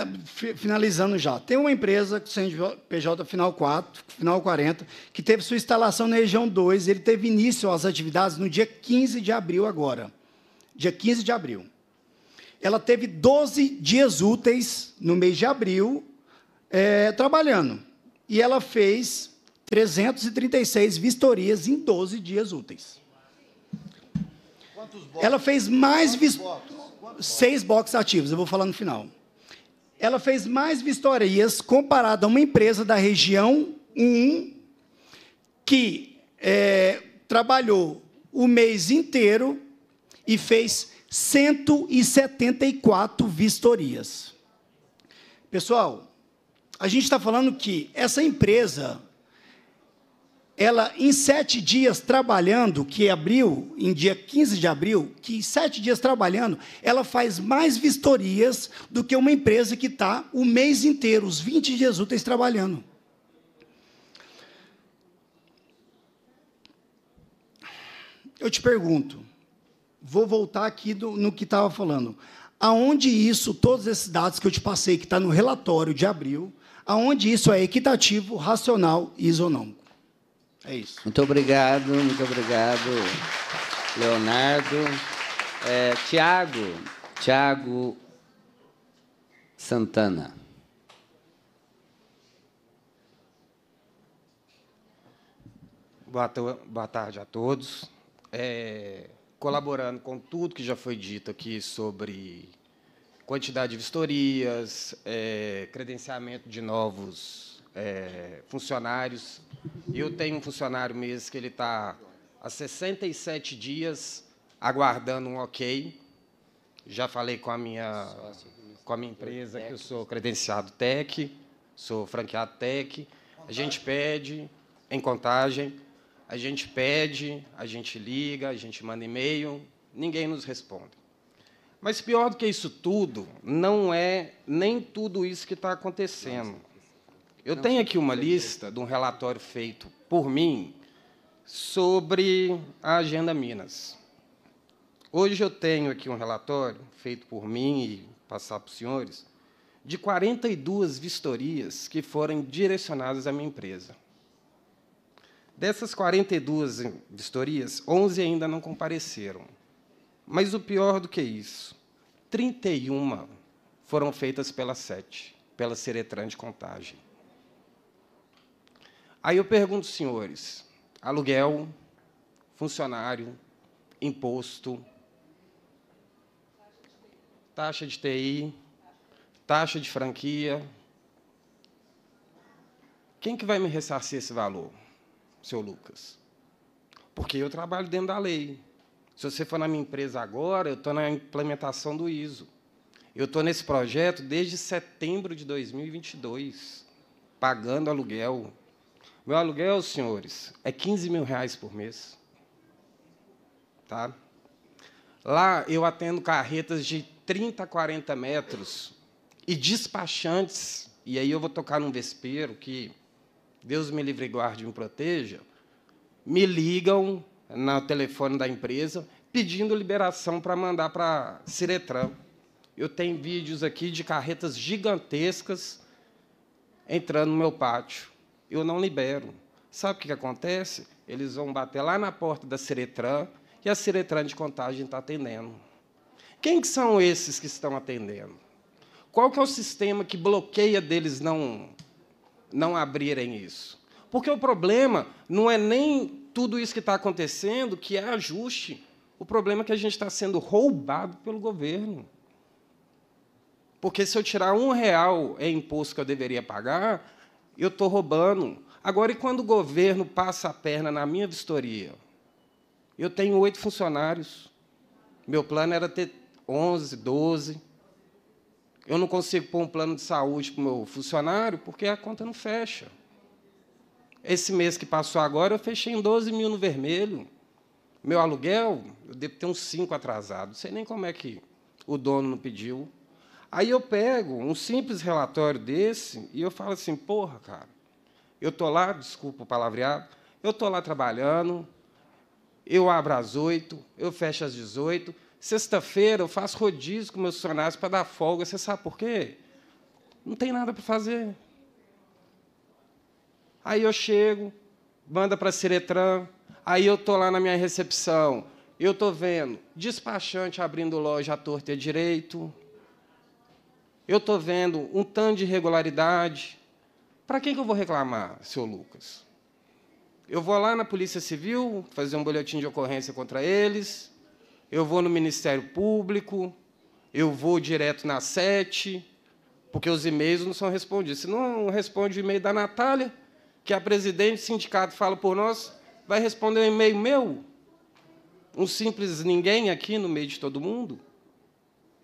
finalizando já. Tem uma empresa, CNPJ Final 4, Final 40, que teve sua instalação na região 2, ele teve início às atividades no dia 15 de abril agora. Dia 15 de abril. Ela teve 12 dias úteis no mês de abril é, trabalhando. E ela fez 336 vistorias em 12 dias úteis. Ela fez mais seis boxes ativos, eu vou falar no final. Ela fez mais vistorias comparada a uma empresa da região 1 que é, trabalhou o mês inteiro e fez 174 vistorias. Pessoal, a gente está falando que essa empresa, ela em sete dias trabalhando, que abriu, em dia 15 de abril, que em sete dias trabalhando, ela faz mais vistorias do que uma empresa que está o mês inteiro, os 20 dias úteis trabalhando. Eu te pergunto, vou voltar aqui do, no que estava falando. Aonde isso, todos esses dados que eu te passei, que está no relatório de abril, aonde isso é equitativo, racional e isonômico. É isso. Muito obrigado, muito obrigado, Leonardo. É, Tiago, Tiago Santana. Boa, tarde a todos. É, colaborando com tudo que já foi dito aqui sobre quantidade de vistorias, é, credenciamento de novos é, funcionários. Eu tenho um funcionário mesmo que ele está há 67 dias aguardando um ok. Já falei com a minha, com a minha empresa que eu sou credenciado TEC, sou franqueado TEC. A gente pede em contagem, a gente pede, a gente liga, a gente manda e-mail, ninguém nos responde. Mas pior do que isso tudo, não é nem tudo isso que está acontecendo. Eu tenho aqui uma lista de um relatório feito por mim sobre a Agenda Minas. Hoje eu tenho aqui um relatório feito por mim e passar para os senhores de 42 vistorias que foram direcionadas à minha empresa. Dessas 42 vistorias, 11 ainda não compareceram. Mas o pior do que isso, 31 foram feitas pela SET, pela Seretran de Contagem. Aí eu pergunto, senhores, aluguel, funcionário, imposto, taxa de TI, taxa de franquia. Quem que vai me ressarcir esse valor, seu Lucas? Porque eu trabalho dentro da lei. Se você for na minha empresa agora, eu estou na implementação do ISO. Eu estou nesse projeto desde setembro de 2022, pagando aluguel. Meu aluguel, senhores, é 15 mil reais por mês. Tá? Lá eu atendo carretas de 30 40 metros e despachantes. E aí eu vou tocar num vespeiro que Deus me livre, guarde e me proteja. Me ligam no telefone da empresa, pedindo liberação para mandar para Ciretran. Eu tenho vídeos aqui de carretas gigantescas entrando no meu pátio. Eu não libero. Sabe o que, acontece? Eles vão bater lá na porta da Ciretran e a Ciretran de Contagem está atendendo. Quem que são esses que estão atendendo? Qual que é o sistema que bloqueia deles não, não abrirem isso? Porque o problema não é nem tudo isso que está acontecendo, que é ajuste, o problema é que a gente está sendo roubado pelo governo. Porque se eu tirar um real em imposto que eu deveria pagar, eu estou roubando. Agora, e quando o governo passa a perna na minha vistoria? Eu tenho oito funcionários. Meu plano era ter 11, 12. Eu não consigo pôr um plano de saúde para o meu funcionário porque a conta não fecha. Esse mês que passou agora, eu fechei em 12 mil no vermelho. Meu aluguel, eu devo ter uns 5 atrasados. Não sei nem como é que o dono não pediu. Aí eu pego um simples relatório desse e eu falo assim, porra, cara, eu estou lá, desculpa o palavreado, eu estou lá trabalhando, eu abro às 8, eu fecho às 18, sexta-feira eu faço rodízio com meus funcionários para dar folga, você sabe por quê? Não tem nada para fazer. Aí eu chego, manda para a Ciretran, aí eu estou lá na minha recepção, eu estou vendo despachante abrindo loja à torta e à direito, eu estou vendo um tanto de irregularidade. Para quem que eu vou reclamar, seu Lucas? Eu vou lá na Polícia Civil fazer um boletim de ocorrência contra eles, eu vou no Ministério Público, eu vou direto na Sete, porque os e-mails não são respondidos. Se não responde o e-mail da Natália, que a presidente do sindicato fala por nós, vai responder um e-mail meu? Um simples ninguém aqui no meio de todo mundo?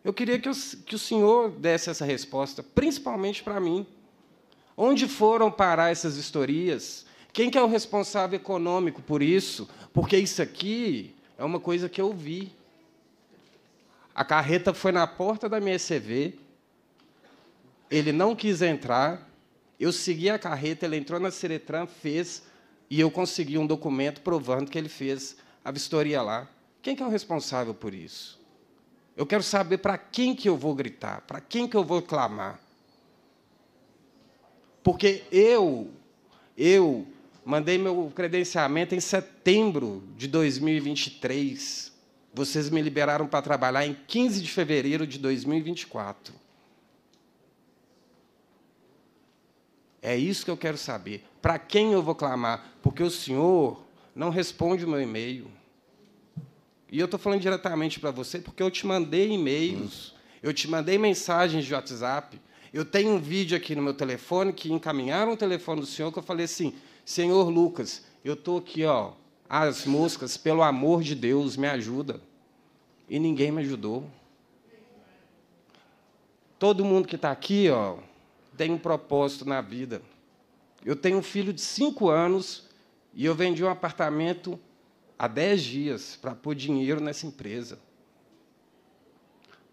Eu queria que, que o senhor desse essa resposta, principalmente para mim. Onde foram parar essas historias? Quem que é o responsável econômico por isso? Porque isso aqui é uma coisa que eu vi. A carreta foi na porta da minha CV, ele não quis entrar, eu segui a carreta, ele entrou na Ciretran, fez, e eu consegui um documento provando que ele fez a vistoria lá. Quem que é o responsável por isso? Eu quero saber para quem que eu vou gritar, para quem que eu vou clamar. Porque eu, eu mandei meu credenciamento em setembro de 2023. Vocês me liberaram para trabalhar em 15 de fevereiro de 2024. É isso que eu quero saber. Para quem eu vou clamar? Porque o senhor não responde o meu e-mail. E eu estou falando diretamente para você porque eu te mandei e-mails, eu te mandei mensagens de WhatsApp. Eu tenho um vídeo aqui no meu telefone que encaminharam o telefone do senhor que eu falei assim: Senhor Lucas, eu estou aqui, ó, as moscas, pelo amor de Deus, me ajuda. E ninguém me ajudou. Todo mundo que está aqui, ó, tem um propósito na vida. Eu tenho um filho de cinco anos e eu vendi um apartamento há dez dias para pôr dinheiro nessa empresa.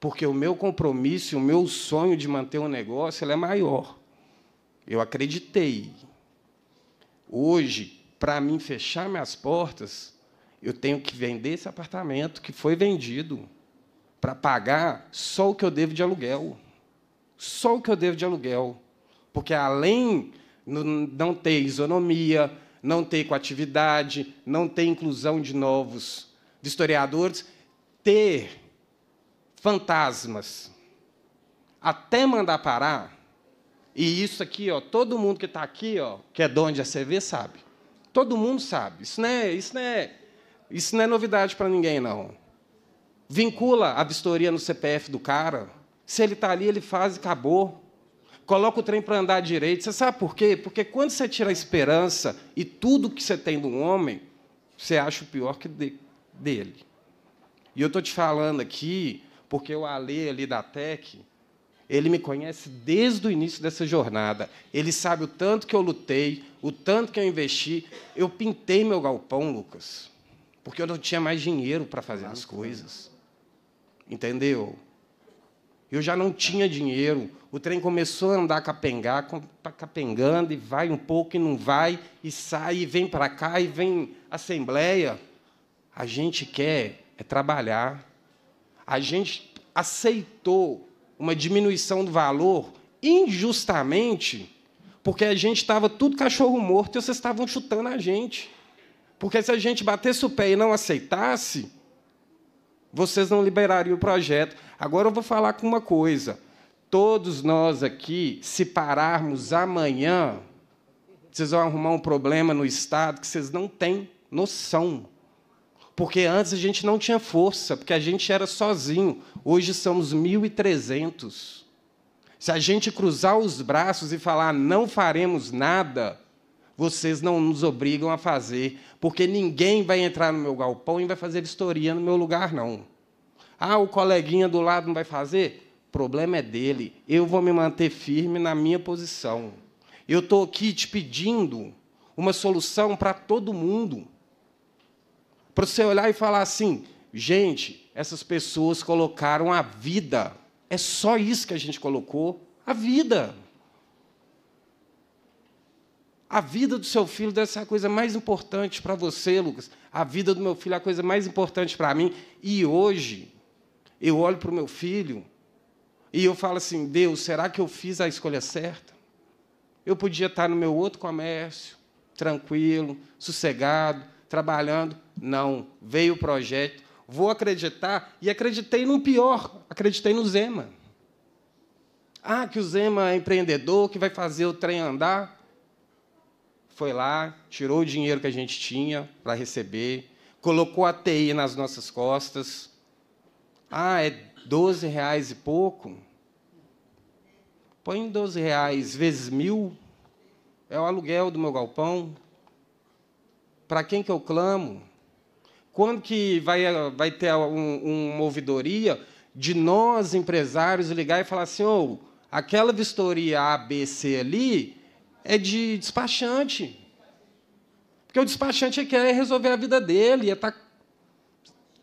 Porque o meu compromisso, o meu sonho de manter um negócio é maior. Eu acreditei. Hoje, para mim fechar minhas portas, eu tenho que vender esse apartamento que foi vendido para pagar só o que eu devo de aluguel só o que eu devo de aluguel. Porque além não ter isonomia, não ter coatividade, não ter inclusão de novos vistoriadores, ter fantasmas até mandar parar. E isso aqui, ó, todo mundo que está aqui, ó, que é dono de ACV, sabe. Todo mundo sabe. Isso não é, isso não é, isso não é novidade para ninguém, não. Vincula a vistoria no CPF do cara, se ele está ali, ele faz e acabou. Coloca o trem para andar direito. Você sabe por quê? Porque quando você tira a esperança e tudo que você tem do homem, você acha o pior que de, dele. E eu estou te falando aqui porque o Ale ali da Tec, ele me conhece desde o início dessa jornada. Ele sabe o tanto que eu lutei, o tanto que eu investi. Eu pintei meu galpão, Lucas, porque eu não tinha mais dinheiro para fazer as coisas. Entendeu? Eu já não tinha dinheiro. O trem começou a andar capengar, capengando, e vai um pouco e não vai, e sai, e vem para cá, e vem assembleia. A gente quer é trabalhar. A gente aceitou uma diminuição do valor injustamente, porque a gente estava tudo cachorro morto e vocês estavam chutando a gente. Porque se a gente batesse o pé e não aceitasse, vocês não liberariam o projeto. Agora eu vou falar com uma coisa. Todos nós aqui, se pararmos amanhã, vocês vão arrumar um problema no Estado que vocês não têm noção. Porque antes a gente não tinha força, porque a gente era sozinho. Hoje somos 1.300. Se a gente cruzar os braços e falar não faremos nada, vocês não nos obrigam a fazer, porque ninguém vai entrar no meu galpão e vai fazer vistoria no meu lugar, não. Ah, o coleguinha do lado não vai fazer? O problema é dele. Eu vou me manter firme na minha posição. Eu estou aqui te pedindo uma solução para todo mundo. Para você olhar e falar assim: gente, essas pessoas colocaram a vida. É só isso que a gente colocou: a vida. A vida do seu filho deve ser a coisa mais importante para você, Lucas. A vida do meu filho é a coisa mais importante para mim. E hoje, eu olho para o meu filho e eu falo assim: Deus, será que eu fiz a escolha certa? Eu podia estar no meu outro comércio, tranquilo, sossegado, trabalhando. Não, veio o projeto, vou acreditar. E acreditei no pior, acreditei no Zema. Ah, que o Zema é empreendedor, que vai fazer o trem andar. Foi lá, tirou o dinheiro que a gente tinha para receber, colocou a TI nas nossas costas ah, é 12 reais e pouco? Põe 12 reais vezes mil, é o aluguel do meu galpão. Para quem que eu clamo? Quando que vai, vai ter um, uma ouvidoria de nós, empresários, ligar e falar assim, oh, aquela vistoria ABC ali é de despachante. Porque o despachante quer resolver a vida dele, está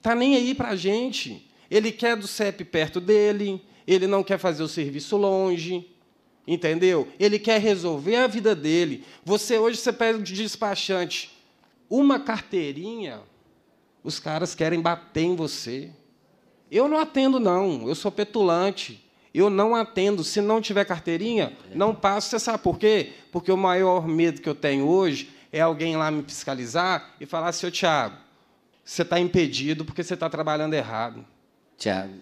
tá nem aí para a gente. Ele quer do CEP perto dele, ele não quer fazer o serviço longe, entendeu? Ele quer resolver a vida dele. Você hoje você pede de despachante uma carteirinha, os caras querem bater em você. Eu não atendo não, eu sou petulante. Eu não atendo. Se não tiver carteirinha, não passo. Você sabe por quê? Porque o maior medo que eu tenho hoje é alguém lá me fiscalizar e falar: seu assim, Tiago, você está impedido porque você está trabalhando errado. Tiago.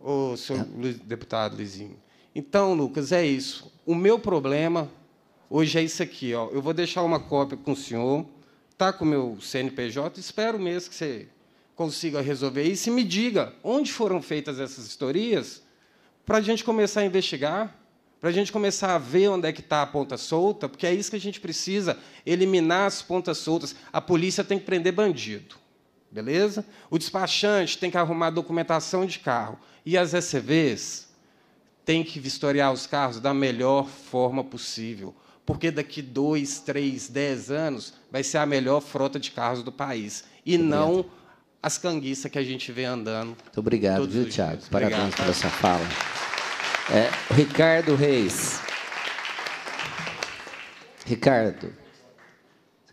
Ô, senhor deputado Lizinho. Então, Lucas, é isso. O meu problema hoje é isso aqui. Ó. Eu vou deixar uma cópia com o senhor, tá com o meu CNPJ, espero mesmo que você consiga resolver isso e me diga onde foram feitas essas historias para a gente começar a investigar, para a gente começar a ver onde é que está a ponta solta, porque é isso que a gente precisa, eliminar as pontas soltas. A polícia tem que prender bandido. Beleza? O despachante tem que arrumar documentação de carro. E as ECVs têm que vistoriar os carros da melhor forma possível. Porque daqui dois, três, dez anos vai ser a melhor frota de carros do país. E Muito não obrigado. as canguiças que a gente vê andando. Muito obrigado, viu, Tiago? Parabéns pela sua fala. É, Ricardo Reis. Ricardo,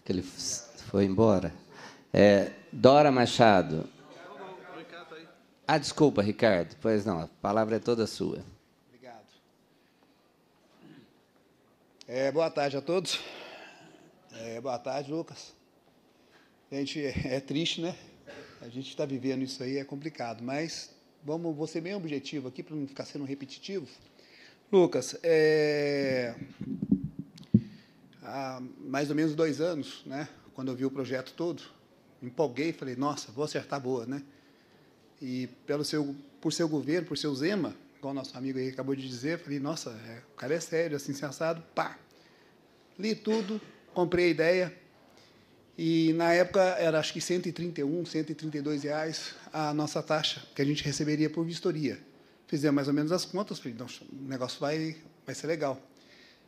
ele foi embora. É, Dora Machado. Ah, desculpa, Ricardo. Pois não, a palavra é toda sua. Obrigado. É, boa tarde a todos. É, boa tarde, Lucas. Gente, é, é triste, né? A gente está vivendo isso aí, é complicado, mas vamos, vou ser bem objetivo aqui para não ficar sendo repetitivo. Lucas, é, há mais ou menos dois anos, né, quando eu vi o projeto todo, empolguei, falei, nossa, vou acertar boa, né? E pelo seu, por seu governo, por seu Zema, igual nosso amigo aí acabou de dizer, falei, nossa, é, o cara é sério, assim, sensado, pá. Li tudo, comprei a ideia, e na época era acho que 131, 132 reais a nossa taxa que a gente receberia por vistoria. Fizemos mais ou menos as contas, falei, então, o negócio vai, vai ser legal.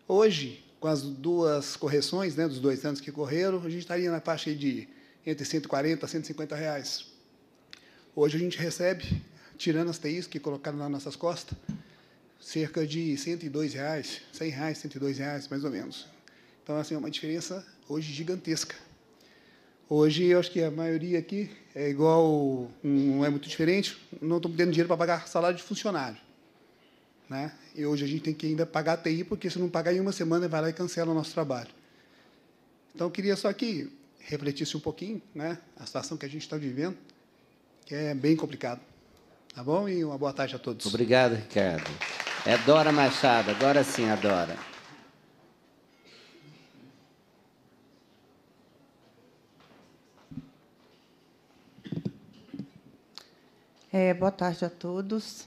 Hoje, com as duas correções, né, dos dois anos que correram, a gente estaria na faixa de entre 140 a 150 reais. Hoje a gente recebe, tirando as TIs que colocaram nas nossas costas, cerca de 102 reais, 100 reais, 102 reais, mais ou menos. Então, assim, é uma diferença hoje gigantesca. Hoje, eu acho que a maioria aqui é igual, não é muito diferente, não estão tendo dinheiro para pagar salário de funcionário. Né? E hoje a gente tem que ainda pagar a TI, porque se não pagar em uma semana, vai lá e cancela o nosso trabalho. Então, eu queria só que refletisse um pouquinho, né? A situação que a gente está vivendo, que é bem complicado. Tá bom? E uma boa tarde a todos. Obrigado, Ricardo. É Dora Machado, agora sim, Adora. É, boa tarde a todos.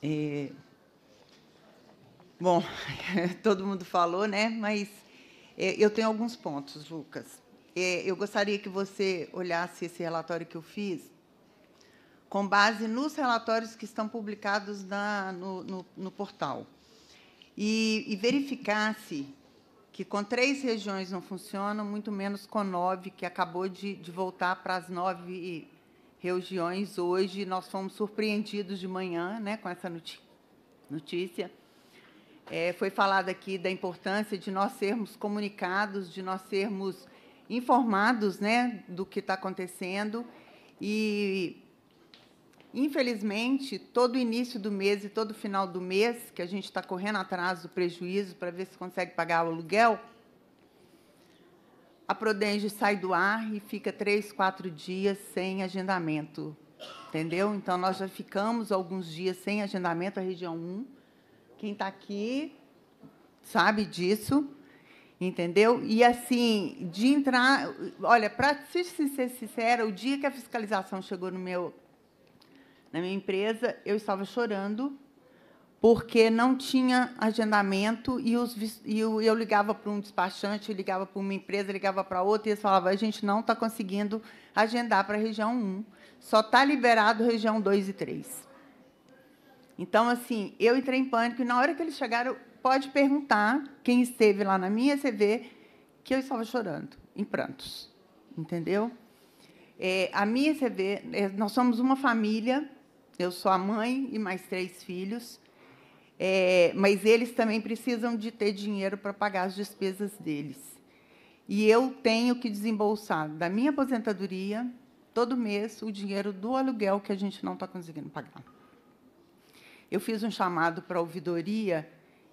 É, bom, [laughs] todo mundo falou, né? Mas é, eu tenho alguns pontos, Lucas. É, eu gostaria que você olhasse esse relatório que eu fiz com base nos relatórios que estão publicados na, no, no, no, portal e, e verificasse que com três regiões não funciona, muito menos com nove, que acabou de, de voltar para as nove regiões hoje. Nós fomos surpreendidos de manhã né, com essa notícia é, foi falado aqui da importância de nós sermos comunicados, de nós sermos informados né, do que está acontecendo. E, infelizmente, todo início do mês e todo final do mês, que a gente está correndo atrás do prejuízo para ver se consegue pagar o aluguel, a Prodenge sai do ar e fica três, quatro dias sem agendamento. Entendeu? Então, nós já ficamos alguns dias sem agendamento, a região 1 quem está aqui sabe disso, entendeu? E assim, de entrar. Olha, para ser sincera, o dia que a fiscalização chegou no meu, na minha empresa, eu estava chorando, porque não tinha agendamento e, os, e eu, eu ligava para um despachante, ligava para uma empresa, ligava para outra, e eles falavam: a gente não está conseguindo agendar para a região 1, só está liberado região 2 e 3. Então, assim, eu entrei em pânico e na hora que eles chegaram, pode perguntar quem esteve lá na minha CV que eu estava chorando, em prantos, entendeu? É, a minha CV, é, nós somos uma família, eu sou a mãe e mais três filhos, é, mas eles também precisam de ter dinheiro para pagar as despesas deles. E eu tenho que desembolsar da minha aposentadoria, todo mês, o dinheiro do aluguel que a gente não está conseguindo pagar eu fiz um chamado para a ouvidoria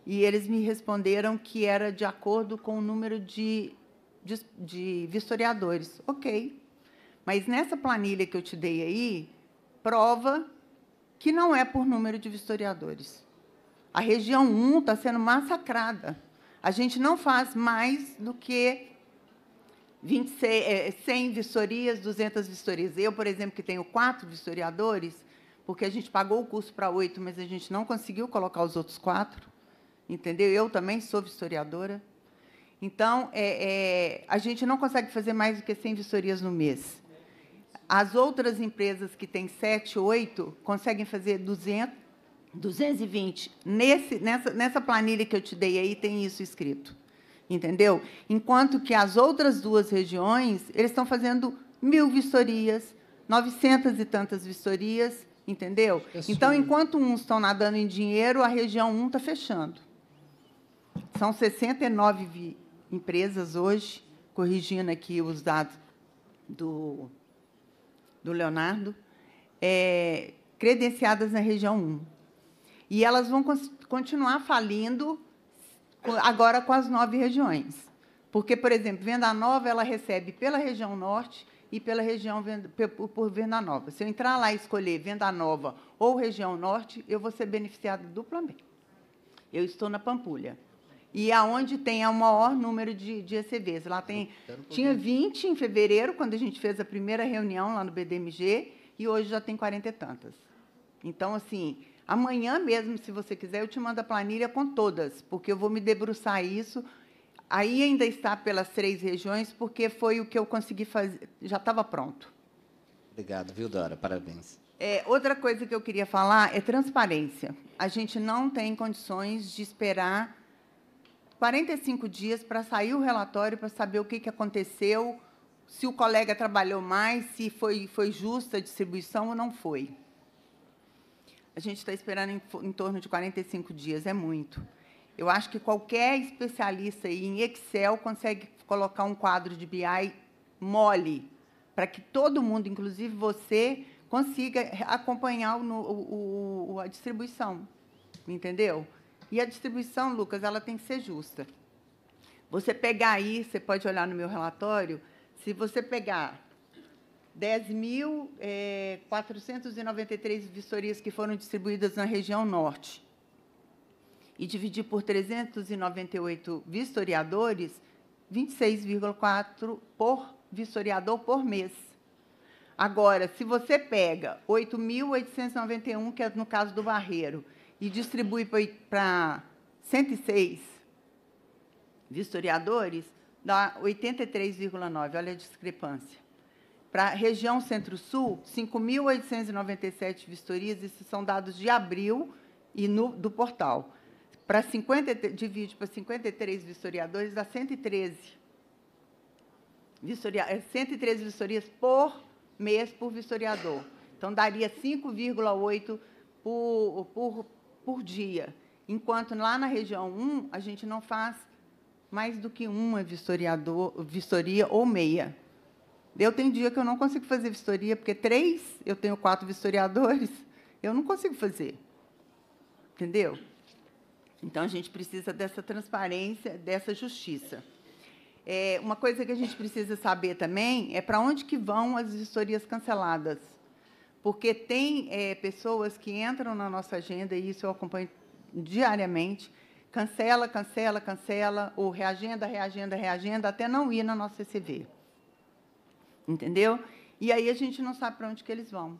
e eles me responderam que era de acordo com o número de, de, de vistoriadores. Ok. Mas nessa planilha que eu te dei aí, prova que não é por número de vistoriadores. A região 1 está sendo massacrada. A gente não faz mais do que 26, 100 eh, vistorias, 200 vistorias. Eu, por exemplo, que tenho quatro vistoriadores, porque a gente pagou o curso para oito, mas a gente não conseguiu colocar os outros quatro, entendeu? Eu também sou vistoriadora. Então, é, é, a gente não consegue fazer mais do que 100 vistorias no mês. As outras empresas que têm sete, oito conseguem fazer 200, 220. Nesse, nessa, nessa planilha que eu te dei aí, tem isso escrito. Entendeu? Enquanto que as outras duas regiões, eles estão fazendo mil vistorias, 900 e tantas vistorias, Entendeu? Então, enquanto uns estão nadando em dinheiro, a região 1 está fechando. São 69 empresas hoje, corrigindo aqui os dados do, do Leonardo, é, credenciadas na região 1. E elas vão continuar falindo agora com as nove regiões. Porque, por exemplo, Venda Nova ela recebe pela região norte e pela região por Venda Nova. Se eu entrar lá e escolher Venda Nova ou região norte, eu vou ser beneficiado duplamente. Eu estou na Pampulha. E aonde tem é o maior número de, de ECVs. Lá tem, tinha 20 em fevereiro, quando a gente fez a primeira reunião lá no BDMG, e hoje já tem 40 e tantas. Então, assim, amanhã mesmo, se você quiser, eu te mando a planilha com todas, porque eu vou me debruçar isso Aí ainda está pelas três regiões, porque foi o que eu consegui fazer, já estava pronto. Obrigado, viu, Dora? Parabéns. É, outra coisa que eu queria falar é transparência. A gente não tem condições de esperar 45 dias para sair o relatório, para saber o que, que aconteceu, se o colega trabalhou mais, se foi, foi justa a distribuição ou não foi. A gente está esperando em, em torno de 45 dias, é muito. Eu acho que qualquer especialista em Excel consegue colocar um quadro de BI mole, para que todo mundo, inclusive você, consiga acompanhar o, o, o, a distribuição. Entendeu? E a distribuição, Lucas, ela tem que ser justa. Você pegar aí, você pode olhar no meu relatório, se você pegar 10.493 eh, vistorias que foram distribuídas na região norte, e dividir por 398 vistoriadores, 26,4 por vistoriador por mês. Agora, se você pega 8.891, que é no caso do Barreiro, e distribui para 106 vistoriadores, dá 83,9. Olha a discrepância. Para a região Centro-Sul, 5.897 vistorias, isso são dados de abril e no, do portal para 50, divide para 53 vistoriadores, dá 113. Vistoria, 113 é vistorias por mês por vistoriador. Então, daria 5,8 por, por, por dia. Enquanto lá na região 1, a gente não faz mais do que uma vistoriador, vistoria ou meia. Eu tenho dia que eu não consigo fazer vistoria, porque três, eu tenho quatro vistoriadores, eu não consigo fazer. Entendeu? Então, a gente precisa dessa transparência, dessa justiça. É, uma coisa que a gente precisa saber também é para onde que vão as vistorias canceladas. Porque tem é, pessoas que entram na nossa agenda, e isso eu acompanho diariamente, cancela, cancela, cancela, ou reagenda, reagenda, reagenda, até não ir na nossa CV. Entendeu? E aí a gente não sabe para onde que eles vão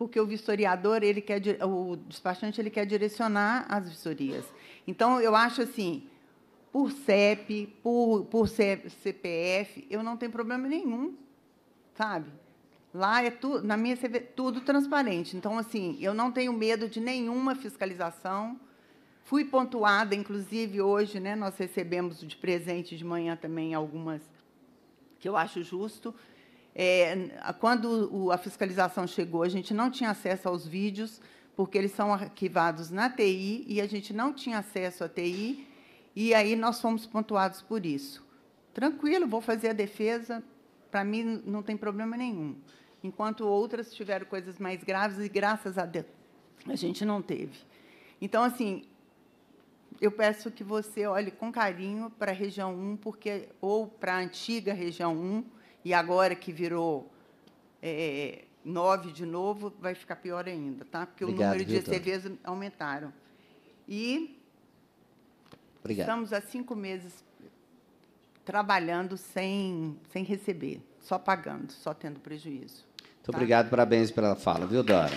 porque o vistoriador, ele quer, o despachante, ele quer direcionar as vistorias. Então, eu acho assim, por CEP, por, por CPF, eu não tenho problema nenhum, sabe? Lá é tudo, na minha CV, tudo transparente. Então, assim, eu não tenho medo de nenhuma fiscalização. Fui pontuada, inclusive hoje, né, nós recebemos de presente de manhã também algumas que eu acho justo, é, quando o, a fiscalização chegou, a gente não tinha acesso aos vídeos, porque eles são arquivados na TI e a gente não tinha acesso à TI, e aí nós fomos pontuados por isso. Tranquilo, vou fazer a defesa, para mim não tem problema nenhum. Enquanto outras tiveram coisas mais graves e graças a Deus a gente não teve. Então assim, eu peço que você olhe com carinho para a região 1, porque ou para a antiga região 1, e agora que virou é, nove de novo, vai ficar pior ainda, tá? Porque Obrigado, o número de ICVs aumentaram. E Obrigado. estamos há cinco meses trabalhando sem, sem receber, só pagando, só tendo prejuízo. Muito tá? obrigado, parabéns pela fala, viu, Dora?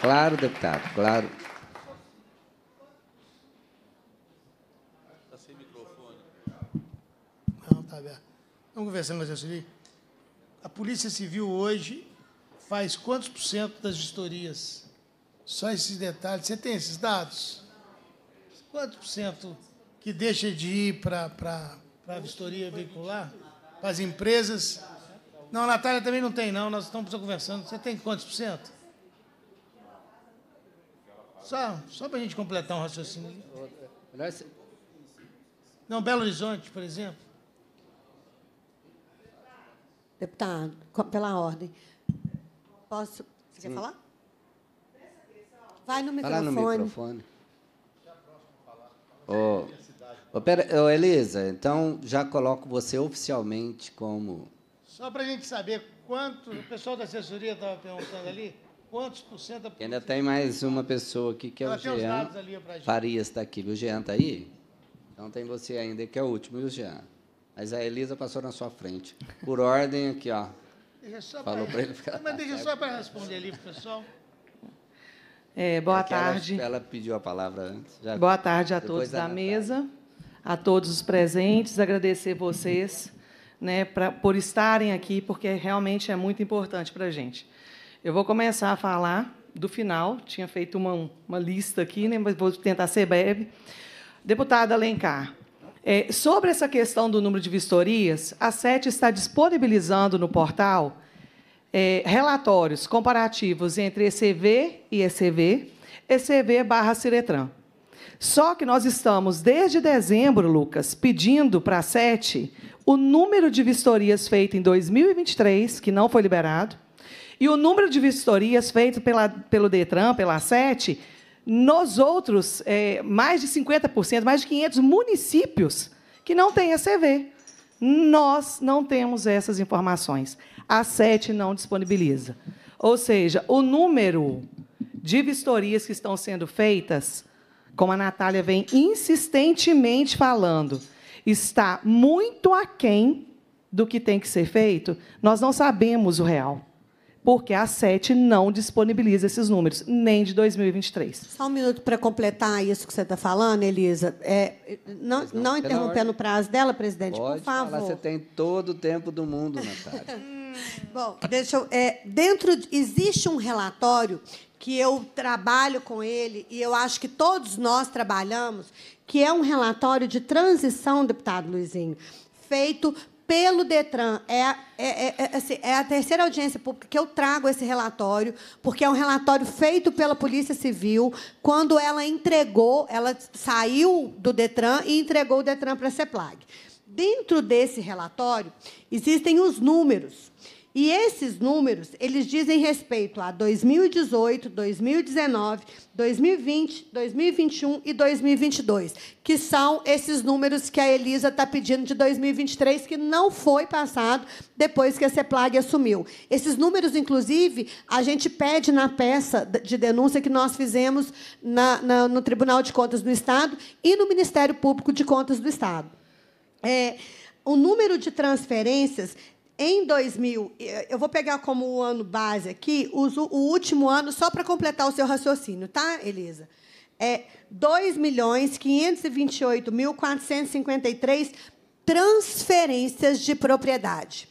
Claro, deputado, claro. Vamos conversar, mas ali. A Polícia Civil hoje faz quantos por cento das vistorias? Só esses detalhes. Você tem esses dados? Quantos por cento que deixa de ir para a vistoria veicular? Para as empresas? Não, a Natália também não tem, não. Nós estamos conversando. Você tem quantos por cento? Só, só para a gente completar um raciocínio. Não, Belo Horizonte, por exemplo. Deputado, pela ordem. Posso. Você quer falar? Vai no microfone. Vai no microfone. Oh, oh, pera, oh, Elisa, então já coloco você oficialmente como. Só para a gente saber quanto. O pessoal da assessoria estava perguntando ali. Quantos por cento da Ainda tem mais uma pessoa aqui que é Ela o Jean. Ali Farias está aqui. O Jean está aí? Então tem você ainda, que é o último, e o Jean. Mas a Elisa passou na sua frente. Por ordem aqui, ó. Falou para ele ficar. Mas deixa só para responder ali pessoal. É, boa é tarde. Ela, ela, pediu a palavra antes. Já, boa tarde a todos da mesa, a todos os presentes. Agradecer vocês né, pra, por estarem aqui, porque realmente é muito importante para a gente. Eu vou começar a falar do final. Tinha feito uma, uma lista aqui, né, mas vou tentar ser breve. Deputada Alencar, é, sobre essa questão do número de vistorias, a SET está disponibilizando no portal é, relatórios comparativos entre ECV e ECV, ECV barra Ciretran. Só que nós estamos, desde dezembro, Lucas, pedindo para a SET o número de vistorias feito em 2023, que não foi liberado, e o número de vistorias feito pela, pelo DETRAN, pela SET, nos outros, é, mais de 50%, mais de 500 municípios que não têm a CV, Nós não temos essas informações. A SET não disponibiliza. Ou seja, o número de vistorias que estão sendo feitas, como a Natália vem insistentemente falando, está muito aquém do que tem que ser feito, nós não sabemos o real porque a SET não disponibiliza esses números, nem de 2023. Só um minuto para completar isso que você está falando, Elisa. É, não, não, não interrompendo é- o prazo dela, presidente, Pode por favor. Falar, você tem todo o tempo do mundo, Natália. [laughs] Bom, deixa eu, é, dentro existe um relatório que eu trabalho com ele e eu acho que todos nós trabalhamos, que é um relatório de transição, deputado Luizinho, feito pelo Detran. É, é, é, é, assim, é, a terceira audiência pública que eu trago esse relatório, porque é um relatório feito pela Polícia Civil. Quando ela entregou, ela saiu do Detran e entregou o Detran para a CEPLAG. Dentro desse relatório, existem os números e esses números, eles dizem respeito a 2018, 2019, 2020, 2021 e 2022, que são esses números que a Elisa está pedindo de 2023, que não foi passado depois que a CEPLAG assumiu. Esses números, inclusive, a gente pede na peça de denúncia que nós fizemos na, na, no Tribunal de Contas do Estado e no Ministério Público de Contas do Estado. É, o número de transferências em 2000, eh, eu vou pegar como o ano base aqui, o último ano, só para completar o seu raciocínio, tá, Elisa? É 2.528.453 transferências de propriedade.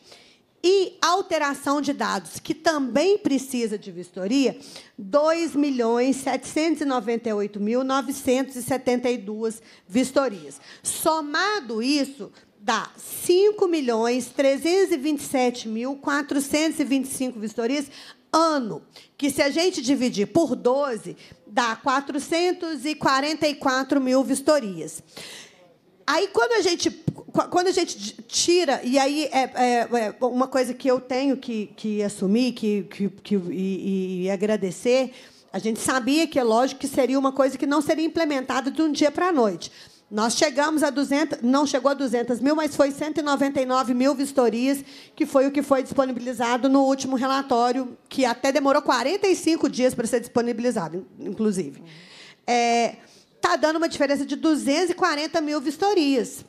E alteração de dados, que também precisa de vistoria, 2.798.972 vistorias. Somado isso, dá 5.327.425 milhões 327 mil vistorias ano, que se a gente dividir por 12, dá 444 mil vistorias. Aí, quando a gente, quando a gente tira, e aí é, é, é uma coisa que eu tenho que, que assumir que, que, que e, e agradecer, a gente sabia que é lógico que seria uma coisa que não seria implementada de um dia para a noite. Nós chegamos a 200, não chegou a 200 mil, mas foi 199 mil vistorias, que foi o que foi disponibilizado no último relatório, que até demorou 45 dias para ser disponibilizado, inclusive. Está é, dando uma diferença de 240 mil vistorias.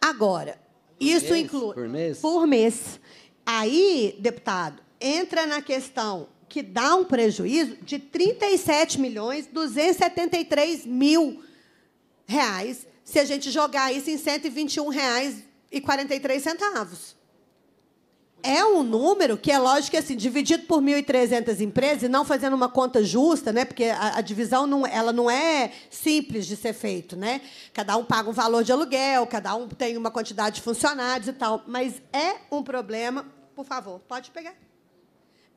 Agora, por isso mês, inclui. Por mês? Por mês. Aí, deputado, entra na questão que dá um prejuízo de 37 milhões 273 mil reais se a gente jogar isso em R$ 121,43. É um número que é lógico que, assim, dividido por 1.300 empresas, e não fazendo uma conta justa, né? porque a, a, divisão não, ela não é simples de ser feito. Né? Cada um paga um valor de aluguel, cada um tem uma quantidade de funcionários e tal. Mas é um problema. Por favor, pode pegar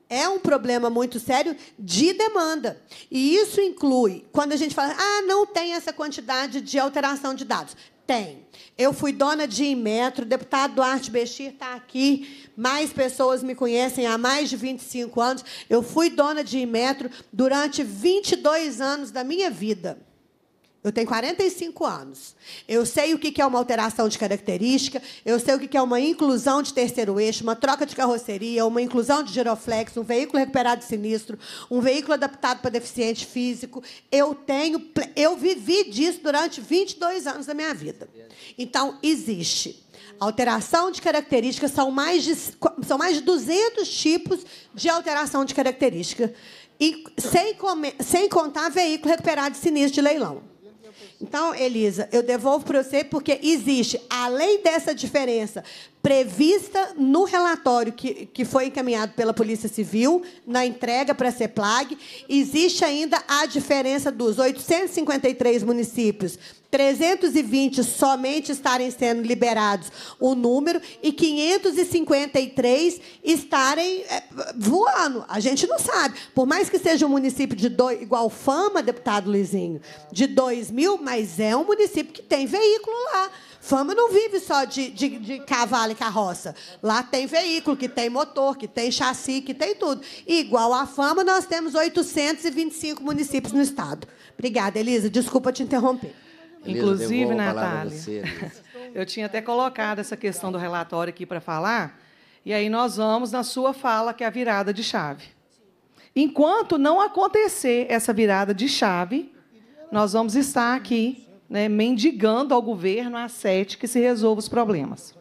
é um problema muito sério de demanda. E isso inclui quando a gente fala, ah, não tem essa quantidade de alteração de dados. Tem. Eu fui dona de Inmetro, o deputado Duarte Bechir está aqui, mais pessoas me conhecem há mais de 25 anos. Eu fui dona de Inmetro durante 22 anos da minha vida. Eu tenho 45 anos. Eu sei o que é uma alteração de característica, eu sei o que é uma inclusão de terceiro eixo, uma troca de carroceria, uma inclusão de giroflex, um veículo recuperado de sinistro, um veículo adaptado para deficiente físico. Eu tenho, eu vivi disso durante 22 anos da minha vida. Então, existe. Alteração de características são mais de, são mais de 200 tipos de alteração de característica, sem, sem contar veículo recuperado de sinistro de leilão. Então, Elisa, eu devolvo para você porque existe, além dessa diferença prevista no relatório que, que foi encaminhado pela Polícia Civil, na entrega para a CEPLAG. Existe ainda a diferença dos 853 municípios, 320 somente estarem sendo liberados o número e 553 estarem eh, voando. A gente não sabe. Por mais que seja um município de dois, igual fama, deputado Luizinho, de 2 mil, mas é um município que tem veículo lá. Fama não vive só de, de, de cavalo e carroça. Lá tem veículo, que tem motor, que tem chassi, que tem tudo. E, igual à fama, nós temos 825 municípios no estado. Obrigada, Elisa. Desculpa te interromper. Elisa, Inclusive, Natália, você, [laughs] eu tinha até colocado essa questão do relatório aqui para falar, e aí nós vamos na sua fala, que é a virada de chave. Enquanto não acontecer essa virada de chave, nós vamos estar aqui né, mendigando ao governo a sete que se resolva os problemas.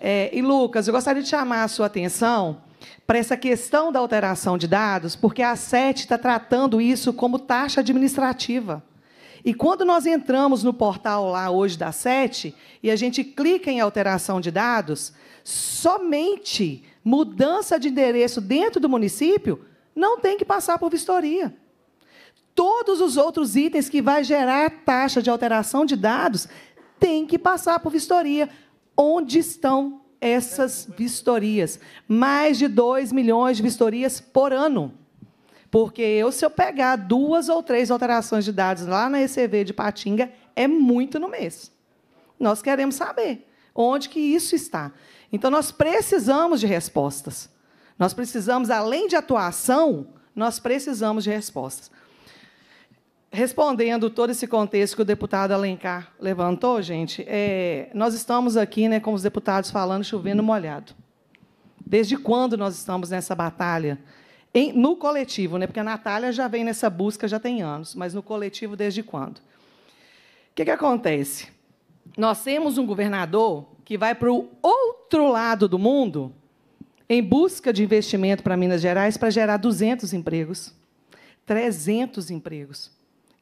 É, e, Lucas, eu gostaria de chamar a sua atenção para essa questão da alteração de dados, porque a SET está tratando isso como taxa administrativa. E quando nós entramos no portal lá hoje da SET e a gente clica em alteração de dados, somente mudança de endereço dentro do município não tem que passar por vistoria todos os outros itens que vai gerar taxa de alteração de dados tem que passar por vistoria. Onde estão essas vistorias? Mais de 2 milhões de vistorias por ano. Porque eu, se eu pegar duas ou três alterações de dados lá na ECV de Patinga, é muito no mês. Nós queremos saber onde que isso está. Então, nós precisamos de respostas. Nós precisamos, além de atuação, nós precisamos de respostas respondendo todo esse contexto que o deputado Alencar levantou, gente, é, nós estamos aqui, né, com os deputados falando, chovendo molhado. Desde quando nós estamos nessa batalha? Em, no coletivo, né, porque a Natália já vem nessa busca já tem anos, mas no coletivo desde quando? O que, que acontece? Nós temos um governador que vai para o outro lado do mundo em busca de investimento para Minas Gerais para gerar 200 empregos, 300 empregos.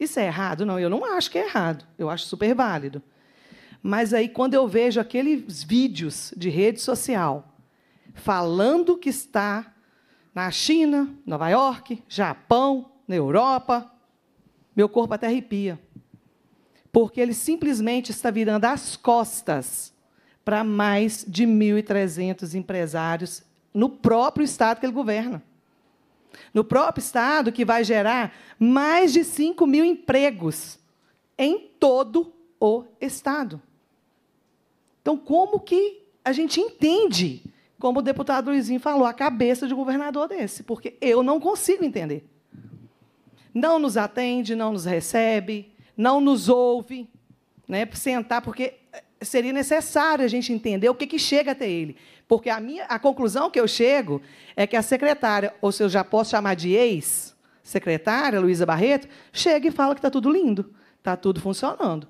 Isso é errado? Não, eu não acho que é errado. Eu acho super válido. Mas aí, quando eu vejo aqueles vídeos de rede social falando que está na China, Nova York, Japão, na Europa, meu corpo até arrepia. Porque ele simplesmente está virando as costas para mais de 1.300 empresários no próprio estado que ele governa no próprio Estado, que vai gerar mais de 5 mil empregos em todo o Estado. Então, como que a gente entende, como o deputado Luizinho falou, a cabeça de um governador desse? Porque eu não consigo entender. Não nos atende, não nos recebe, não nos ouve, né, sentar, porque seria necessário a gente entender o que, que chega até ele. Porque a, minha, a conclusão que eu chego é que a secretária, ou se eu já posso chamar de ex-secretária, Luísa Barreto, chega e fala que está tudo lindo, está tudo funcionando.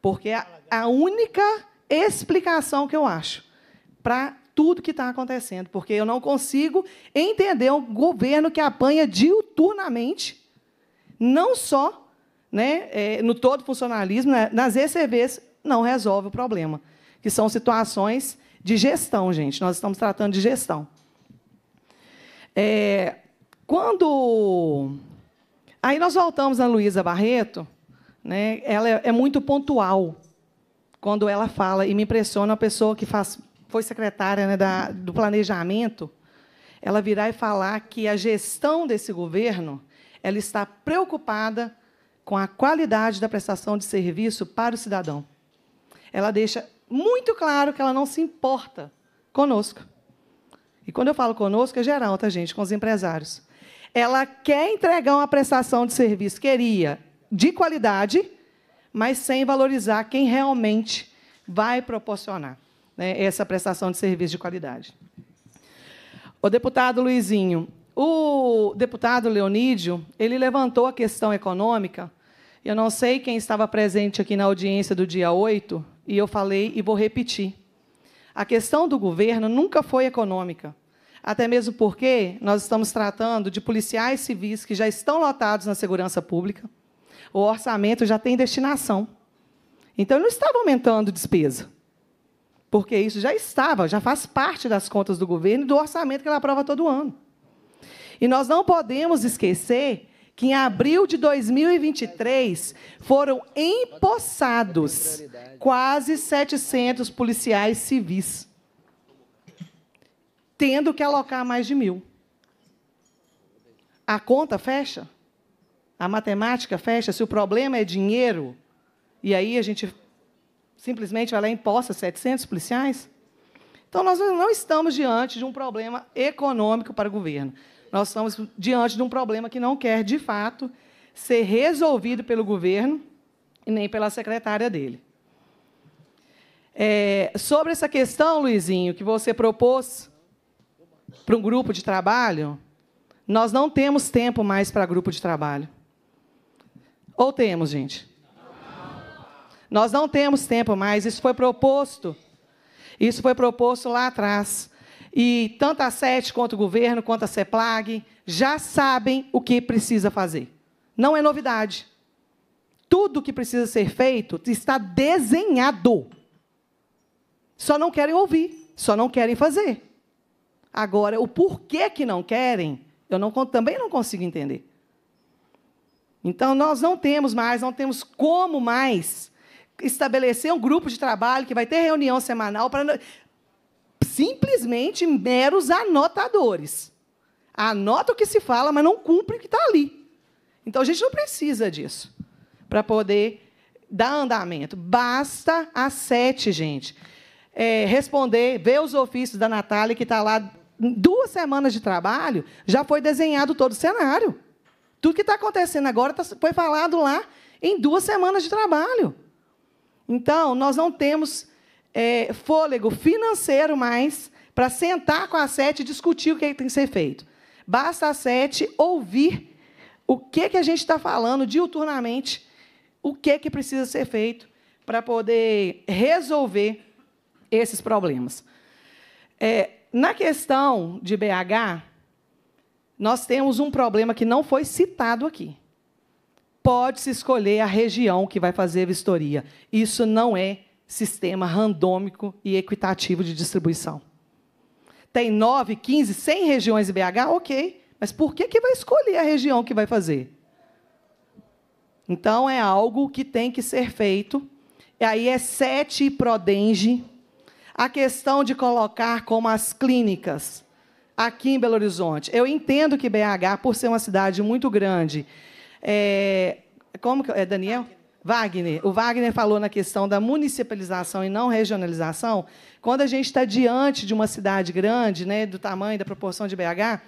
Porque a, a única explicação que eu acho para tudo que está acontecendo, porque eu não consigo entender um governo que apanha diuturnamente, não só né, é, no todo funcionalismo, né, nas ECVs não resolve o problema, que são situações de gestão, gente. Nós estamos tratando de gestão. É, quando. Aí nós voltamos a Luísa Barreto, né? ela é, é muito pontual quando ela fala, e me impressiona a pessoa que faz, foi secretária né, da, do planejamento, ela virá e falar que a gestão desse governo ela está preocupada com a qualidade da prestação de serviço para o cidadão. Ela deixa muito claro que ela não se importa conosco. E quando eu falo conosco, é geral, tá, gente? Com os empresários. Ela quer entregar uma prestação de serviço, queria, de qualidade, mas sem valorizar quem realmente vai proporcionar né, essa prestação de serviço de qualidade. O deputado Luizinho, o deputado Leonídio, ele levantou a questão econômica. Eu não sei quem estava presente aqui na audiência do dia 8, e eu falei e vou repetir. A questão do governo nunca foi econômica. Até mesmo porque nós estamos tratando de policiais civis que já estão lotados na segurança pública. O orçamento já tem destinação. Então, não estava aumentando despesa. Porque isso já estava, já faz parte das contas do governo e do orçamento que ela aprova todo ano. E nós não podemos esquecer que em abril de 2023 foram empossados quase 700 policiais civis, tendo que alocar mais de mil. A conta fecha? A matemática fecha? Se o problema é dinheiro, e aí a gente simplesmente vai lá e imposta 700 policiais? Então, nós não estamos diante de um problema econômico para o governo nós estamos diante de um problema que não quer, de fato, ser resolvido pelo governo e nem pela secretária dele. É, sobre essa questão, Luizinho, que você propôs para um grupo de trabalho, nós não temos tempo mais para grupo de trabalho. Ou temos, gente? Nós não temos tempo mais. Isso foi proposto. Isso foi proposto lá atrás. E tanto a SET quanto o governo, quanto a CEPLAG, já sabem o que precisa fazer. Não é novidade. Tudo que precisa ser feito está desenhado. Só não querem ouvir, só não querem fazer. Agora, o porquê que não querem, eu não, também não consigo entender. Então, nós não temos mais, não temos como mais estabelecer um grupo de trabalho que vai ter reunião semanal para simplesmente meros anotadores. Anota o que se fala, mas não cumpre o que está ali. Então a gente não precisa disso para poder dar andamento. Basta a sete, gente. É, responder, ver os ofícios da Natália, que está lá duas semanas de trabalho, já foi desenhado todo o cenário. Tudo que está acontecendo agora tá, foi falado lá em duas semanas de trabalho. Então, nós não temos é, fôlego financeiro mais para sentar com a sete e discutir o que tem que ser feito. Basta a sete ouvir o que, que a gente está falando diuturnamente, o que, que precisa ser feito para poder resolver esses problemas. É, na questão de BH, nós temos um problema que não foi citado aqui. Pode-se escolher a região que vai fazer a vistoria. Isso não é sistema randômico e equitativo de distribuição. Tem 9, 15, 100 regiões em BH? Ok. Mas por que, que vai escolher a região que vai fazer? Então, é algo que tem que ser feito. E aí é sete Prodenge. A questão de colocar como as clínicas aqui em Belo Horizonte. Eu entendo que BH, por ser uma cidade muito grande, é... como que... é Daniel? Wagner, o Wagner falou na questão da municipalização e não regionalização. Quando a gente está diante de uma cidade grande, né, do tamanho, da proporção de BH,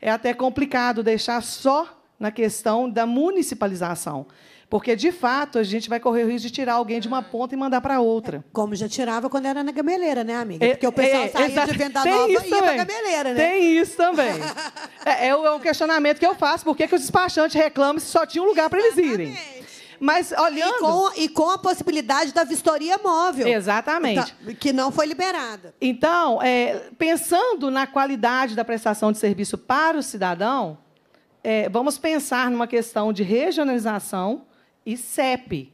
é até complicado deixar só na questão da municipalização. Porque, de fato, a gente vai correr o risco de tirar alguém de uma ponta e mandar para outra. É, como já tirava quando era na gameleira, né, amiga? É, Porque o pessoal é, saía de venda Tem nova e ia para gameleira, né? Tem isso também. é, é, é, um questionamento que eu faço. Por que, que os despachantes reclamam se só tinha um lugar para eles irem? Mas olhando. E com, e com a possibilidade da vistoria móvel. Exatamente. Então, que não foi liberada. Então, é, pensando na qualidade da prestação de serviço para o cidadão, é, vamos pensar numa questão de regionalização e CEP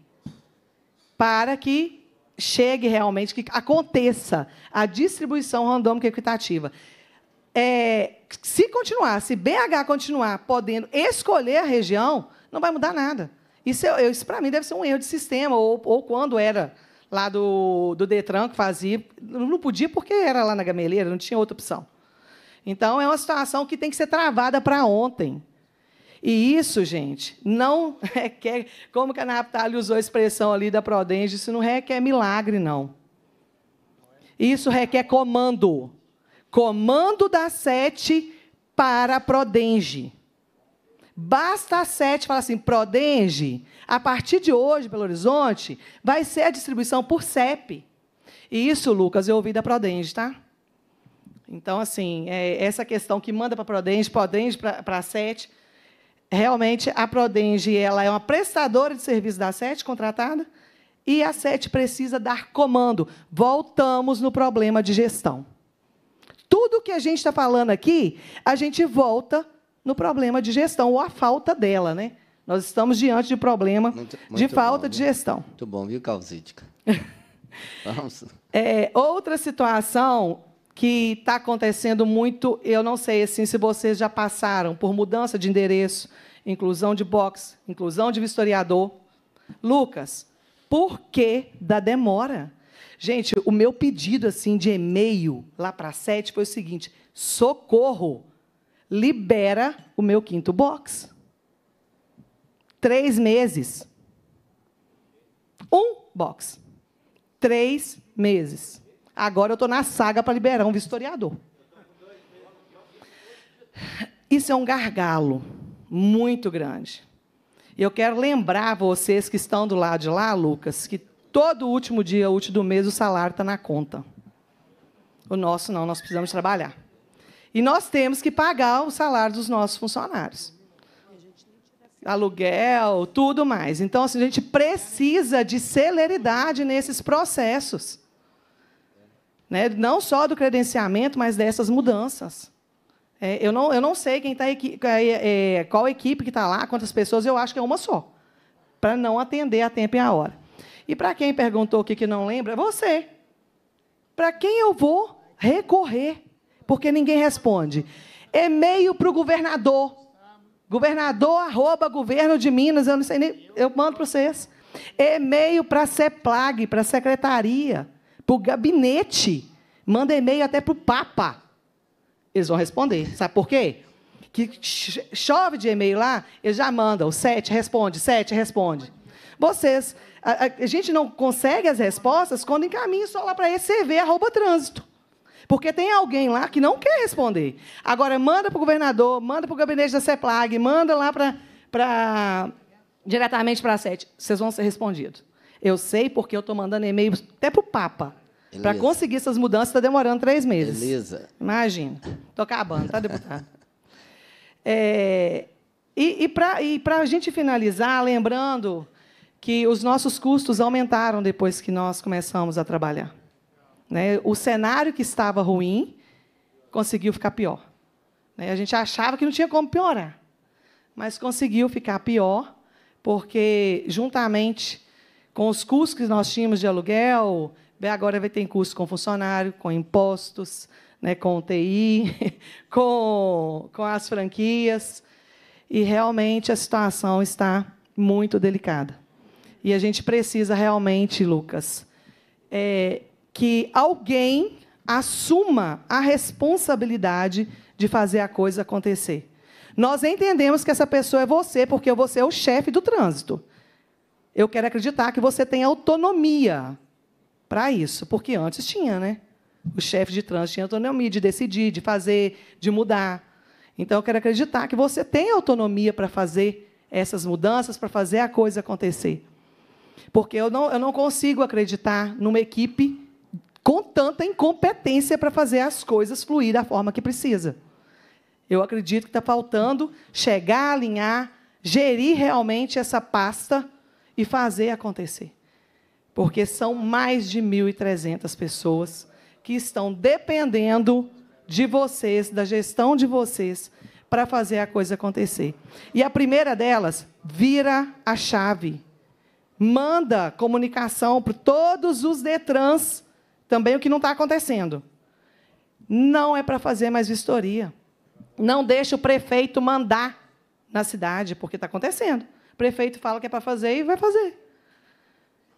para que chegue realmente, que aconteça a distribuição randômica equitativa. É, se continuar, se BH continuar podendo escolher a região, não vai mudar nada. Isso, é, isso para mim, deve ser um erro de sistema, ou, ou quando era lá do, do Detran que fazia. Não podia porque era lá na gameleira, não tinha outra opção. Então, é uma situação que tem que ser travada para ontem. E isso, gente, não [laughs] requer, como que a Naptali usou a expressão ali da Prodenge, isso não requer milagre, não. Isso requer comando. Comando da sete para a Prodenge. Basta a sete falar assim, Prodenge, a partir de hoje, Belo Horizonte, vai ser a distribuição por CEP. E isso, Lucas, eu ouvi da Prodenge, tá? Então, assim, é, essa questão que manda para a Prodenge, Prodenge para a SET, realmente a Prodenge ela é uma prestadora de serviço da SET contratada e a SET precisa dar comando. Voltamos no problema de gestão. Tudo que a gente está falando aqui, a gente volta no problema de gestão, ou a falta dela. Né? Nós estamos diante de problema muito, muito de falta bom, de gestão. Muito bom, viu, Calzítica? [laughs] Vamos. É, outra situação que está acontecendo muito, eu não sei assim, se vocês já passaram por mudança de endereço, inclusão de box, inclusão de vistoriador. Lucas, por que da demora? Gente, o meu pedido assim de e-mail lá para a sete foi o seguinte: socorro! libera o meu quinto box. Três meses. Um box. Três meses. Agora eu estou na saga para liberar um vistoriador. Isso é um gargalo muito grande. E eu quero lembrar vocês que estão do lado de lá, Lucas, que todo último dia útil do mês o salário está na conta. O nosso não, nós precisamos trabalhar. E nós temos que pagar o salário dos nossos funcionários. Aluguel, tudo mais. Então, assim, a gente precisa de celeridade nesses processos. Né? Não só do credenciamento, mas dessas mudanças. É, eu, não, eu não sei quem tá é, é, qual equipe que está lá, quantas pessoas, eu acho que é uma só. Para não atender a tempo e a hora. E para quem perguntou o que não lembra, você. Para quem eu vou recorrer? Porque ninguém responde. É e-mail para o governador. Governador, arroba, governo de Minas, eu não sei nem, eu mando para vocês. É e-mail para a CEPLAG, para a secretaria, para o gabinete. Manda e-mail até para o Papa. Eles vão responder. Sabe por quê? Que chove de e-mail lá, eles já mandam. O Sete, responde, sete, responde. Vocês, a, a, a gente não consegue as respostas quando encaminha só lá para ecv, arroba trânsito. Porque tem alguém lá que não quer responder. Agora, manda para o governador, manda para o gabinete da CEPLAG, manda lá para, para diretamente para a SET. Vocês vão ser respondidos. Eu sei porque eu estou mandando e-mails até para o Papa. Para conseguir essas mudanças está demorando três meses. Beleza. Imagina. Estou acabando, tá, deputado? [laughs] é, e e para a gente finalizar, lembrando que os nossos custos aumentaram depois que nós começamos a trabalhar. Né? O cenário que estava ruim conseguiu ficar pior. Né? A gente achava que não tinha como piorar, mas conseguiu ficar pior, porque, juntamente com os custos que nós tínhamos de aluguel, agora vai ter custo com funcionário, com impostos, né, com TI, [laughs] com, com as franquias. E realmente a situação está muito delicada. E a gente precisa realmente, Lucas, é, que alguém assuma a responsabilidade de fazer a coisa acontecer. Nós entendemos que essa pessoa é você, porque você é o chefe do trânsito. Eu quero acreditar que você tem autonomia para isso, porque antes tinha, né? O chefe de trânsito tinha autonomia de decidir, de fazer, de mudar. Então, eu quero acreditar que você tem autonomia para fazer essas mudanças, para fazer a coisa acontecer. Porque eu não, eu não consigo acreditar numa equipe com tanta incompetência para fazer as coisas fluir da forma que precisa. Eu acredito que está faltando chegar, alinhar, gerir realmente essa pasta e fazer acontecer. Porque são mais de 1.300 pessoas que estão dependendo de vocês, da gestão de vocês, para fazer a coisa acontecer. E a primeira delas, vira a chave. Manda comunicação para todos os Detrans também o que não está acontecendo. Não é para fazer mais vistoria. Não deixa o prefeito mandar na cidade, porque está acontecendo. O prefeito fala que é para fazer e vai fazer.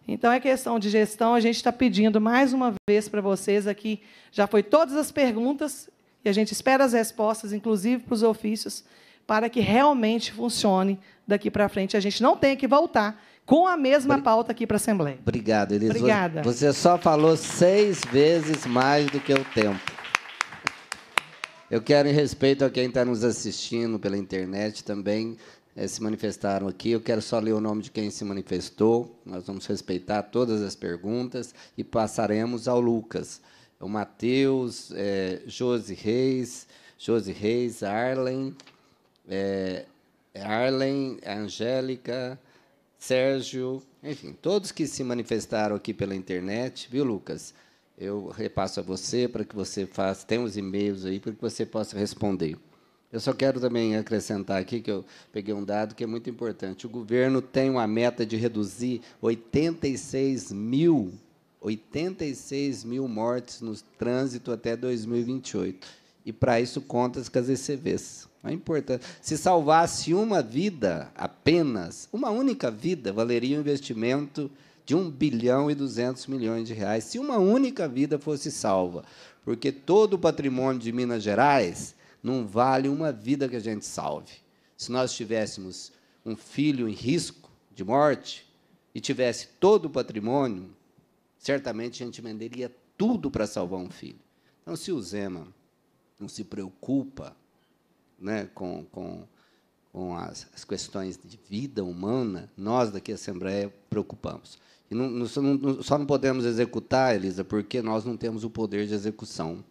Então, é questão de gestão. A gente está pedindo mais uma vez para vocês aqui. Já foi todas as perguntas e a gente espera as respostas, inclusive para os ofícios, para que realmente funcione daqui para frente. A gente não tenha que voltar com a mesma pauta aqui para a Assembleia. Obrigado, Elisa. Obrigada. Você só falou seis vezes mais do que o tempo. Eu quero, em respeito a quem está nos assistindo pela internet também, eh, se manifestaram aqui. Eu quero só ler o nome de quem se manifestou. Nós vamos respeitar todas as perguntas e passaremos ao Lucas. O Matheus, eh, Josi Reis, Josi Reis, Arlen, eh, Arlen, Angélica, Sérgio, enfim, todos que se manifestaram aqui pela internet, viu, Lucas? Eu repasso a você para que você faça, tem os e-mails aí para que você possa responder. Eu só quero também acrescentar aqui que eu peguei um dado que é muito importante. O governo tem uma meta de reduzir 86 mil, 86 mil mortes no trânsito até 2028. E para isso conta as ECVs. A é Se salvasse uma vida apenas, uma única vida, valeria o um investimento de 1 bilhão e 200 milhões de reais, se uma única vida fosse salva. Porque todo o patrimônio de Minas Gerais não vale uma vida que a gente salve. Se nós tivéssemos um filho em risco de morte e tivesse todo o patrimônio, certamente a gente venderia tudo para salvar um filho. Então, se o Zema não se preocupa né, com, com, com as, as, questões de vida humana, nós daqui à Assembleia preocupamos. E não, não, não, só não podemos executar, Elisa, porque nós não temos o poder de execução.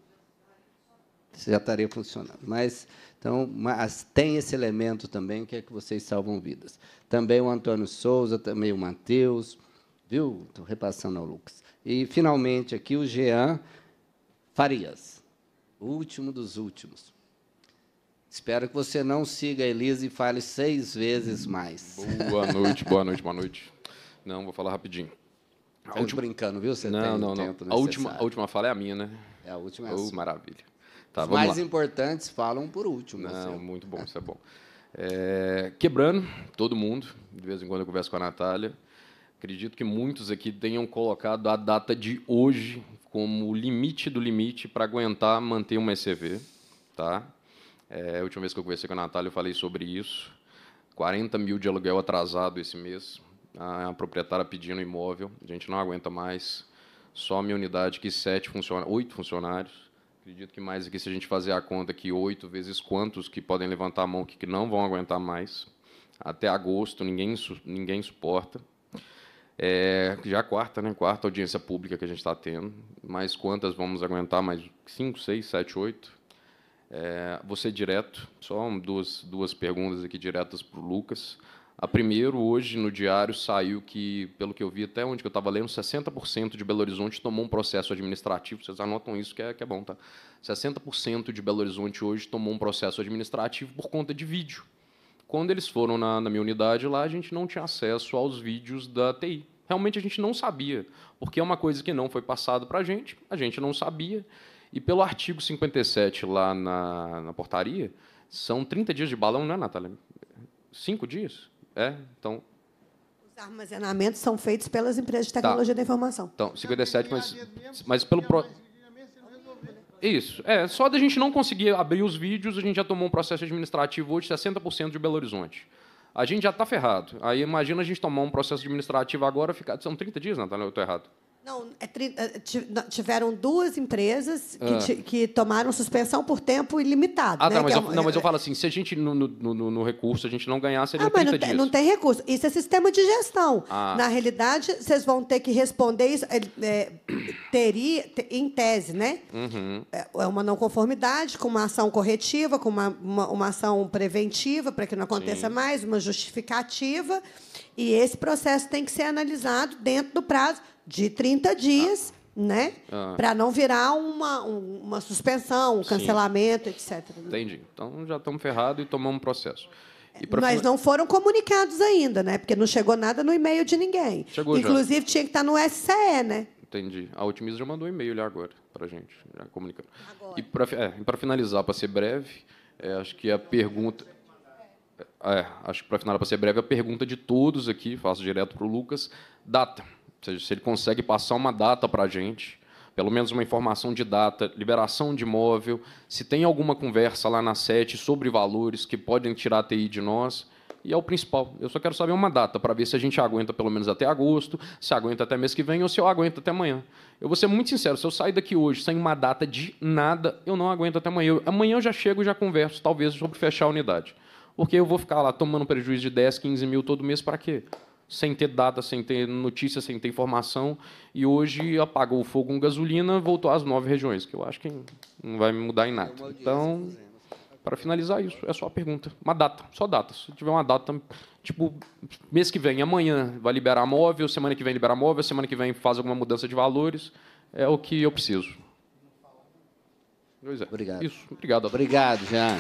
Isso já estaria funcionando. Mas, então, mas tem esse elemento também, que é que vocês salvam vidas. Também o Antônio Souza, também o Matheus, viu? Estou repassando ao Lucas. E, finalmente, aqui o Jean Farias, último dos últimos. Espero que você não siga a Elisa e fale seis vezes hum, mais. Boa [laughs] noite, boa noite, boa noite. Não, vou falar rapidinho. A última... brincando, viu? Você não, não, não. a, última, a última fala é a minha, né? É a última. É essa. maravilha. Tá, Os mais lá. importantes falam por último. Não, você. Assim, muito bom, isso é bom. É, quebrando todo mundo. De vez em quando eu converso com a Natália. Acredito que muitos aqui tenham colocado a data de hoje como o limite do limite para aguentar manter uma ECV, tá? É, a última vez que eu conversei com a Natália, eu falei sobre isso. 40 mil de aluguel atrasado esse mês. A, a proprietária pedindo imóvel. A gente não aguenta mais. Só a minha unidade, que sete funcionários, oito funcionários. Acredito que mais aqui, se a gente fazer a conta que oito vezes quantos que podem levantar a mão que, que não vão aguentar mais. Até agosto, ninguém, ninguém suporta. É, já é quarta, né? Quarta audiência pública que a gente está tendo. Mais quantas vamos aguentar? Mais cinco, seis, sete, oito é, você direto, só duas, duas perguntas aqui diretas para o Lucas. A primeiro, hoje no diário saiu que, pelo que eu vi até onde eu estava lendo, 60% de Belo Horizonte tomou um processo administrativo. Vocês anotam isso que é, que é bom, tá? 60% de Belo Horizonte hoje tomou um processo administrativo por conta de vídeo. Quando eles foram na, na minha unidade lá, a gente não tinha acesso aos vídeos da TI. Realmente a gente não sabia, porque é uma coisa que não foi passada para a gente, a gente não sabia. E pelo artigo 57 lá na, na portaria, são 30 dias de balão, não é, Natália? Cinco dias? É, então... Os armazenamentos são feitos pelas empresas de tá. tecnologia tá. da informação. Então, 57, mas, mas pelo... Pro... Isso. É, só da gente não conseguir abrir os vídeos, a gente já tomou um processo administrativo hoje, 60% de Belo Horizonte. A gente já está ferrado. Aí imagina a gente tomar um processo administrativo agora, ficar. São 30 dias, Natália, eu estou errado. Não, é é, tiveram duas empresas que, ah. t, que, tomaram suspensão por tempo ilimitado. Ah, né? tá, mas, é eu, não, mas eu falo assim, se a gente, no, no, no, no recurso, a gente não ganhasse seria ah, não, dias. não tem recurso. Isso é sistema de gestão. Ah. Na realidade, vocês vão ter que responder isso, é, é teria, em tese, né? Uhum. É uma não conformidade com uma ação corretiva, com uma, uma, uma ação preventiva, para que não aconteça Sim. mais, uma justificativa. E esse processo tem que ser analisado dentro do prazo de 30 dias, ah. né? Ah. ah. Para não virar uma, uma suspensão, um cancelamento, Sim. etc. Entendi. Então já estamos ferrados e tomamos um processo. Mas não foram comunicados ainda, né? Porque não chegou nada no e-mail de ninguém. Chegou Inclusive, já. tinha que estar tá no SCE, né? Entendi. A Otimiza já mandou um e-mail agora para a gente, já comunicando. Agora. E para é, finalizar, para ser breve, é, acho que a pergunta. É, é acho que para finalizar, para ser breve, a pergunta de todos aqui, faço direto para o Lucas: data se ele consegue passar uma data para a gente, pelo menos uma informação de data, liberação de imóvel, se tem alguma conversa lá na sete sobre valores que podem tirar a TI de nós. E é o principal. Eu só quero saber uma data para ver se a gente aguenta pelo menos até agosto, se aguenta até mês que vem ou se eu aguento até amanhã. Eu vou ser muito sincero, se eu sair daqui hoje sem uma data de nada, eu não aguento até amanhã. Eu, amanhã eu já chego e já converso, talvez, sobre fechar a unidade. Porque eu vou ficar lá tomando prejuízo de 10, 15 mil todo mês para quê? sem ter data, sem ter notícia, sem ter informação, e hoje apagou o fogo com gasolina, voltou às nove regiões, que eu acho que não vai mudar em nada. Então, para finalizar isso, é só a pergunta. Uma data, só data. Se tiver uma data, tipo, mês que vem, amanhã, vai liberar móvel, semana que vem liberar móvel, semana que vem faz alguma mudança de valores, é o que eu preciso. Pois é. Obrigado. Isso, obrigado. Obrigado, Jean.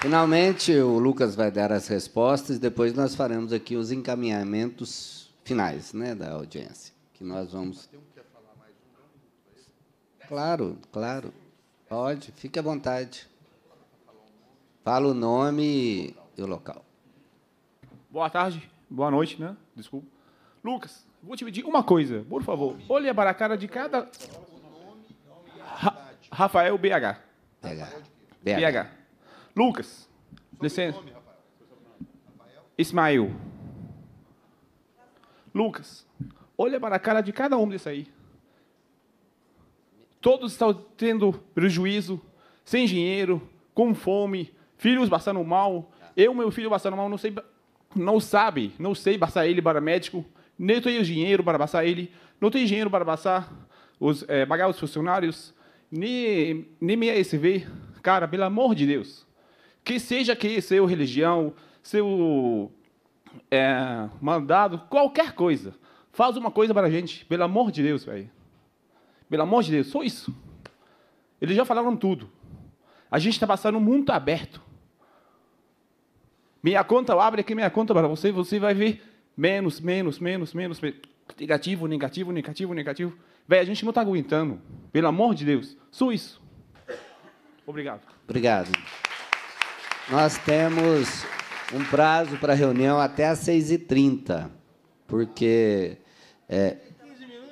Finalmente, o Lucas vai dar as respostas e depois nós faremos aqui os encaminhamentos finais né, da audiência, que nós vamos... Claro, claro. Pode, fique à vontade. Fala o nome e o local. Boa tarde, boa noite, né? Desculpa. Lucas, vou te pedir uma coisa, por favor. Olha para a cara de cada... Ra Rafael BH. BH. BH. BH. Lucas, licença. Ismael. Lucas, olha para a cara de cada um desse aí. Todos estão tendo prejuízo, sem dinheiro, com fome, filhos passando mal. Eu, meu filho passando mal, não sei, não sabe, não sei passar ele para médico, nem tenho dinheiro para passar ele, não tenho dinheiro para passar os, é, pagar os funcionários, nem, nem minha SV. Cara, pelo amor de Deus, que seja que seu religião, seu é, mandado, qualquer coisa. Faz uma coisa para a gente, pelo amor de Deus, velho. Pelo amor de Deus, só isso. Eles já falaram tudo. A gente está passando um mundo aberto. Minha conta, abre aqui minha conta para você, você vai ver menos, menos, menos, menos, negativo, negativo, negativo, negativo. Velho, a gente não está aguentando. Pelo amor de Deus, só isso. Obrigado. Obrigado. Nós temos um prazo para reunião até às 6h30, porque é,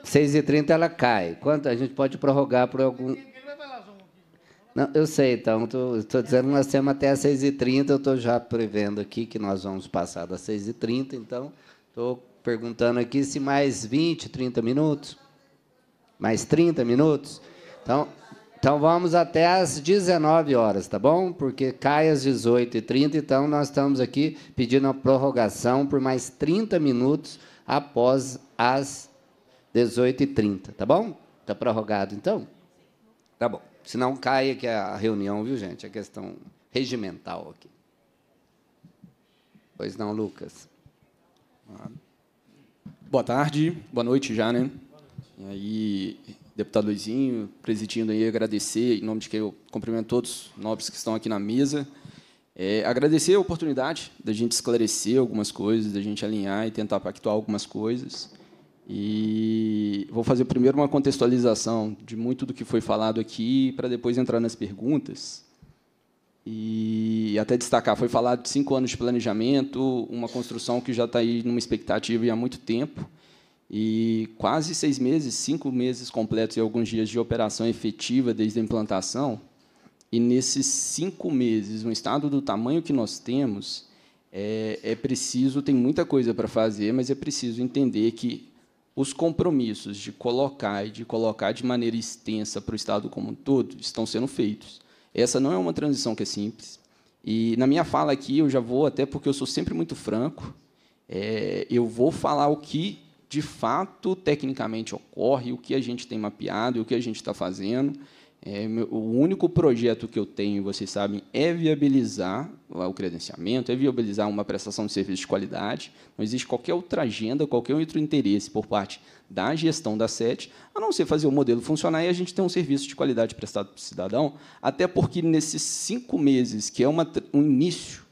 6h30 ela cai. Quanto a gente pode prorrogar por algum. Não, eu sei, então, estou dizendo que nós temos até às 6h30, eu estou já prevendo aqui que nós vamos passar das 6h30, então estou perguntando aqui se mais 20, 30 minutos, mais 30 minutos. Então, então vamos até às 19 horas, tá bom? Porque cai às 18h30, então nós estamos aqui pedindo a prorrogação por mais 30 minutos após as 18h30, tá bom? Está prorrogado então? Tá bom. Se não cai aqui a reunião, viu, gente? É questão regimental aqui. Pois não, Lucas. Boa tarde, boa noite já, né? E aí, deputado Luizinho, presidindo aí, agradecer, em nome de quem eu cumprimento todos os nobres que estão aqui na mesa. É, agradecer a oportunidade da gente esclarecer algumas coisas, da gente alinhar e tentar pactuar algumas coisas. E vou fazer primeiro uma contextualização de muito do que foi falado aqui, para depois entrar nas perguntas. E até destacar, foi falado de cinco anos de planejamento, uma construção que já está aí numa expectativa há muito tempo e quase seis meses, cinco meses completos e alguns dias de operação efetiva desde a implantação. E nesses cinco meses, um estado do tamanho que nós temos, é, é preciso, tem muita coisa para fazer, mas é preciso entender que os compromissos de colocar e de colocar de maneira extensa para o Estado como um todo estão sendo feitos. Essa não é uma transição que é simples. E na minha fala aqui, eu já vou, até porque eu sou sempre muito franco, é, eu vou falar o que de fato tecnicamente ocorre, o que a gente tem mapeado e o que a gente está fazendo. É, o único projeto que eu tenho, vocês sabem, é viabilizar o credenciamento, é viabilizar uma prestação de serviço de qualidade. Não existe qualquer outra agenda, qualquer outro interesse por parte da gestão da SET, a não ser fazer o modelo funcionar e a gente ter um serviço de qualidade prestado para o cidadão, até porque nesses cinco meses, que é uma, um início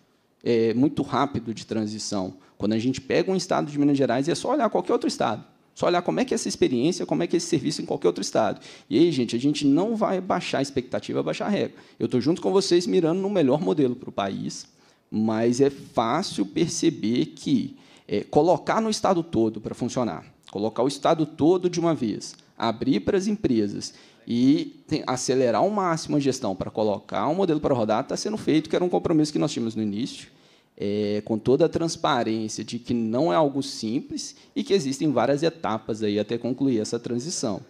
é, muito rápido de transição, quando a gente pega um estado de Minas Gerais, é só olhar qualquer outro estado. Só olhar como é que é essa experiência, como é que é esse serviço em qualquer outro estado. E aí, gente, a gente não vai baixar a expectativa, baixar a regra. Eu estou junto com vocês mirando no melhor modelo para o país, mas é fácil perceber que é, colocar no estado todo para funcionar, colocar o estado todo de uma vez, abrir para as empresas e acelerar ao máximo a gestão para colocar um modelo para rodar, está sendo feito, que era um compromisso que nós tínhamos no início é, com toda a transparência de que não é algo simples e que existem várias etapas aí até concluir essa transição.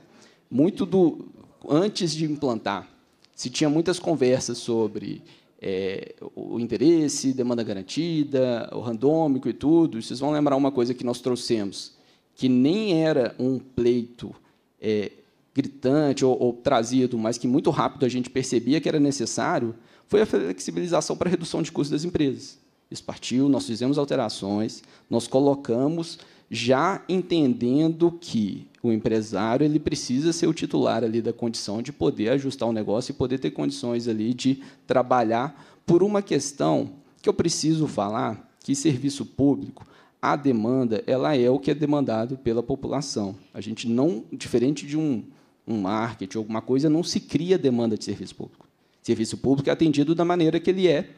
Muito do antes de implantar, se tinha muitas conversas sobre é, o interesse, demanda garantida, o randômico e tudo. Vocês vão lembrar uma coisa que nós trouxemos, que nem era um pleito é, gritante ou, ou trazido, mas que muito rápido a gente percebia que era necessário, foi a flexibilização para a redução de custos das empresas. Isso partiu, nós fizemos alterações, nós colocamos já entendendo que o empresário ele precisa ser o titular ali da condição de poder ajustar o negócio e poder ter condições ali de trabalhar por uma questão que eu preciso falar, que serviço público, a demanda, ela é o que é demandado pela população. A gente não, diferente de um, um marketing, alguma coisa, não se cria demanda de serviço público. Serviço público é atendido da maneira que ele é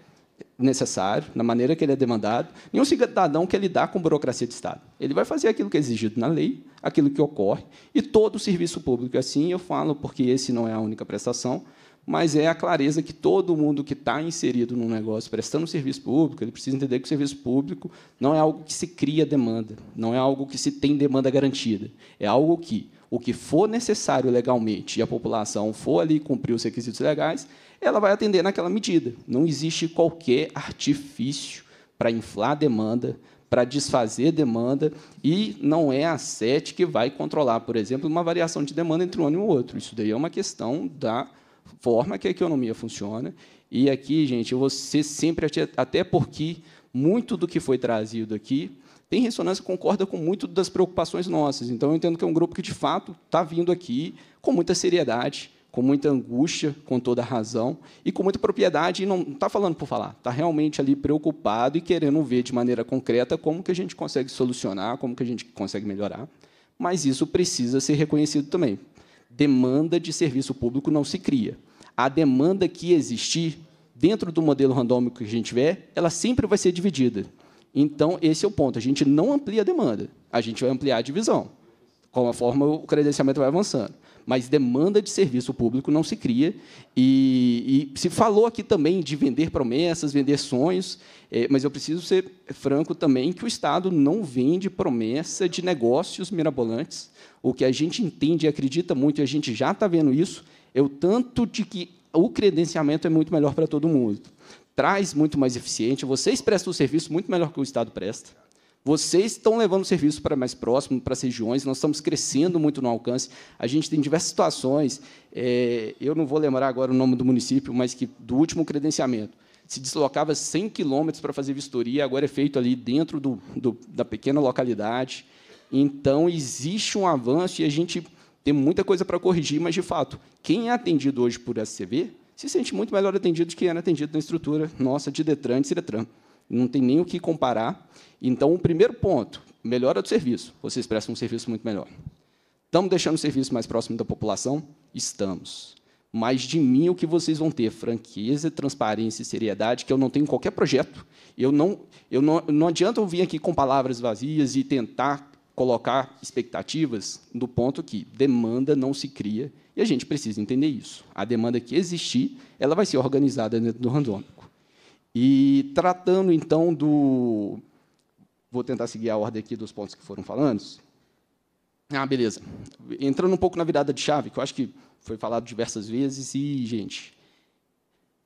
necessário, na maneira que ele é demandado, e um cidadão que lidar com burocracia de Estado. Ele vai fazer aquilo que é exigido na lei, aquilo que ocorre, e todo o serviço público é assim, eu falo porque esse não é a única prestação, mas é a clareza que todo mundo que está inserido num negócio prestando serviço público, ele precisa entender que o serviço público não é algo que se cria demanda, não é algo que se tem demanda garantida, é algo que o que for necessário legalmente e a população for ali cumprir os requisitos legais, ela vai atender naquela medida. Não existe qualquer artifício para inflar demanda, para desfazer demanda, e não é a SET que vai controlar, por exemplo, uma variação de demanda entre um ano e o outro. Isso daí é uma questão da forma que a economia funciona. E aqui, gente, eu vou ser sempre, até porque muito do que foi trazido aqui tem ressonância concorda com muito das preocupações nossas. Então, eu entendo que é um grupo que, de fato, está vindo aqui com muita seriedade, com muita angústia, com toda razão, e com muita propriedade, e não está falando por falar, está realmente ali preocupado e querendo ver de maneira concreta como que a gente consegue solucionar, como que a gente consegue melhorar. Mas isso precisa ser reconhecido também. Demanda de serviço público não se cria. A demanda que existir dentro do modelo randômico que a gente tiver, ela sempre vai ser dividida. Então, esse é o ponto. A gente não amplia a demanda, a gente vai ampliar a divisão. Com a forma o credenciamento vai avançando mas demanda de serviço público não se cria. E, e se falou aqui também de vender promessas, vender sonhos, é, mas eu preciso ser franco também que o Estado não vende promessa de negócios mirabolantes. O que a gente entende e acredita muito, e a gente já está vendo isso, é o tanto de que o credenciamento é muito melhor para todo mundo. Traz muito mais eficiente, vocês prestam o serviço muito melhor que o Estado presta vocês estão levando o serviço para mais próximo, para as regiões, nós estamos crescendo muito no alcance. A gente tem diversas situações, é, eu não vou lembrar agora o nome do município, mas que do último credenciamento se deslocava 100 quilômetros para fazer vistoria, agora é feito ali dentro do, do, da pequena localidade. Então, existe um avanço e a gente tem muita coisa para corrigir, mas, de fato, quem é atendido hoje por SCV se sente muito melhor atendido do que era atendido na estrutura nossa de DETRAN e de Não tem nem o que comparar. Então, o primeiro ponto, melhora é do serviço. Vocês prestam um serviço muito melhor. Estamos deixando o serviço mais próximo da população? Estamos. Mas de mim o que vocês vão ter? Franqueza, transparência e seriedade, que eu não tenho em qualquer projeto. Eu não, eu não, não adianta eu vir aqui com palavras vazias e tentar colocar expectativas do ponto que demanda não se cria e a gente precisa entender isso. A demanda que existir, ela vai ser organizada dentro do randômico. E tratando então do Vou tentar seguir a ordem aqui dos pontos que foram falando. Ah, beleza. Entrando um pouco na virada de chave, que eu acho que foi falado diversas vezes, e, gente,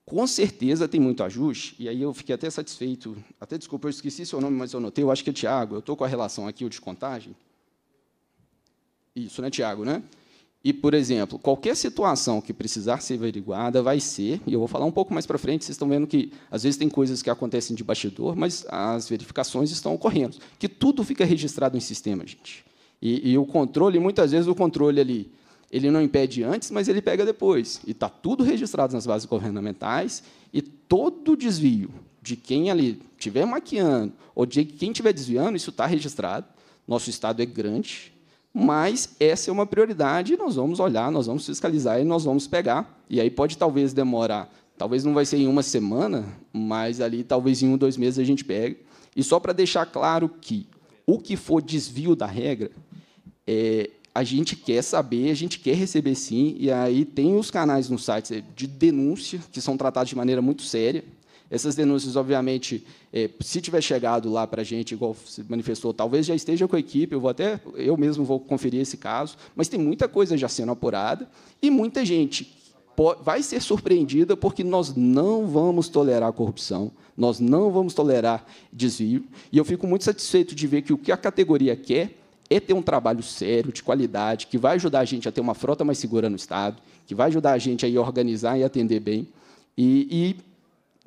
com certeza tem muito ajuste, e aí eu fiquei até satisfeito. Até desculpa, eu esqueci seu nome, mas eu notei. eu acho que é Tiago. Eu estou com a relação aqui, o de contagem. Isso, né, Tiago, né? E, por exemplo, qualquer situação que precisar ser averiguada vai ser, e eu vou falar um pouco mais para frente, vocês estão vendo que às vezes tem coisas que acontecem de bastidor, mas as verificações estão ocorrendo. Que tudo fica registrado em sistema, gente. E, e o controle, muitas vezes o controle ali, ele não impede antes, mas ele pega depois. E está tudo registrado nas bases governamentais, e todo desvio de quem ali estiver maquiando ou de quem estiver desviando, isso está registrado. Nosso Estado é grande, mas essa é uma prioridade e nós vamos olhar, nós vamos fiscalizar e nós vamos pegar. E aí pode talvez demorar, talvez não vai ser em uma semana, mas ali talvez em um, dois meses a gente pegue. E só para deixar claro que o que for desvio da regra, é, a gente quer saber, a gente quer receber sim, e aí tem os canais no site de denúncia, que são tratados de maneira muito séria, essas denúncias, obviamente, é, se tiver chegado lá para a gente, igual se manifestou, talvez já esteja com a equipe, eu vou até, eu mesmo vou conferir esse caso, mas tem muita coisa já sendo apurada e muita gente vai ser surpreendida porque nós não vamos tolerar corrupção, nós não vamos tolerar desvio, e eu fico muito satisfeito de ver que o que a categoria quer é ter um trabalho sério, de qualidade, que vai ajudar a gente a ter uma frota mais segura no Estado, que vai ajudar a gente a organizar e atender bem. E, e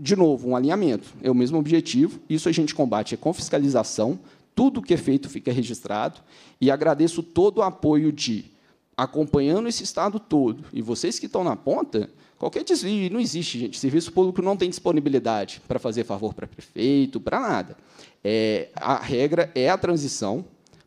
de novo, um alinhamento. É o mesmo objetivo. Isso a gente combate é com fiscalização. Tudo que é feito fica registrado. E agradeço todo o apoio de acompanhando esse estado todo. E vocês que estão na ponta, qualquer desvio não existe, gente. Serviço público não tem disponibilidade para fazer favor para prefeito, para nada. É, a regra é a transição.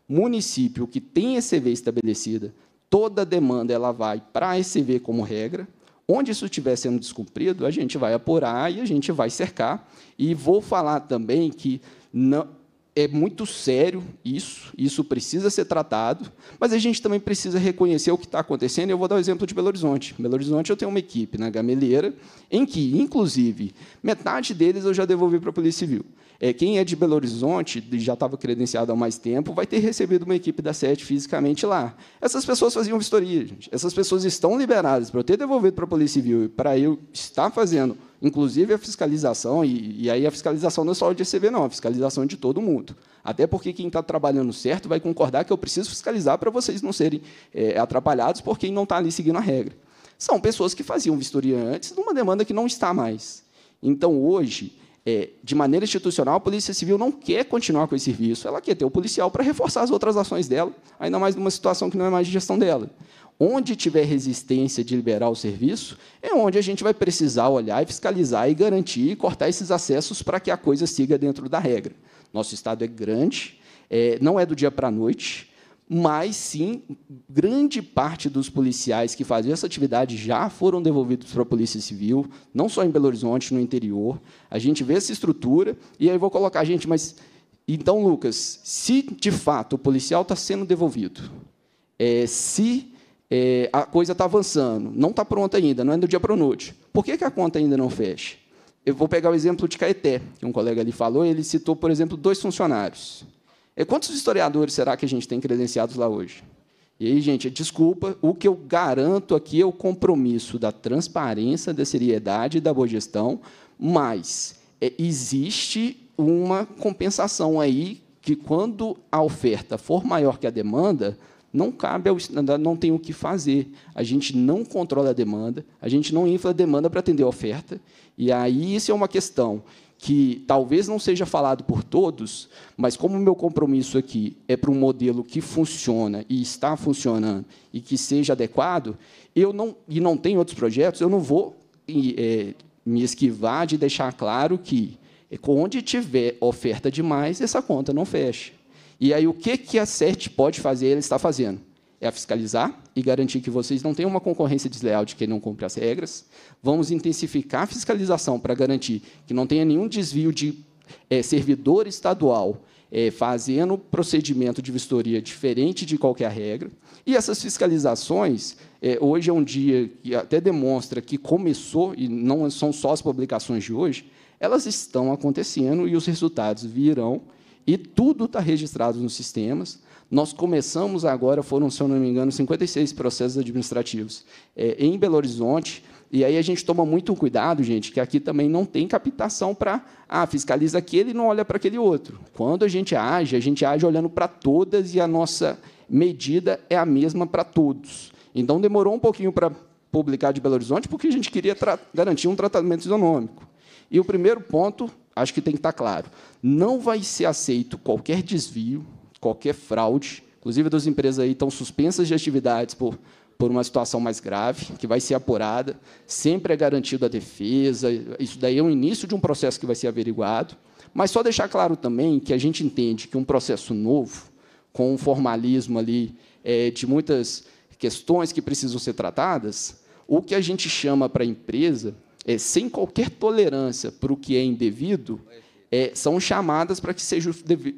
Município que tem ECV estabelecida, toda demanda ela vai para a ECV como regra Onde isso estiver sendo descumprido, a gente vai apurar e a gente vai cercar. E vou falar também que não, é muito sério isso, isso precisa ser tratado, mas a gente também precisa reconhecer o que está acontecendo. Eu vou dar o um exemplo de Belo Horizonte. Belo Horizonte, eu tenho uma equipe na Gameleira, em que, inclusive, metade deles eu já devolvi para a Polícia Civil. É, quem é de Belo Horizonte, já estava credenciado há mais tempo, vai ter recebido uma equipe da SET fisicamente lá. Essas pessoas faziam vistoria, gente. Essas pessoas estão liberadas para eu ter devolvido para a Polícia Civil e para eu estar fazendo, inclusive, a fiscalização, e, e aí a fiscalização não é só de ECV, não, a fiscalização é de todo mundo. Até porque quem está trabalhando certo vai concordar que eu preciso fiscalizar para vocês não serem é, atrapalhados por quem não está ali seguindo a regra. São pessoas que faziam vistoria antes de uma demanda que não está mais. Então, hoje, é, de maneira institucional, a Polícia Civil não quer continuar com esse serviço, ela quer ter o policial para reforçar as outras ações dela, ainda mais numa situação que não é mais de gestão dela. Onde tiver resistência de liberar o serviço, é onde a gente vai precisar olhar e fiscalizar e garantir e cortar esses acessos para que a coisa siga dentro da regra. Nosso Estado é grande, é, não é do dia para a noite, mas sim grande parte dos policiais que faziam essa atividade já foram devolvidos para a Polícia Civil, não só em Belo Horizonte, no interior. A gente vê essa estrutura e aí vou colocar, a gente, mas então, Lucas, se de fato o policial está sendo devolvido, é, se é, a coisa está avançando, não está pronta ainda, não é do dia para a noite, por que, que a conta ainda não fecha? Eu vou pegar o exemplo de Caeté, que um colega ali falou, ele citou, por exemplo, dois funcionários. E é, quantos historiadores será que a gente tem credenciados lá hoje? E aí, gente, desculpa, o que eu garanto aqui é o compromisso da transparência, da seriedade e da boa gestão, mas é, existe uma compensação aí que, quando a oferta for maior que a demanda, não cabe ao não tem o que fazer. A gente não controla a demanda, a gente não infla a demanda para atender a oferta, e aí isso é uma questão que talvez não seja falado por todos, mas como o meu compromisso aqui é para um modelo que funciona e está funcionando e que seja adequado, eu não e não tem outros projetos, eu não vou é, me esquivar de deixar claro que é, onde tiver oferta demais, essa conta não fecha. E aí o que que a CERT pode fazer, ela está fazendo? é a fiscalizar e garantir que vocês não tenham uma concorrência desleal de quem não cumpre as regras. Vamos intensificar a fiscalização para garantir que não tenha nenhum desvio de é, servidor estadual é, fazendo procedimento de vistoria diferente de qualquer regra. E essas fiscalizações, é, hoje é um dia que até demonstra que começou, e não são só as publicações de hoje, elas estão acontecendo e os resultados virão, e tudo está registrado nos sistemas. Nós começamos agora, foram, se eu não me engano, 56 processos administrativos é, em Belo Horizonte. E aí a gente toma muito cuidado, gente, que aqui também não tem captação para ah, fiscaliza aquele e não olha para aquele outro. Quando a gente age, a gente age olhando para todas e a nossa medida é a mesma para todos. Então demorou um pouquinho para publicar de Belo Horizonte, porque a gente queria garantir um tratamento isonômico. E o primeiro ponto, acho que tem que estar tá claro: não vai ser aceito qualquer desvio, qualquer fraude. Inclusive, das empresas aí estão suspensas de atividades por, por uma situação mais grave, que vai ser apurada. Sempre é garantido a defesa. Isso daí é o início de um processo que vai ser averiguado. Mas só deixar claro também que a gente entende que um processo novo, com um formalismo ali é, de muitas questões que precisam ser tratadas, o que a gente chama para a empresa é sem qualquer tolerância para o que é indevido é, são chamadas para que seja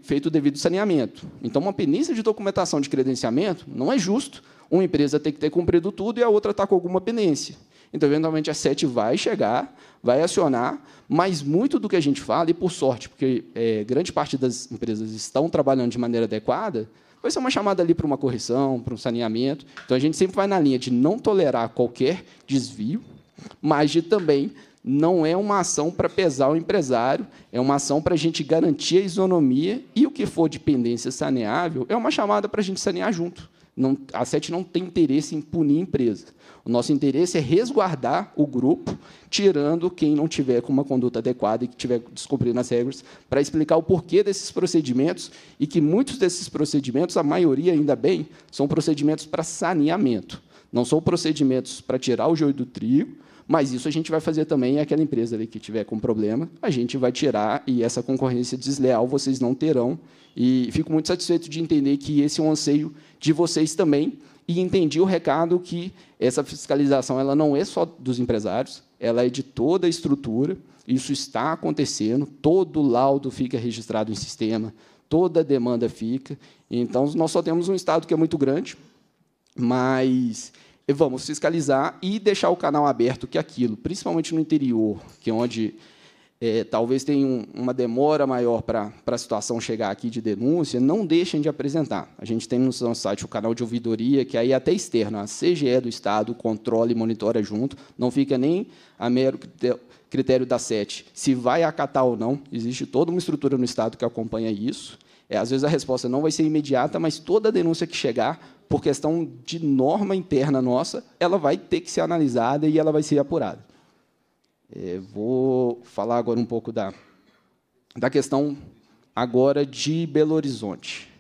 feito o devido saneamento. Então, uma península de documentação de credenciamento não é justo uma empresa tem que ter cumprido tudo e a outra está com alguma penência. Então, eventualmente, a SET vai chegar, vai acionar, mas muito do que a gente fala, e por sorte, porque é, grande parte das empresas estão trabalhando de maneira adequada, vai ser uma chamada ali para uma correção, para um saneamento. Então, a gente sempre vai na linha de não tolerar qualquer desvio, mas de também não é uma ação para pesar o empresário, é uma ação para a gente garantir a isonomia e o que for de pendência saneável é uma chamada para a gente sanear junto. Não, a SET não tem interesse em punir empresa. O nosso interesse é resguardar o grupo, tirando quem não tiver com uma conduta adequada e que tiver descobrindo as regras, para explicar o porquê desses procedimentos e que muitos desses procedimentos, a maioria ainda bem, são procedimentos para saneamento. Não são procedimentos para tirar o joio do trigo, mas isso a gente vai fazer também aquela empresa ali que tiver com problema, a gente vai tirar e essa concorrência desleal vocês não terão. E fico muito satisfeito de entender que esse é um anseio de vocês também e entendi o recado que essa fiscalização ela não é só dos empresários, ela é de toda a estrutura. Isso está acontecendo, todo laudo fica registrado em sistema, toda demanda fica. Então, nós só temos um Estado que é muito grande, mas vamos fiscalizar e deixar o canal aberto que aquilo, principalmente no interior, que é onde é, talvez tenha um, uma demora maior para a situação chegar aqui de denúncia, não deixem de apresentar. A gente tem no nosso site o canal de ouvidoria, que aí é até externo, a CGE do Estado controla e monitora junto, não fica nem a mero critério da SET, se vai acatar ou não, existe toda uma estrutura no Estado que acompanha isso. É, às vezes a resposta não vai ser imediata, mas toda denúncia que chegar por questão de norma interna nossa, ela vai ter que ser analisada e ela vai ser apurada. É, vou falar agora um pouco da, da questão agora de Belo Horizonte.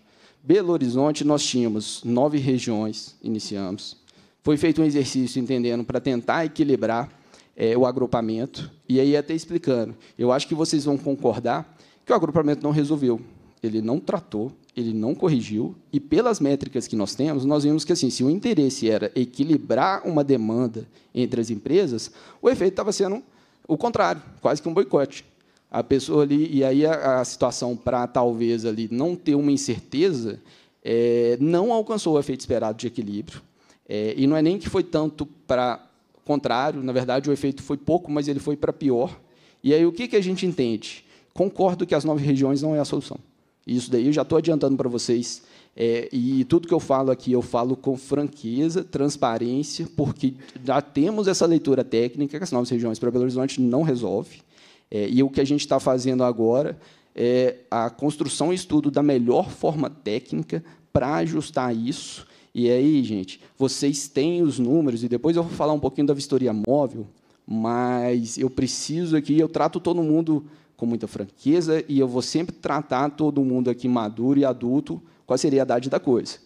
Belo Horizonte, nós tínhamos nove regiões, iniciamos. Foi feito um exercício, entendendo, para tentar equilibrar é, o agrupamento. E aí, até explicando, eu acho que vocês vão concordar que o agrupamento não resolveu. Ele não tratou ele não corrigiu, e pelas métricas que nós temos, nós vimos que assim, se o interesse era equilibrar uma demanda entre as empresas, o efeito estava sendo o contrário, quase que um boicote. A pessoa ali, e aí a, a situação para talvez ali não ter uma incerteza, é, não alcançou o efeito esperado de equilíbrio. É, e não é nem que foi tanto para contrário, na verdade o efeito foi pouco, mas ele foi para pior. E aí o que, que a gente entende? Concordo que as nove regiões não é a solução. Isso daí eu já estou adiantando para vocês. É, e tudo que eu falo aqui, eu falo com franqueza, transparência, porque já temos essa leitura técnica que as novas regiões para Belo Horizonte não resolve. É, e o que a gente está fazendo agora é a construção e estudo da melhor forma técnica para ajustar isso. E aí, gente, vocês têm os números, e depois eu vou falar um pouquinho da vistoria móvel, mas eu preciso aqui, eu trato todo mundo com muita franqueza e eu vou sempre tratar todo mundo aqui maduro e adulto com a seriedade da coisa.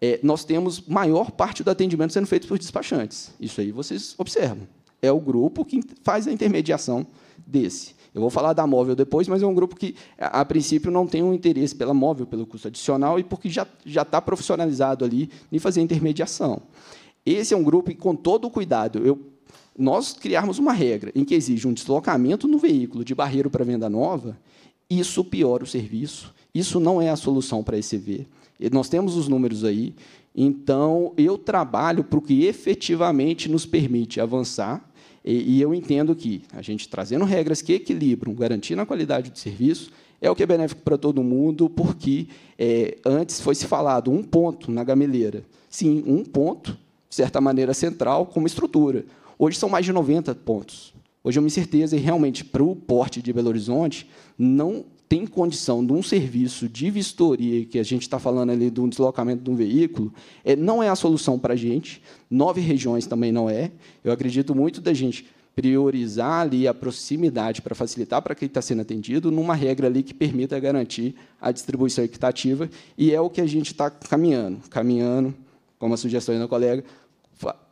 É, nós temos maior parte do atendimento sendo feito por despachantes. Isso aí vocês observam. É o grupo que faz a intermediação desse. Eu vou falar da móvel depois, mas é um grupo que, a, princípio, não tem um interesse pela móvel, pelo custo adicional, e porque já está profissionalizado ali em fazer intermediação. Esse é um grupo que, com todo o cuidado, eu nós criarmos uma regra em que exige um deslocamento no veículo de barreiro para venda nova, isso piora o serviço. Isso não é a solução para a ECV. Nós temos os números aí. Então, eu trabalho para o que efetivamente nos permite avançar. E, e eu entendo que a gente trazendo regras que equilibram, garantindo a qualidade do serviço, é o que é benéfico para todo mundo, porque é, antes foi se falado um ponto na gameleira. Sim, um ponto, de certa maneira, central, como estrutura. Hoje são mais de 90 pontos. Hoje é uma incerteza e realmente para o porte de Belo Horizonte não tem condição de um serviço de vistoria, que a gente está falando ali de um deslocamento de um veículo, é, não é a solução para a gente. Nove regiões também não é. Eu acredito muito da gente priorizar ali a proximidade para facilitar para quem está sendo atendido, numa regra ali que permita garantir a distribuição equitativa, e é o que a gente está caminhando. Caminhando, como a sugestão aí da colega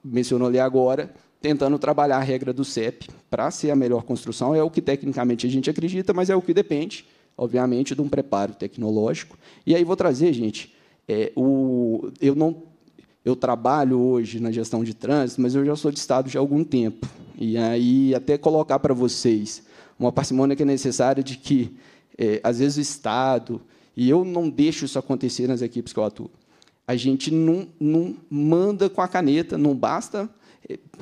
mencionou ali agora, tentando trabalhar a regra do CEP para ser a melhor construção. É o que tecnicamente a gente acredita, mas é o que depende, obviamente, de um preparo tecnológico. E aí vou trazer, gente, é, o, eu não eu trabalho hoje na gestão de trânsito, mas eu já sou de Estado já há algum tempo. E aí, até colocar para vocês uma parcimônia que é necessária de que, é, às vezes, o Estado, e eu não deixo isso acontecer nas equipes que eu atuo, a gente não, não manda com a caneta, não basta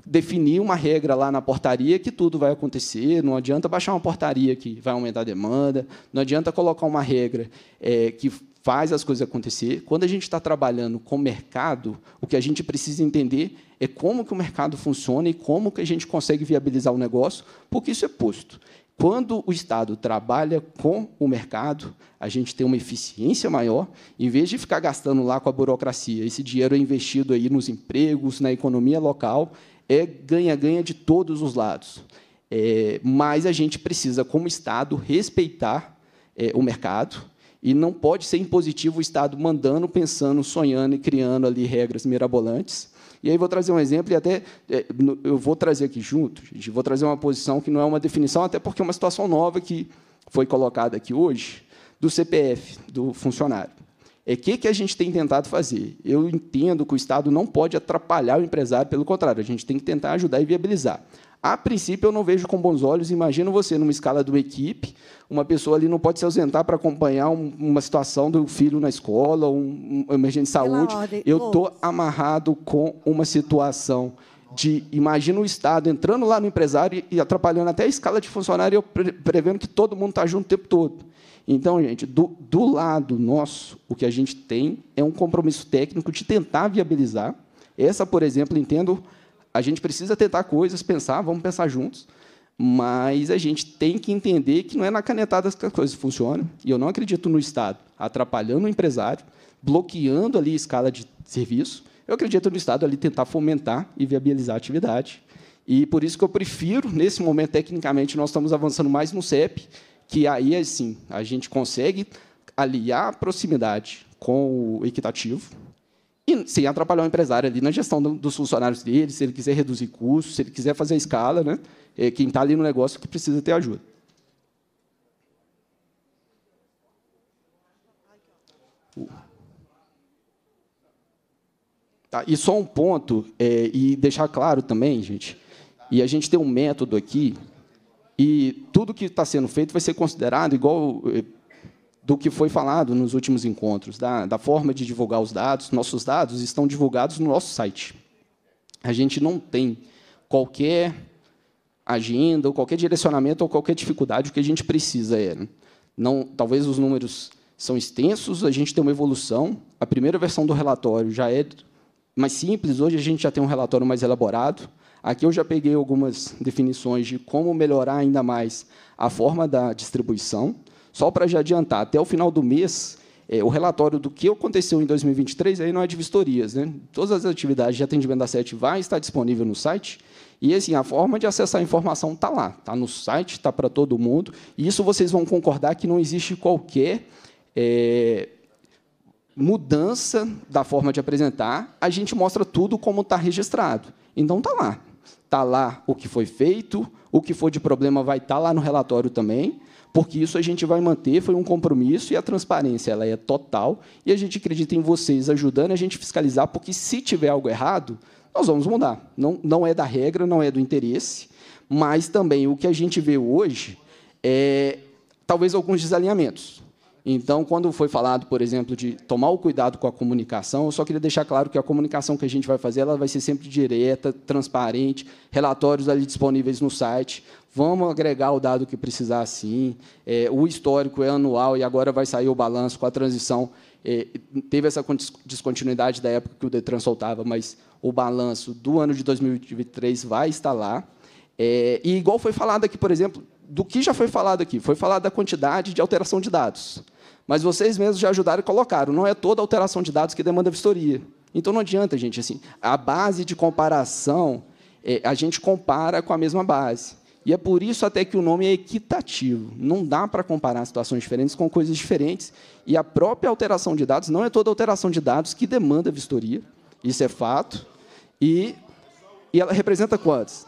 definir uma regra lá na portaria que tudo vai acontecer, não adianta baixar uma portaria que vai aumentar a demanda, não adianta colocar uma regra é, que faz as coisas acontecer. Quando a gente está trabalhando com o mercado, o que a gente precisa entender é como que o mercado funciona e como que a gente consegue viabilizar o negócio, porque isso é posto. Quando o Estado trabalha com o mercado, a gente tem uma eficiência maior, em vez de ficar gastando lá com a burocracia. Esse dinheiro é investido aí nos empregos, na economia local, é ganha-ganha de todos os lados. É, mas a gente precisa, como Estado, respeitar é, o mercado e não pode ser impositivo o Estado mandando, pensando, sonhando e criando ali regras mirabolantes e aí vou trazer um exemplo e até é, eu vou trazer aqui junto, gente, vou trazer uma posição que não é uma definição, até porque é uma situação nova que foi colocada aqui hoje, do CPF do funcionário. É o que, que a gente tem tentado fazer. Eu entendo que o Estado não pode atrapalhar o empresário, pelo contrário, a gente tem que tentar ajudar e viabilizar. A princípio, eu não vejo com bons olhos. Imagino você numa escala de uma equipe, uma pessoa ali não pode se ausentar para acompanhar um, uma situação do filho na escola, um, uma emergência de saúde. eu estou amarrado com uma situação de imagino o Estado entrando lá no empresário e atrapalhando até a escala de funcionário, eu pre prevendo que todo mundo está junto o tempo todo. Então, gente, do, do lado nosso, o que a gente tem é um compromisso técnico de tentar viabilizar. Essa, por exemplo, entendo, a gente precisa tentar coisas, pensar, vamos pensar juntos, mas a gente tem que entender que não é na canetada que as coisas funcionam. E eu não acredito no Estado atrapalhando o empresário, bloqueando ali a escala de serviço. Eu acredito no Estado ali tentar fomentar e viabilizar a atividade. E por isso que eu prefiro, nesse momento, tecnicamente, nós estamos avançando mais no CEP, que aí, assim, a gente consegue aliar a proximidade com o equitativo, e sem atrapalhar o empresário ali na gestão dos funcionários dele, se ele quiser reduzir custos, se ele quiser fazer a escala, né? É quem está ali no negócio que precisa ter ajuda. Tá, e só um ponto, é, e deixar claro também, gente, e a gente tem um método aqui e tudo que está sendo feito vai ser considerado igual eh, do que foi falado nos últimos encontros, da, da forma de divulgar os dados. Nossos dados estão divulgados no nosso site. A gente não tem qualquer agenda, ou qualquer direcionamento, ou qualquer dificuldade. O que a gente precisa é... Não, talvez os números são extensos, a gente tem uma evolução. A primeira versão do relatório já é mais simples, hoje a gente já tem um relatório mais elaborado. Aqui eu já peguei algumas definições de como melhorar ainda mais a forma da distribuição. Só para já adiantar, até o final do mês, é, o relatório do que aconteceu em 2023 aí não é de vistorias. Né? Todas as atividades de atendimento da SET vai estar disponível no site. E assim, a forma de acessar a informação está lá, está no site, está para todo mundo. E isso vocês vão concordar que não existe qualquer é, mudança da forma de apresentar. A gente mostra tudo como está registrado. Então está lá está lá o que foi feito, o que for de problema vai estar tá lá no relatório também, porque isso a gente vai manter, foi um compromisso e a transparência ela é total e a gente acredita em vocês ajudando a gente fiscalizar, porque se tiver algo errado, nós vamos mudar. Não, não é da regra, não é do interesse, mas também o que a gente vê hoje é talvez alguns desalinhamentos. Então, quando foi falado, por exemplo, de tomar o cuidado com a comunicação, eu só queria deixar claro que a comunicação que a gente vai fazer ela vai ser sempre direta, transparente, relatórios ali disponíveis no site. Vamos agregar o dado que precisar, sim. É, o histórico é anual e agora vai sair o balanço com a transição. É, teve essa descontinuidade da época que o Detran soltava, mas o balanço do ano de 2023 vai estar lá. É, e igual foi falado aqui, por exemplo, do que já foi falado aqui. Foi falado da quantidade de alteração de dados. Mas vocês mesmos já ajudaram e colocaram. Não é toda alteração de dados que demanda vistoria. Então não adianta, gente. Assim, a base de comparação, é, a gente compara com a mesma base. E é por isso até que o nome é equitativo. Não dá para comparar situações diferentes com coisas diferentes. E a própria alteração de dados, não é toda alteração de dados que demanda vistoria. Isso é fato. E, e ela representa quantos?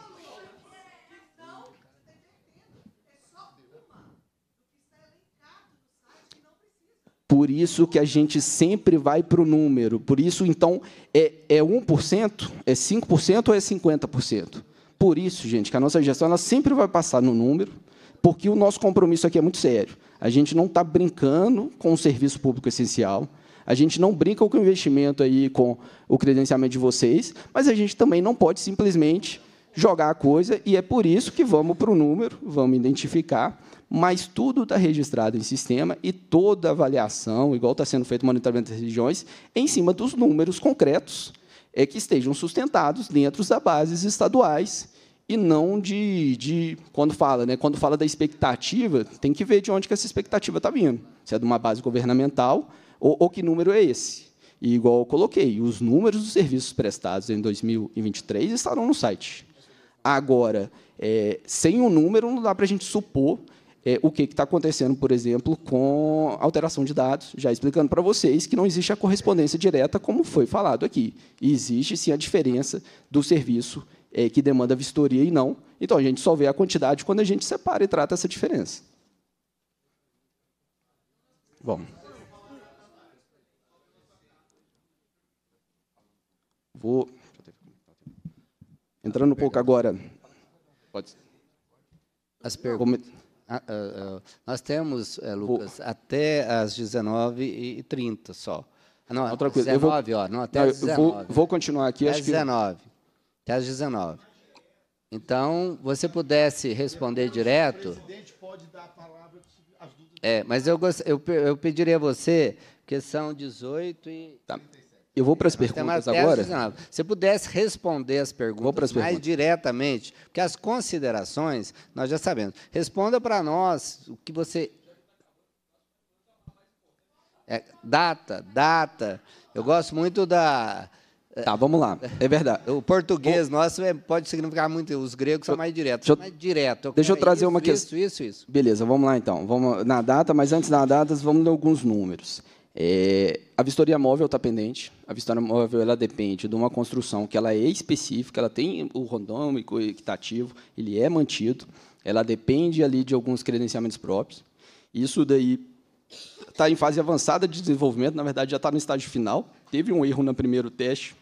Por isso que a gente sempre vai para o número. Por isso, então, é, é 1%, é 5% ou é 50%? Por isso, gente, que a nossa gestão ela sempre vai passar no número, porque o nosso compromisso aqui é muito sério. A gente não está brincando com o serviço público essencial, a gente não brinca com o investimento aí, com o credenciamento de vocês, mas a gente também não pode simplesmente jogar a coisa, e é por isso que vamos para o número, vamos identificar mas tudo está registrado em sistema e toda avaliação, igual está sendo feito o monitoramento das regiões, em cima dos números concretos é que estejam sustentados dentro das bases estaduais e não de, de, quando fala, né? Quando fala da expectativa, tem que ver de onde que essa expectativa está vindo. Se é de uma base governamental ou, ou que número é esse. E igual eu coloquei, os números dos serviços prestados em 2023 estarão no site. Agora, é, sem o número, não dá para a gente supor é, o que está acontecendo, por exemplo, com alteração de dados, já explicando para vocês que não existe a correspondência direta, como foi falado aqui. E existe, sim, a diferença do serviço é, que demanda vistoria e não. Então, a gente só vê a quantidade quando a gente separa e trata essa diferença. Bom. Vou... Entrando um pouco agora... Pode... As perguntas... Ah, ah, ah, nós temos, eh, Lucas, vou... até às 19h30 só. Não, não 19 eu vou... não, até não, 19 vou, vou, continuar aqui. Até às que... 19 Até às 19 Então, você pudesse responder direto... O presidente pode dar a palavra às dúvidas... É, mas eu, gost... eu, eu pediria a você, porque são 18 e... Tá. Eu vou para as perguntas agora. Não, se pudesse responder as perguntas mais perguntas. diretamente, porque as considerações nós já sabemos. Responda para nós o que você. É, data, data. Eu gosto muito da. É, tá, vamos lá. [laughs] É verdade. O português nosso é, pode significar muito. Os gregos são mais diretos. Deixa eu, mais direto. Eu deixa eu trazer isso, uma questão. É isso, isso, isso. Beleza, vamos lá então. Vamos na data, mas antes da data, vamos ler alguns números. É, a vistoria móvel está pendente. A vistoria móvel ela depende de uma construção que ela é específica, ela tem o rondômico equitativo, ele é mantido. Ela depende ali de alguns credenciamentos próprios. Isso daí está em fase avançada de desenvolvimento, na verdade já está no estágio final. Teve um erro no primeiro teste,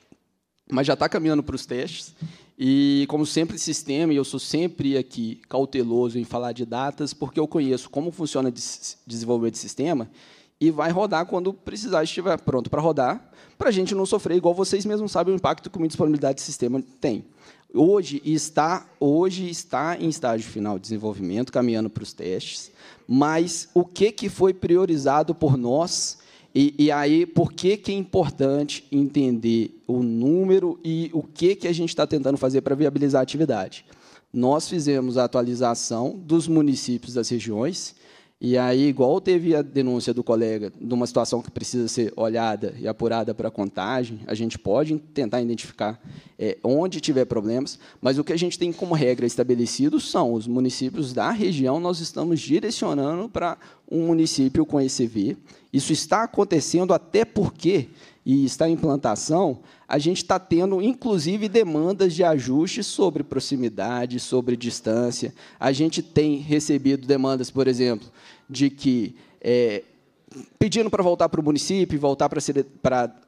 mas já está caminhando para os testes. E, como sempre, sistema, e eu sou sempre aqui cauteloso em falar de datas, porque eu conheço como funciona desenvolvimento de sistema, e vai rodar quando precisar, estiver pronto para rodar, para a gente não sofrer, igual vocês mesmos sabem o impacto que uma disponibilidade de sistema tem. Hoje está, hoje está em estágio final de desenvolvimento, caminhando para os testes, mas o que, que foi priorizado por nós e, e, aí, por que, que é importante entender o número e o que, que a gente está tentando fazer para viabilizar a atividade? Nós fizemos a atualização dos municípios das regiões e aí, igual teve a denúncia do colega de uma situação que precisa ser olhada e apurada para contagem, a gente pode tentar identificar é, onde tiver problemas, mas o que a gente tem como regra estabelecido são os municípios da região, nós estamos direcionando para um município com ECV. Isso está acontecendo até porque e está em implantação, a gente está tendo, inclusive, demandas de ajuste sobre proximidade, sobre distância. A gente tem recebido demandas, por exemplo, de que é, pedindo para voltar para o município, voltar para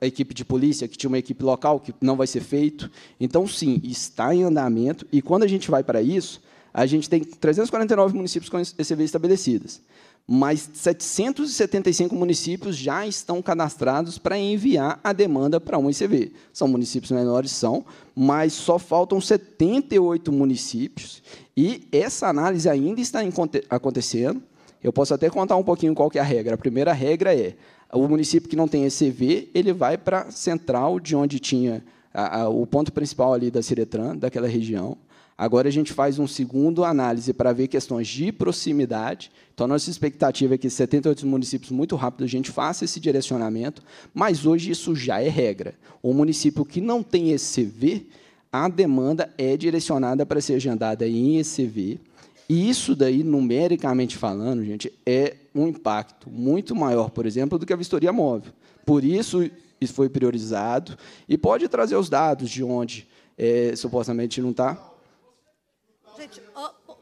a, equipe de polícia, que tinha uma equipe local, que não vai ser feito. Então, sim, está em andamento. E quando a gente vai para isso, a gente tem 349 municípios com ECVs estabelecidas mas 775 municípios já estão cadastrados para enviar a demanda para um ICV. São municípios menores, são, mas só faltam 78 municípios, e essa análise ainda está acontecendo. Eu posso até contar um pouquinho qual que é a regra. A primeira regra é, o município que não tem ICV, ele vai para a central, de onde tinha a, a, o ponto principal ali da Ciretran, daquela região, Agora a gente faz um segundo análise para ver questões de proximidade. Então, nossa expectativa é que 78 municípios, muito rápido, a gente faça esse direcionamento, mas hoje isso já é regra. O município que não tem ECV, a demanda é direcionada para ser agendada em ECV. E isso daí, numericamente falando, gente, é um impacto muito maior, por exemplo, do que a vistoria móvel. Por isso, isso foi priorizado e pode trazer os dados de onde é, supostamente não está gente. Oh, oh.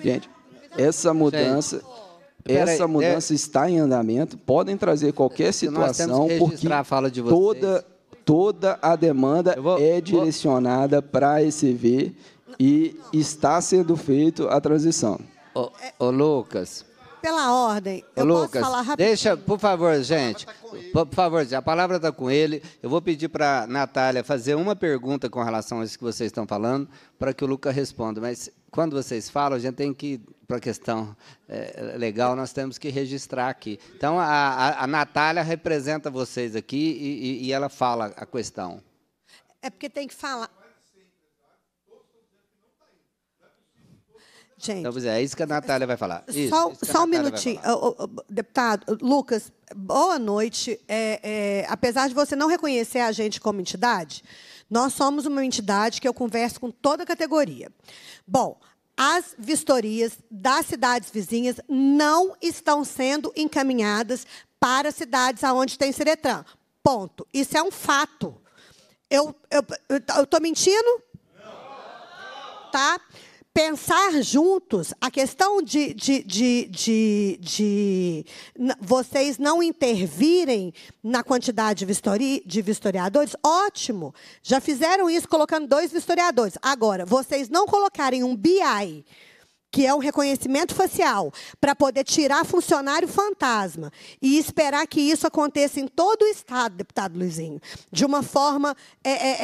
Gente, essa mudança, essa é- mudança está em andamento. Podem trazer qualquer situação, porque toda toda a demanda vou, é direcionada vou... para a ECV e está sendo feito a transição. Ô, ô Lucas, pela ordem. Eu Lucas, posso falar rapidinho? Deixa, por favor, gente. Tá por, favor, a palavra está com ele. Eu vou pedir para a Natália fazer uma pergunta com relação a isso que vocês estão falando, para que o Lucas responda. Mas quando vocês falam, a gente tem que, para a questão é, legal, nós temos que registrar aqui. Então, a, a, a Natália representa vocês aqui e, e, e ela fala a questão. É porque tem que falar. gente. Então, é, é isso que a Natália vai falar. Isso, só, é isso só um minutinho. Deputado, Lucas, boa noite. É, é, apesar de você não reconhecer a gente como entidade, nós somos uma entidade que eu converso com toda a categoria. Bom, as vistorias das cidades vizinhas não estão sendo encaminhadas para cidades onde tem Ciretran. Ponto. Isso é um fato. Eu estou eu, eu, eu mentindo? Não. Tá? pensar juntos a questão de, de, de, de, de vocês não intervirem na quantidade de, vistori, de vistoriadores, ótimo. Já fizeram isso colocando dois vistoriadores. Agora, vocês não colocarem um BI que é o reconhecimento facial, para poder tirar funcionário fantasma e esperar que isso aconteça em todo o Estado, deputado Luizinho, de uma forma é, é,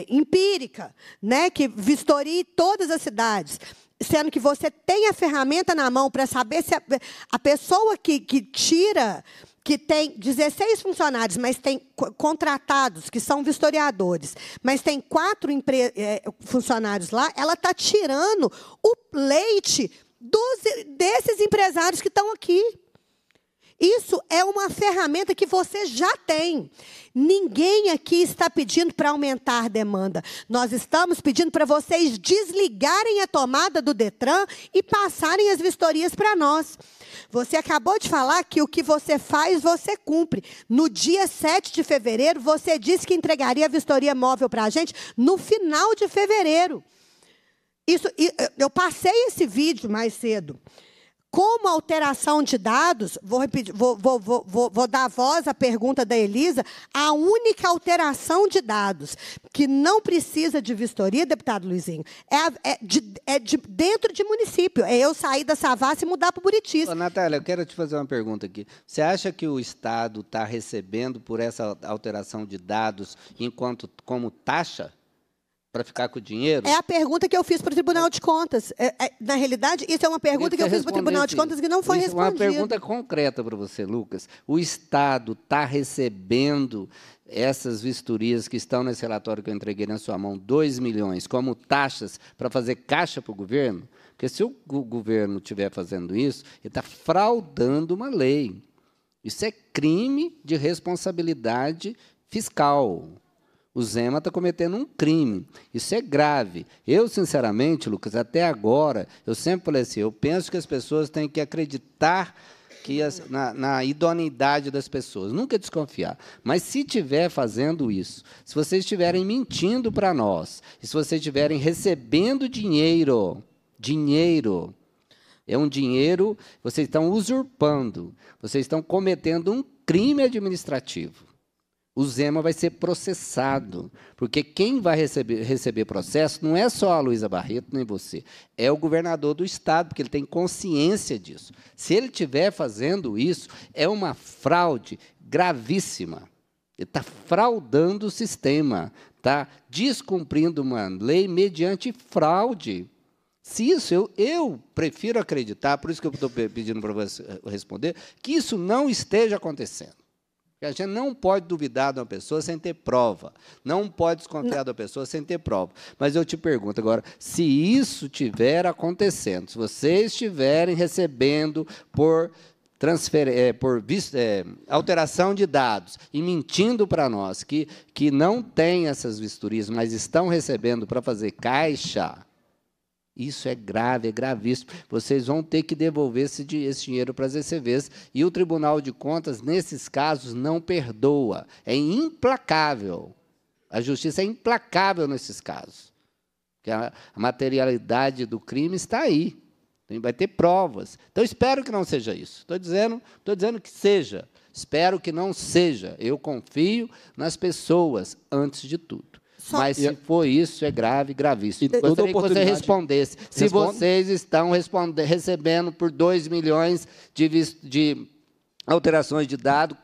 é, empírica, né? que vistorie todas as cidades sendo que você tem a ferramenta na mão para saber se a, a pessoa que, que tira que tem 16 funcionários, mas tem contratados, que são vistoriadores, mas tem quatro é, funcionários lá, ela está tirando o leite dos, desses empresários que estão aqui. Isso é uma ferramenta que você já tem. Ninguém aqui está pedindo para aumentar a demanda. Nós estamos pedindo para vocês desligarem a tomada do Detran e passarem as vistorias para nós. Você acabou de falar que o que você faz, você cumpre. No dia 7 de fevereiro, você disse que entregaria a vistoria móvel para a gente no final de fevereiro. Isso, eu passei esse vídeo mais cedo. Como alteração de dados, vou, repetir, vou, vou, vou, vou dar voz à pergunta da Elisa, a única alteração de dados que não precisa de vistoria, deputado Luizinho, é, é, de, é de, dentro de município. É eu sair da Savassi e mudar para Buritis. Ô, Natália, eu quero te fazer uma pergunta aqui. Você acha que o Estado está recebendo por essa alteração de dados enquanto como taxa? para ficar com o dinheiro? É a pergunta que eu fiz para o Tribunal de Contas. É, é, na realidade, isso é uma pergunta que eu fiz para o Tribunal de assim. Contas que não foi é respondida. Uma pergunta concreta para você, Lucas. O Estado está recebendo essas vistorias que estão nesse relatório que eu entreguei na sua mão, 2 milhões, como taxas para fazer caixa para o governo? Porque se o governo estiver fazendo isso, ele está fraudando uma lei. Isso é crime de responsabilidade fiscal. O Zema está cometendo um crime. Isso é grave. Eu, sinceramente, Lucas, até agora, eu sempre falei assim, eu penso que as pessoas têm que acreditar que as, na, na, idoneidade das pessoas. Nunca desconfiar. Mas se estiver fazendo isso, se vocês estiverem mentindo para nós, se vocês estiverem recebendo dinheiro, dinheiro, é um dinheiro, vocês estão usurpando, vocês estão cometendo um crime administrativo o Zema vai ser processado. Porque quem vai receber, receber processo não é só a Luísa Barreto nem você, é o governador do Estado, porque ele tem consciência disso. Se ele estiver fazendo isso, é uma fraude gravíssima. Ele está fraudando o sistema, está descumprindo uma lei mediante fraude. Se isso, eu, eu prefiro acreditar, por isso que eu estou pedindo para você eh, responder, que isso não esteja acontecendo. Porque a gente não pode duvidar de uma pessoa sem ter prova. Não pode desconfiar não. de uma pessoa sem ter prova. Mas eu te pergunto agora, se isso estiver acontecendo, se vocês estiverem recebendo por transfer, é, eh, por é, alteração de dados e mentindo para nós que, que não tem essas vistorias, mas estão recebendo para fazer caixa, isso é grave, é gravíssimo. Vocês vão ter que devolver esse, esse dinheiro para as ECVs. E o Tribunal de Contas, nesses casos, não perdoa. É implacável. A justiça é implacável nesses casos. Porque a materialidade do crime está aí. Vai ter provas. Então, espero que não seja isso. Estou dizendo, estou dizendo que seja. Espero que não seja. Eu confio nas pessoas, antes de tudo. Só... Mas se for isso, é grave, gravíssimo. E Gostaria que você respondesse. Se vocês estão recebendo por 2 milhões de, de alterações de dado,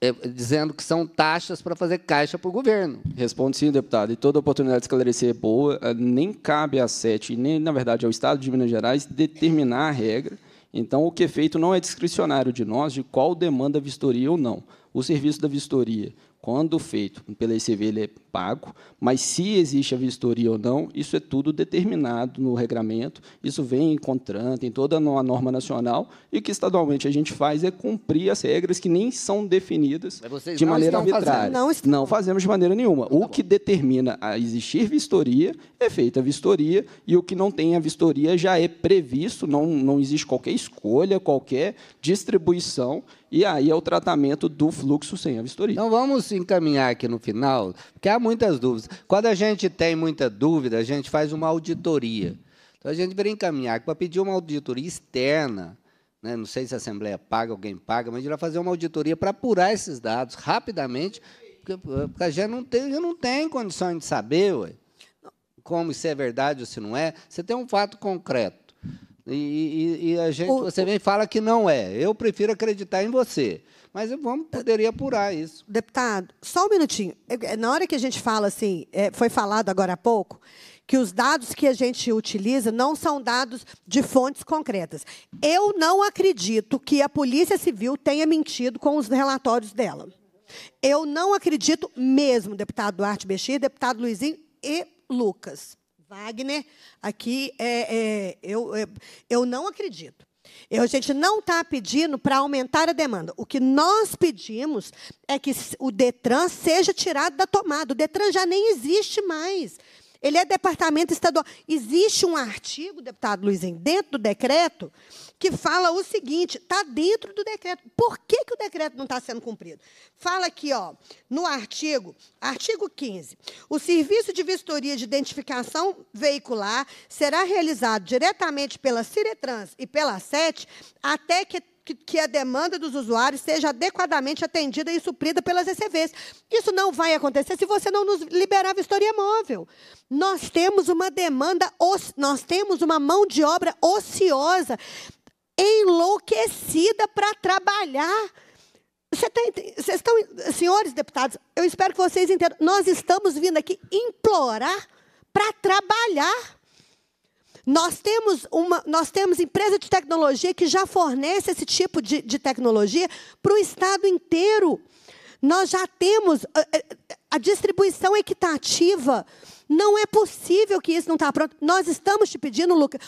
é, dizendo que são taxas para fazer caixa para o governo. Respondo sim, deputado. E toda oportunidade de esclarecer é boa. Ah, nem cabe à SET, nem, na verdade, ao Estado de Minas Gerais determinar a regra. Então, o que é feito não é discricionário de nós de qual demanda a vistoria ou não. O serviço da vistoria, quando feito pela ICV, ele é pago, mas se existe a vistoria ou não, isso é tudo determinado no regramento, isso vem em contrato, em toda a norma nacional, e o que estadualmente a gente faz é cumprir as regras que nem são definidas de maneira arbitrária. Não, estão... não, fazemos de maneira nenhuma. Então tá o que determina a existir vistoria é feita a vistoria, e o que não tem a vistoria já é previsto, não, não existe qualquer escolha, qualquer distribuição, e aí é o tratamento do fluxo sem a vistoria. Então vamos encaminhar aqui no final, porque há muitas dúvidas. Quando a gente tem muita dúvida, a gente faz uma auditoria. Então a gente vai encaminhar para pedir uma auditoria externa, né? não sei se a Assembleia paga, alguém paga, mas a gente vai fazer uma auditoria para apurar esses dados rapidamente, porque a gente não tem, não tem condições de saber ué, como se é verdade ou se não é. Você tem um fato concreto. E, e, e a gente, o, você vem e fala que não é. Eu prefiro acreditar em você. Mas vamos, poderia apurar isso. Deputado, só um minutinho. É, é, na hora que a gente fala assim, é, foi falado agora há pouco, que os dados que a gente utiliza não são dados de fontes concretas. Eu não acredito que a Polícia Civil tenha mentido com os relatórios dela. Eu não acredito mesmo, deputado Duarte Bexir, deputado Luizinho e Lucas. Wagner, aqui, é, é, eu, é, eu não acredito. E a gente não está pedindo para aumentar a demanda. O que nós pedimos é que o Detran seja tirado da tomada. O Detran já nem existe mais. Ele é departamento estadual. Existe um artigo, deputado Luizinho, dentro do decreto, que fala o seguinte: está dentro do decreto. Por que, que o decreto não está sendo cumprido? Fala aqui, ó, no artigo, artigo 15. O serviço de vistoria de identificação veicular será realizado diretamente pela Ciretrans e pela SET até que que, que a demanda dos usuários seja adequadamente atendida e suprida pelas ECVs. Isso não vai acontecer se você não nos liberar a vistoria móvel. Nós temos uma demanda, nós temos uma mão de obra ociosa, enlouquecida para trabalhar. Você tá, vocês estão, senhores deputados, eu espero que vocês entendam. Nós estamos vindo aqui implorar para trabalhar. Nós temos, uma, nós temos empresa de tecnologia que já fornece esse tipo de, de tecnologia para o Estado inteiro. Nós já temos a, eh, eh, a distribuição equitativa. Não é possível que isso não está pronto. Nós estamos te pedindo, Lucas,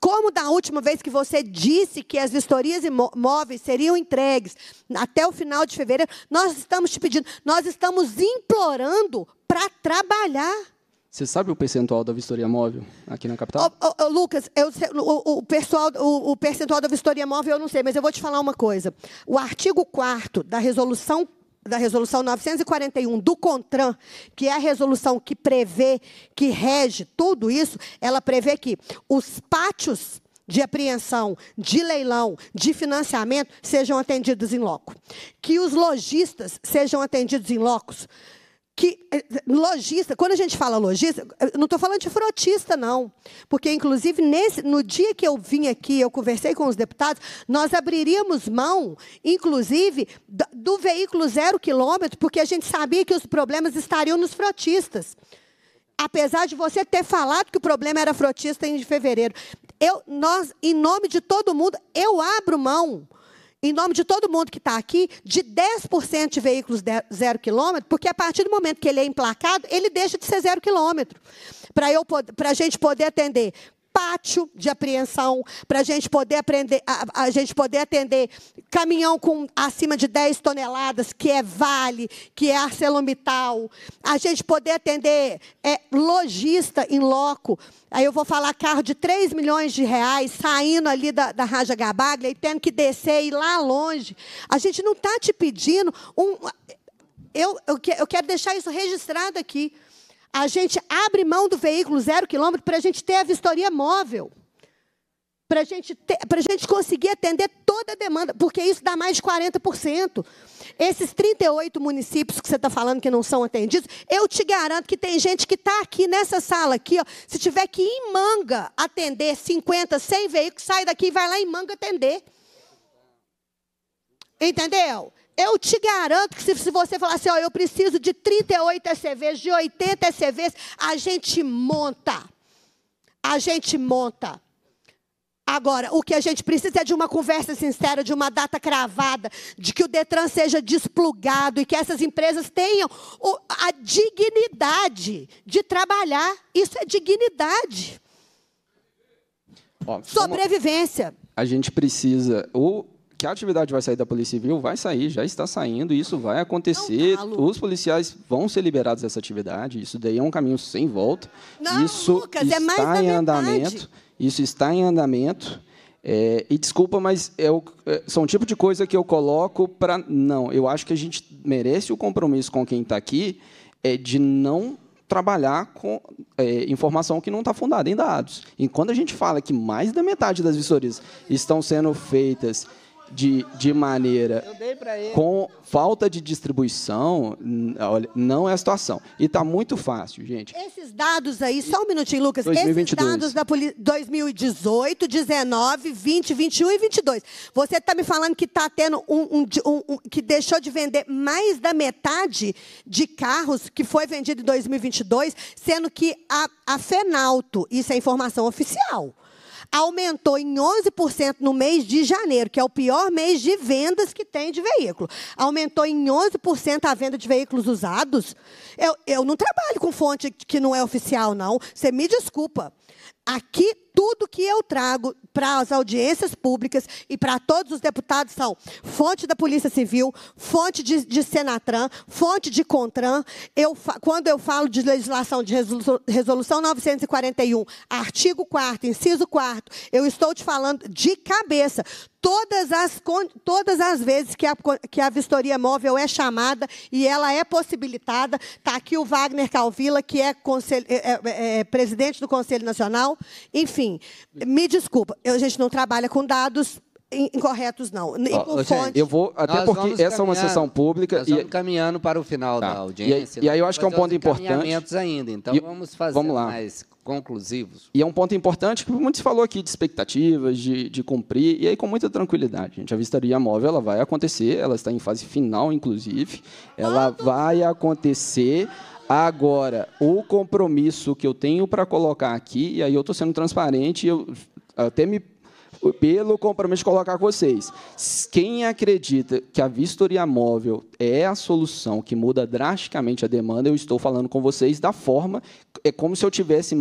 como da última vez que você disse que as vistorias imóveis seriam entregues até o final de fevereiro, nós estamos te pedindo, nós estamos implorando para trabalhar. Você sabe o percentual da vistoria móvel aqui na capital? Oh, oh, oh, Lucas, eu, o, o, pessoal, o, o, percentual da vistoria móvel eu não sei, mas eu vou te falar uma coisa. O artigo 4 da resolução da resolução 941 do CONTRAN, que é a resolução que prevê, que rege tudo isso, ela prevê que os pátios de apreensão, de leilão, de financiamento sejam atendidos em loco. Que os lojistas sejam atendidos em locos que eh, lojista, quando a gente fala lojista, eh, não estou falando de frotista, não. Porque, inclusive, nesse, no dia que eu vim aqui, eu conversei com os deputados, nós abriríamos mão, inclusive, do, do veículo zero quilômetro, porque a gente sabia que os problemas estariam nos frotistas. Apesar de você ter falado que o problema era frotista em fevereiro. Eu, nós, em nome de todo mundo, eu abro mão em nome de todo mundo que está aqui, de 10% de veículos de zero quilômetro, porque a partir do momento que ele é emplacado, ele deixa de ser zero quilômetro. Para a gente poder atender pátio de apreensão, para gente poder aprender, a, a, gente poder atender caminhão com acima de 10 toneladas, que é Vale, que é ArcelorMittal, a gente poder atender é, lojista em loco. Aí eu vou falar carro de 3 milhões de reais saindo ali da, da Raja Gabaglia e tendo que descer e ir lá longe. A gente não está te pedindo um. Eu, eu, eu quero deixar isso registrado aqui a gente abre mão do veículo zero quilômetro para a gente ter a vistoria móvel. Para a gente, gente conseguir atender toda a demanda, porque isso dá mais de 40%. Esses 38 municípios que você está falando que não são atendidos, eu te garanto que tem gente que está aqui nessa sala aqui, ó, se tiver que ir em manga atender 50, 100 veículos, sai daqui e vai lá em manga atender. Entendeu? Eu te garanto que se, se você falar assim, ó, eu preciso de 38 SCVs, de 80 SCVs, a gente monta. A gente monta. Agora, o que a gente precisa é de uma conversa sincera, de uma data cravada, de que o Detran seja desplugado e que essas empresas tenham a dignidade de trabalhar. Isso é dignidade. Ó, Sobrevivência. A gente precisa ou que a atividade vai sair da Polícia Civil, vai sair, já está saindo, isso vai acontecer. Não, os policiais vão ser liberados dessa atividade, isso daí é um caminho sem volta. Não, isso Lucas, está é mais em andamento. Isso está em andamento. É, e desculpa, mas é o, é, são o tipo de coisa que eu coloco para. Não, eu acho que a gente merece o compromisso com quem está aqui é de não trabalhar com é, informação que não está fundada em dados. Enquanto a gente fala que mais da metade das vistorias estão sendo feitas de, de maneira com falta de distribuição, olha, não é a situação. E está muito fácil, gente. Esses dados aí, só um minutinho, Lucas. 2022. Esses dados da 2018, 19, 20, 21 e 22. Você está me falando que está tendo um, um, um, um, que deixou de vender mais da metade de carros que foi vendido em 2022, sendo que a, a Fenalto, isso é informação oficial aumentou em 11% no mês de janeiro, que é o pior mês de vendas que tem de veículo. Aumentou em 11% a venda de veículos usados. Eu, eu não trabalho com fonte que não é oficial, não. Você me desculpa. Aqui tudo que eu trago para as audiências públicas e para todos os deputados são fonte da Polícia Civil, fonte de, de Senatran, fonte de Contran. Eu, quando eu falo de legislação de resolução, resolução 941, artigo 4 inciso 4 eu estou te falando de cabeça todas as, todas as vezes que a, que a vistoria móvel é chamada e ela é possibilitada, está aqui o Wagner Calvila, que é, conselho, é, é, é, é, presidente do Conselho Nacional. Enfim, me desculpa, a gente não trabalha com dados incorretos, não. por fonte. eu vou, até Nós porque essa é uma sessão pública. Nós e... caminhando para o final tá. da audiência. E, e aí né? eu acho que é um ponto importante. ainda, então e... vamos fazer vamos lá. mais conclusivos. E é um ponto importante, porque muito se falou aqui de expectativas, de, de cumprir, e aí com muita tranquilidade, gente. A vistoria móvel ela vai acontecer, ela está em fase final, inclusive. Ela Quando? vai acontecer. Agora, o compromisso que eu tenho para colocar aqui, e aí eu estou sendo transparente, eu até me pelo compromisso de colocar com vocês. Quem acredita que a vistoria móvel é a solução que muda drasticamente a demanda, eu estou falando com vocês da forma, é como se eu tivesse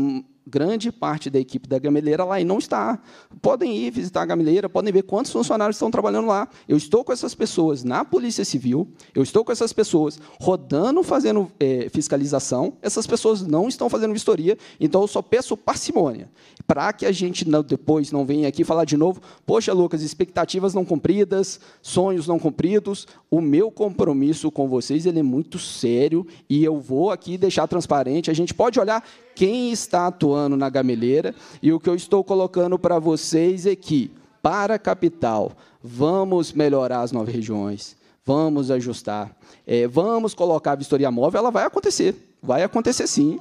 grande parte da equipe da Gameleira lá e não está. Podem ir visitar a Gameleira, podem ver quantos funcionários estão trabalhando lá. Eu estou com essas pessoas na Polícia Civil, eu estou com essas pessoas rodando, fazendo é, fiscalização, essas pessoas não estão fazendo vistoria, então eu só peço parcimônia, para que a gente não, depois não venha aqui falar de novo, poxa, Lucas, expectativas não cumpridas, sonhos não cumpridos, o meu compromisso com vocês ele é muito sério e eu vou aqui deixar transparente, a gente pode olhar quem está atuando na gameleira. E o que eu estou colocando para vocês é que, para a capital, vamos melhorar as nove regiões, vamos ajustar, é, vamos colocar a vistoria móvel, ela vai acontecer, vai acontecer sim.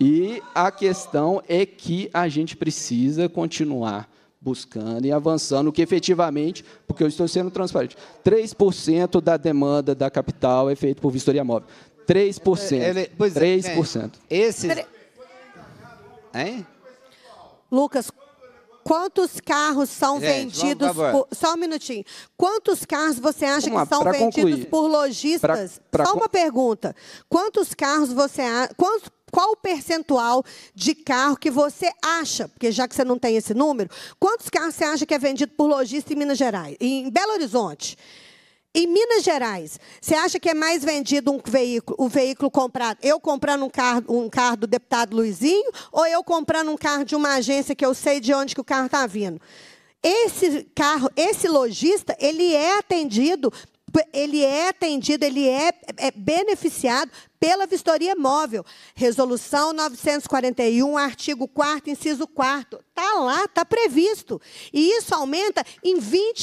E a questão é que a gente precisa continuar buscando e avançando, que efetivamente, porque eu estou sendo transparente, 3% da demanda da capital é feito por vistoria móvel. 3%. Ele, pois 3%. É, é. é, é, é esses, Hein? Lucas, quantos carros são Gente, vendidos por... Só um minutinho. Quantos carros você acha Vamos que são vendidos concluir. por lojistas? Pra, pra Só uma pergunta. Quantos carros você acha... Qual o percentual de carro que você acha, porque já que você não tem esse número, quantos carros você acha que é vendido por lojista em Minas Gerais, em Belo Horizonte? Em Minas Gerais, você acha que é mais vendido um veículo, o um veículo comprado? Eu comprando um carro, um carro do deputado Luizinho ou eu comprando um carro de uma agência que eu sei de onde que o carro está vindo? Esse carro, esse lojista, ele é atendido ele é atendido, ele é, é beneficiado pela vistoria móvel. Resolução 941, artigo 4 inciso 4 Está lá, está previsto. E isso aumenta em R$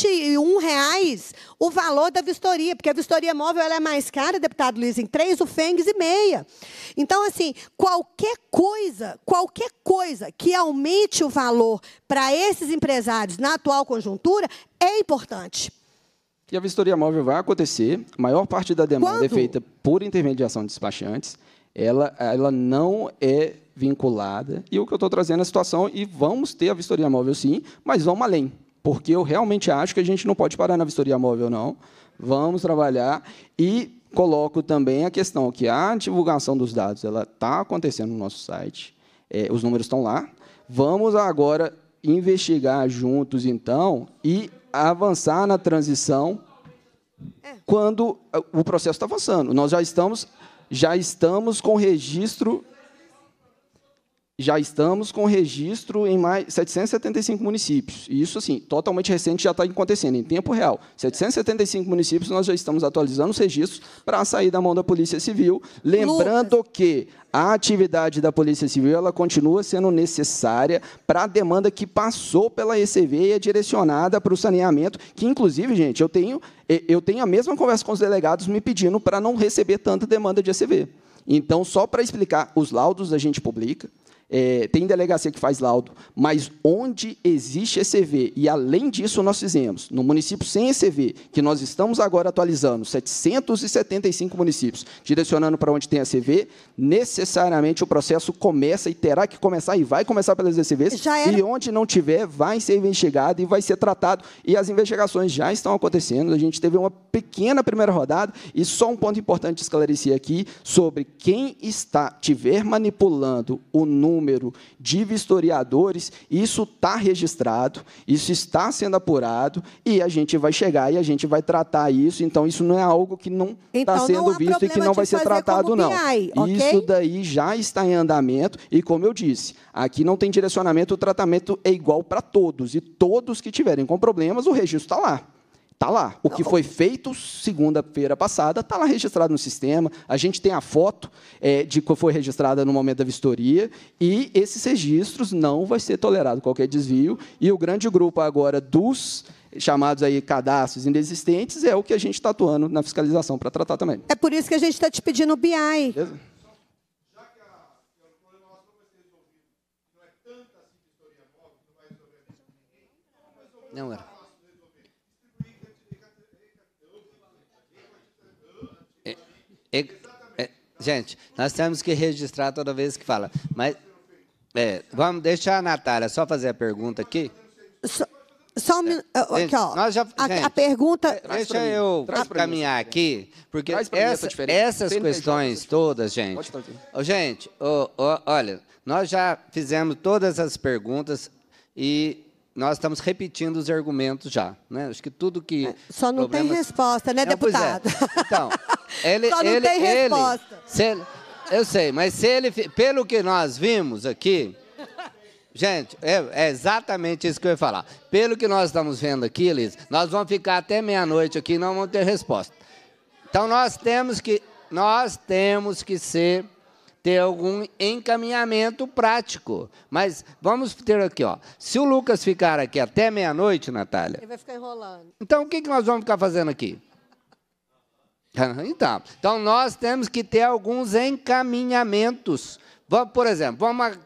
reais o valor da vistoria, porque a vistoria móvel ela é mais cara, deputado Luiz, em três UFENGs e meia. Então, assim, qualquer coisa, qualquer coisa que aumente o valor para esses empresários na atual conjuntura é importante. E a vistoria móvel vai acontecer. A maior parte da demanda é Quando? é feita por intermediação de despachantes. Ela, ela não é vinculada. E o que eu estou trazendo é a situação, e vamos ter a vistoria móvel sim, mas vamos além. Porque eu realmente acho que a gente não pode parar na vistoria móvel, não. Vamos trabalhar. E coloco também a questão que a divulgação dos dados ela está acontecendo no nosso site. É, os números estão lá. Vamos agora investigar juntos, então, e avançar na transição é. quando o processo está avançando. Nós já estamos, já estamos com registro já estamos com registro em mais 775 municípios. E isso, assim, totalmente recente já está acontecendo, em tempo real. 775 municípios, nós já estamos atualizando os registros para sair da mão da Polícia Civil. Lembrando Lucas. que a atividade da Polícia Civil ela continua sendo necessária para a demanda que passou pela ECV e é direcionada para o saneamento, que, inclusive, gente, eu tenho, eu tenho a mesma conversa com os delegados me pedindo para não receber tanta demanda de ECV. Então, só para explicar, os laudos a gente publica, é, tem delegacia que faz laudo, mas onde existe ECV, e além disso nós fizemos, no município sem ECV, que nós estamos agora atualizando, 775 municípios, direcionando para onde tem ECV, necessariamente o processo começa e terá que começar, e vai começar pelas ECVs, e onde não tiver, vai ser investigado e vai ser tratado, e as investigações já estão acontecendo, a gente teve uma pequena primeira rodada, e só um ponto importante esclarecer aqui, sobre quem está, tiver manipulando o número número de vistoriadores, isso está registrado, isso está sendo apurado, e a gente vai chegar e a gente vai tratar isso. Então, isso não é algo que não está então, sendo não visto e que não vai ser tratado, não. BI, okay? Isso daí já está em andamento, e como eu disse, aqui não tem direcionamento, o tratamento é igual para todos, e todos que tiverem com problemas, o registro está lá. Está lá. O tá que foi feito segunda-feira passada está lá registrado no sistema. A gente tem a foto é, de que foi registrada no momento da vistoria e esses registros não vai ser tolerado qualquer desvio. E o grande grupo agora dos chamados aí cadastros inexistentes é o que a gente está atuando na fiscalização para tratar também. É por isso que a gente está te pedindo o BI. Beleza? Não era. É, é, gente, nós temos que registrar toda vez que fala. Mas é, vamos deixar a Natália só fazer a pergunta aqui. Só, só um minuto. Já, a, a, pergunta. Deixa eu Traz caminhar aqui, porque essa, essas Tem questões todas, gente. Oh, gente, oh, oh, olha, nós já fizemos todas as perguntas e nós estamos repetindo os argumentos já. Né? Acho que tudo que. É, só não problemas... tem resposta, né, é, é. deputado? É. Então, [laughs] ele. Só não ele, tem ele, resposta. Ele, eu sei, mas se ele. Pelo que nós vimos aqui. Gente, é, é, exatamente isso que eu ia falar. Pelo que nós estamos vendo aqui, Liz, nós vamos ficar até meia-noite aqui e não vamos ter resposta. Então nós temos que. Nós temos que ser ter algum encaminhamento prático. Mas vamos ter aqui, ó. Se o Lucas ficar aqui até meia-noite, Natália. Ele vai ficar enrolando. Então o que, que nós vamos ficar fazendo aqui? [laughs] Ah, então, então nós temos que ter alguns encaminhamentos. Vamos, por exemplo, vamos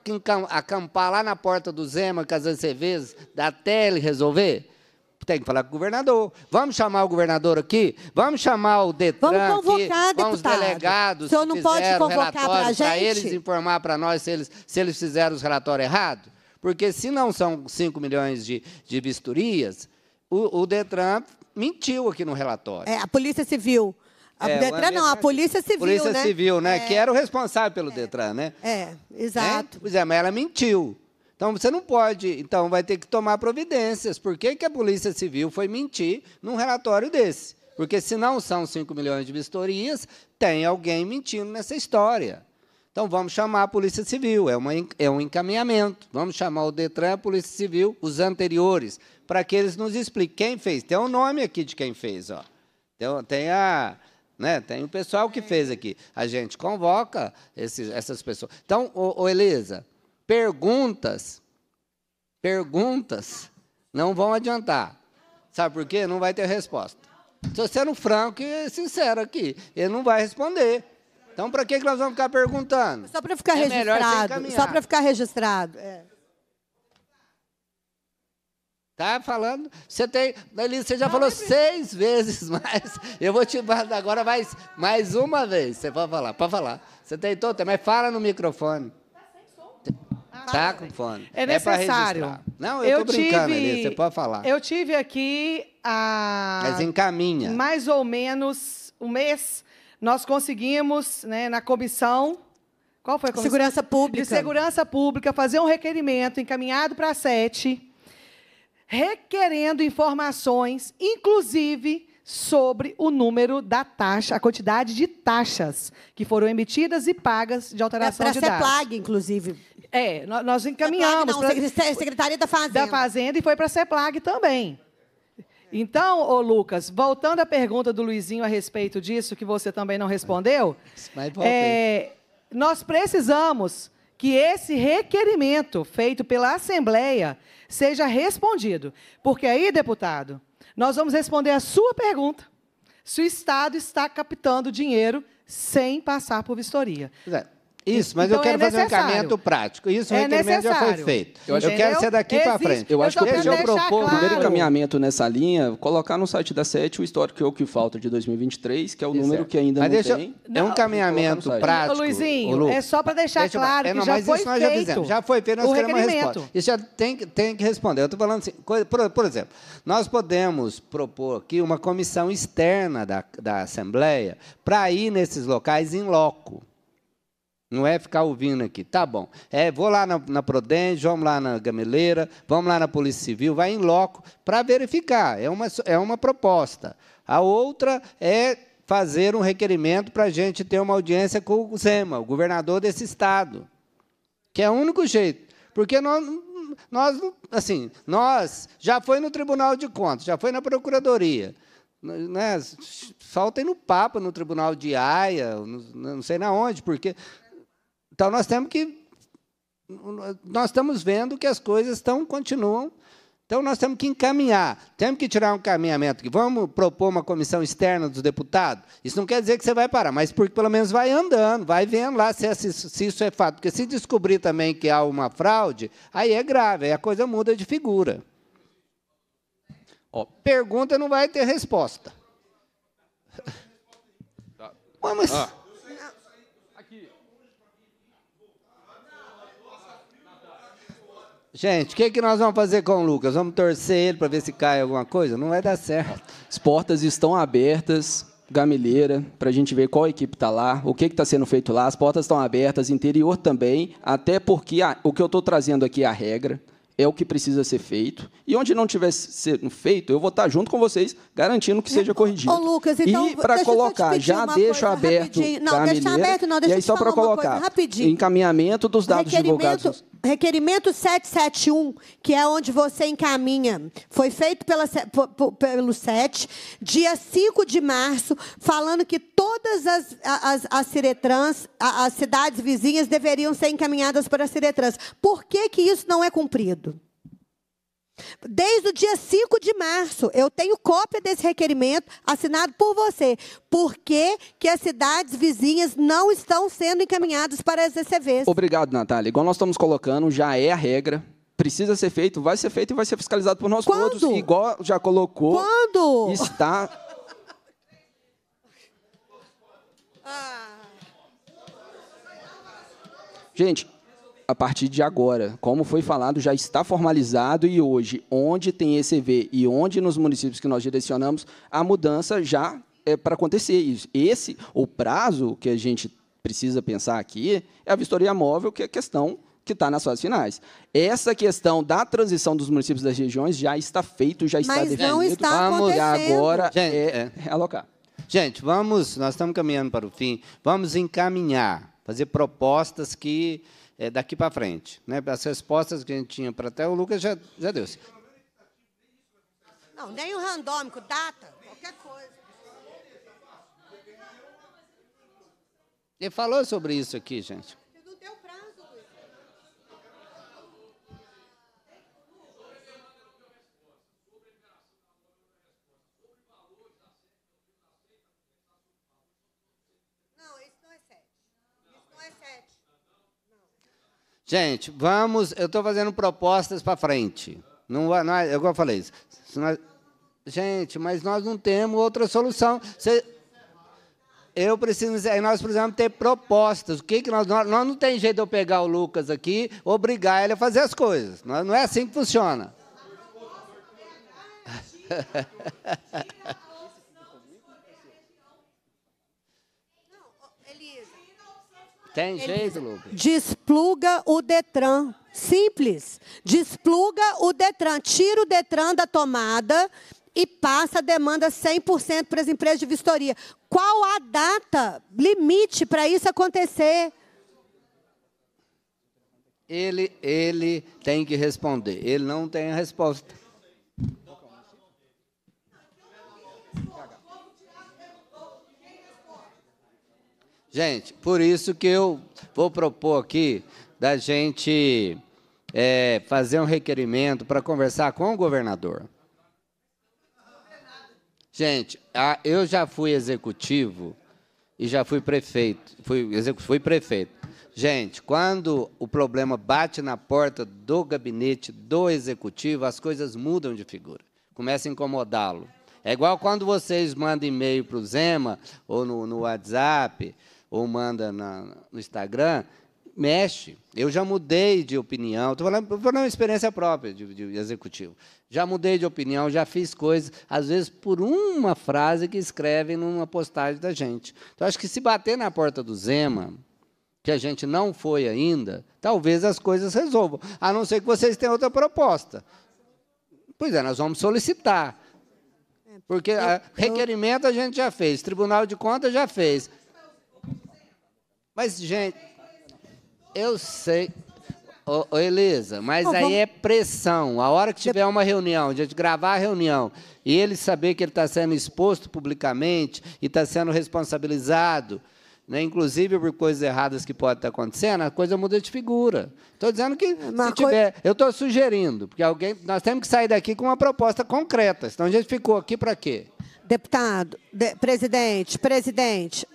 acampar lá na porta do Zema, que às vezes da tele até ele resolver? tem que falar com o governador. Vamos chamar o governador aqui? Vamos chamar o Detran Vamos convocar, aqui, vamos delegados. O senhor não pode convocar para a gente? Para eles informar para nós se eles, se eles fizeram os relatórios errados. Porque se não são 5 milhões de, de vistorias, o, o Detran mentiu aqui no relatório. É, a Polícia Civil. A é, Detran não, a Polícia Civil, Polícia né? Civil, né? É. Que era o responsável pelo é. Detran, né? É, é exato. Né? Pois é, mas ela mentiu. Então você não pode, então vai ter que tomar providências. Por que, que a Polícia Civil foi mentir num relatório desse? Porque se não são 5 milhões de vistorias, tem alguém mentindo nessa história. Então vamos chamar a Polícia Civil, é, uma, é um encaminhamento. Vamos chamar o Detran, a Polícia Civil, os anteriores, para que eles nos expliquem quem fez. Tem o um nome aqui de quem fez, ó. Tem, tem a. Né? Tem o pessoal que é. fez aqui. A gente convoca esses, essas pessoas. Então, ô, ô Elisa, perguntas, perguntas não vão adiantar. Sabe por quê? Não vai ter resposta. Estou sendo franco e sincero aqui. Ele não vai responder. Então, para que, que nós vamos ficar perguntando? Só para ficar, é ficar registrado. Só para ficar registrado. Tá falando? Você tem. Elisa, você já não, falou é seis vezes mais. Eu vou te agora mais, mais uma vez. Você pode falar, pode falar. Você tentou mas fala no microfone. Tá com fone. É, é necessário. É não, eu, eu tô brincando, tive, Elisa, você pode falar. Eu tive aqui a. Mas encaminha. Mais ou menos um mês, nós conseguimos, né, na comissão. Qual foi a comissão? Segurança Pública. De Segurança Pública, fazer um requerimento encaminhado para a SETE, requerendo informações, inclusive sobre o número da taxa, a quantidade de taxas que foram emitidas e pagas de é alteração é, de dados. Para a CEPLAG, inclusive. É, nós, encaminhamos. CEPLAG, não, pra, Secretaria da Fazenda. Da Fazenda e foi para a CEPLAG também. Então, ô Lucas, voltando à pergunta do Luizinho a respeito disso, que você também não respondeu, Mas, é, nós precisamos que esse requerimento feito pela Assembleia seja respondido. Porque aí, deputado, nós vamos responder a sua pergunta se o Estado está captando dinheiro sem passar por vistoria. Pois é. Isso, mas então eu quero é fazer um encaminhamento prático. Isso, é o encaminhamento já foi feito. Eu, acho, eu quero ser daqui para frente. Eu acho que eu propor o primeiro encaminhamento nessa linha, colocar no site da SET o histórico é o que falta de 2023, que é o número que ainda mas não deixa, tem. É um encaminhamento prático. Ô, Luizinho, Lu, é só para deixar claro é, não, que já foi feito. Já, fizemos, já, foi feito, nós o queremos uma resposta. Isso já tem, tem que responder. Eu estou falando assim, coisa, por, por, exemplo, nós podemos propor aqui uma comissão externa da, da Assembleia para ir nesses locais em loco. Não é ficar ouvindo aqui. Tá bom. É, vou lá na, na Prodenge, vamos lá na Gameleira, vamos lá na Polícia Civil, vai em loco para verificar. É uma, é uma proposta. A outra é fazer um requerimento para a gente ter uma audiência com o Zema, o governador desse estado. Que é o único jeito. Porque nós, nós assim, nós já foi no Tribunal de Contas, já foi na Procuradoria. Né, soltem no papo no Tribunal de Haia, não sei na onde, porque então nós temos que nós estamos vendo que as coisas estão continuam. Então nós temos que encaminhar, temos que tirar um caminhamento. Que vamos propor uma comissão externa dos deputados. Isso não quer dizer que você vai parar, mas porque pelo menos vai andando, vai vendo lá se, se isso é fato. Porque se descobrir também que há uma fraude, aí é grave, aí a coisa muda de figura. Ó, pergunta não vai ter resposta. Tá. Vamos. ah. Gente, o que, é que nós vamos fazer com o Lucas? Vamos torcer ele para ver se cai alguma coisa? Não vai dar certo. As portas estão abertas, Gameleira, para a gente ver qual equipe está lá, o que está sendo feito lá. As portas estão abertas, interior também, até porque a, o que eu estou trazendo aqui é a regra, é o que precisa ser feito. E onde não tiver sendo feito, eu vou estar tá junto com vocês, garantindo que seja corrigido. Ô, Lucas, então, e para colocar, já deixo aberto. Rapidinho. Não, Gameleira, deixa aberto, não, deixa E aí, só para colocar, encaminhamento dos dados divulgados requerimento 771, que é onde você encaminha, foi feito pela, pelo SET, dia 5 de março, falando que todas as, as, as Ciretrans, as cidades vizinhas deveriam ser encaminhadas para a Ciretrans. Por que, que isso não é cumprido? Desde o dia 5 de março, eu tenho cópia desse requerimento assinado por você. Por que, que as cidades vizinhas não estão sendo encaminhadas para as ECVs? Obrigado, Natália. Igual nós estamos colocando, já é a regra. Precisa ser feito, vai ser feito e vai ser fiscalizado por nós Quando? todos. Igual já colocou. Quando? Está. ah. Gente, a partir de agora. Como foi falado, já está formalizado e hoje, onde tem ECV e onde nos municípios que nós direcionamos, a mudança já é para acontecer isso. Esse, o prazo que a gente precisa pensar aqui, é a vistoria móvel, que é a questão que está nas fases finais. Essa questão da transição dos municípios das regiões já está feito, já está Mas definido. Não está vamos agora é, gente, é, é alocar. Gente, vamos, nós estamos caminhando para o fim. Vamos encaminhar, fazer propostas que é, daqui para frente. Né? As respostas que a gente tinha para até o Lucas já, já deu. -se. Não, nem o randômico, data, qualquer coisa. Ele falou sobre isso aqui, gente. Gente, vamos. Eu estou fazendo propostas para frente. Não, não, é, é eu já falei isso. Nós, gente, mas nós não temos outra solução. Cê, eu preciso é, nós precisamos ter propostas. O que que nós, nós, nós não tem jeito de eu pegar o Lucas aqui, obrigar ele a fazer as coisas. Não, não é assim que funciona. [laughs] Tem jeito, Lucas. Despluga o Detran. Simples. Despluga o Detran. Tira o Detran da tomada e passa a demanda 100% para as empresas de vistoria. Qual a data limite para isso acontecer? Ele, ele tem que responder. Ele não tem a resposta. Gente, por isso que eu vou propor aqui da gente é, fazer um requerimento para conversar com o governador. Gente, a, eu já fui executivo e já fui prefeito. Fui, fui prefeito. Gente, quando o problema bate na porta do gabinete do executivo, as coisas mudam de figura. Começa a incomodá-lo. É igual quando vocês mandam e-mail para o Zema ou no, no WhatsApp ou manda na, no Instagram, mexe. Eu já mudei de opinião. Estou falando, falando uma experiência própria de, de, executivo. Já mudei de opinião, já fiz coisas, às vezes por uma frase que escrevem numa postagem da gente. Então, acho que se bater na porta do Zema, que a gente não foi ainda, talvez as coisas resolvam. A não ser que vocês tenham outra proposta. Pois é, nós vamos solicitar. É, Porque ah, requerimento a gente já fez, Tribunal de Contas já fez. Mas, gente, eu sei. Ô, ô, Elisa, mas oh, aí vamos... é pressão. A hora que tiver uma reunião, de gravar a reunião, e ele saber que ele está sendo exposto publicamente e está sendo responsabilizado, né, inclusive por coisas erradas que podem estar tá acontecendo, a coisa muda de figura. Estou dizendo que se tiver. Coi... Eu estou sugerindo, porque alguém. Nós temos que sair daqui com uma proposta concreta. Senão a gente ficou aqui para quê? Deputado, de... presidente, presidente,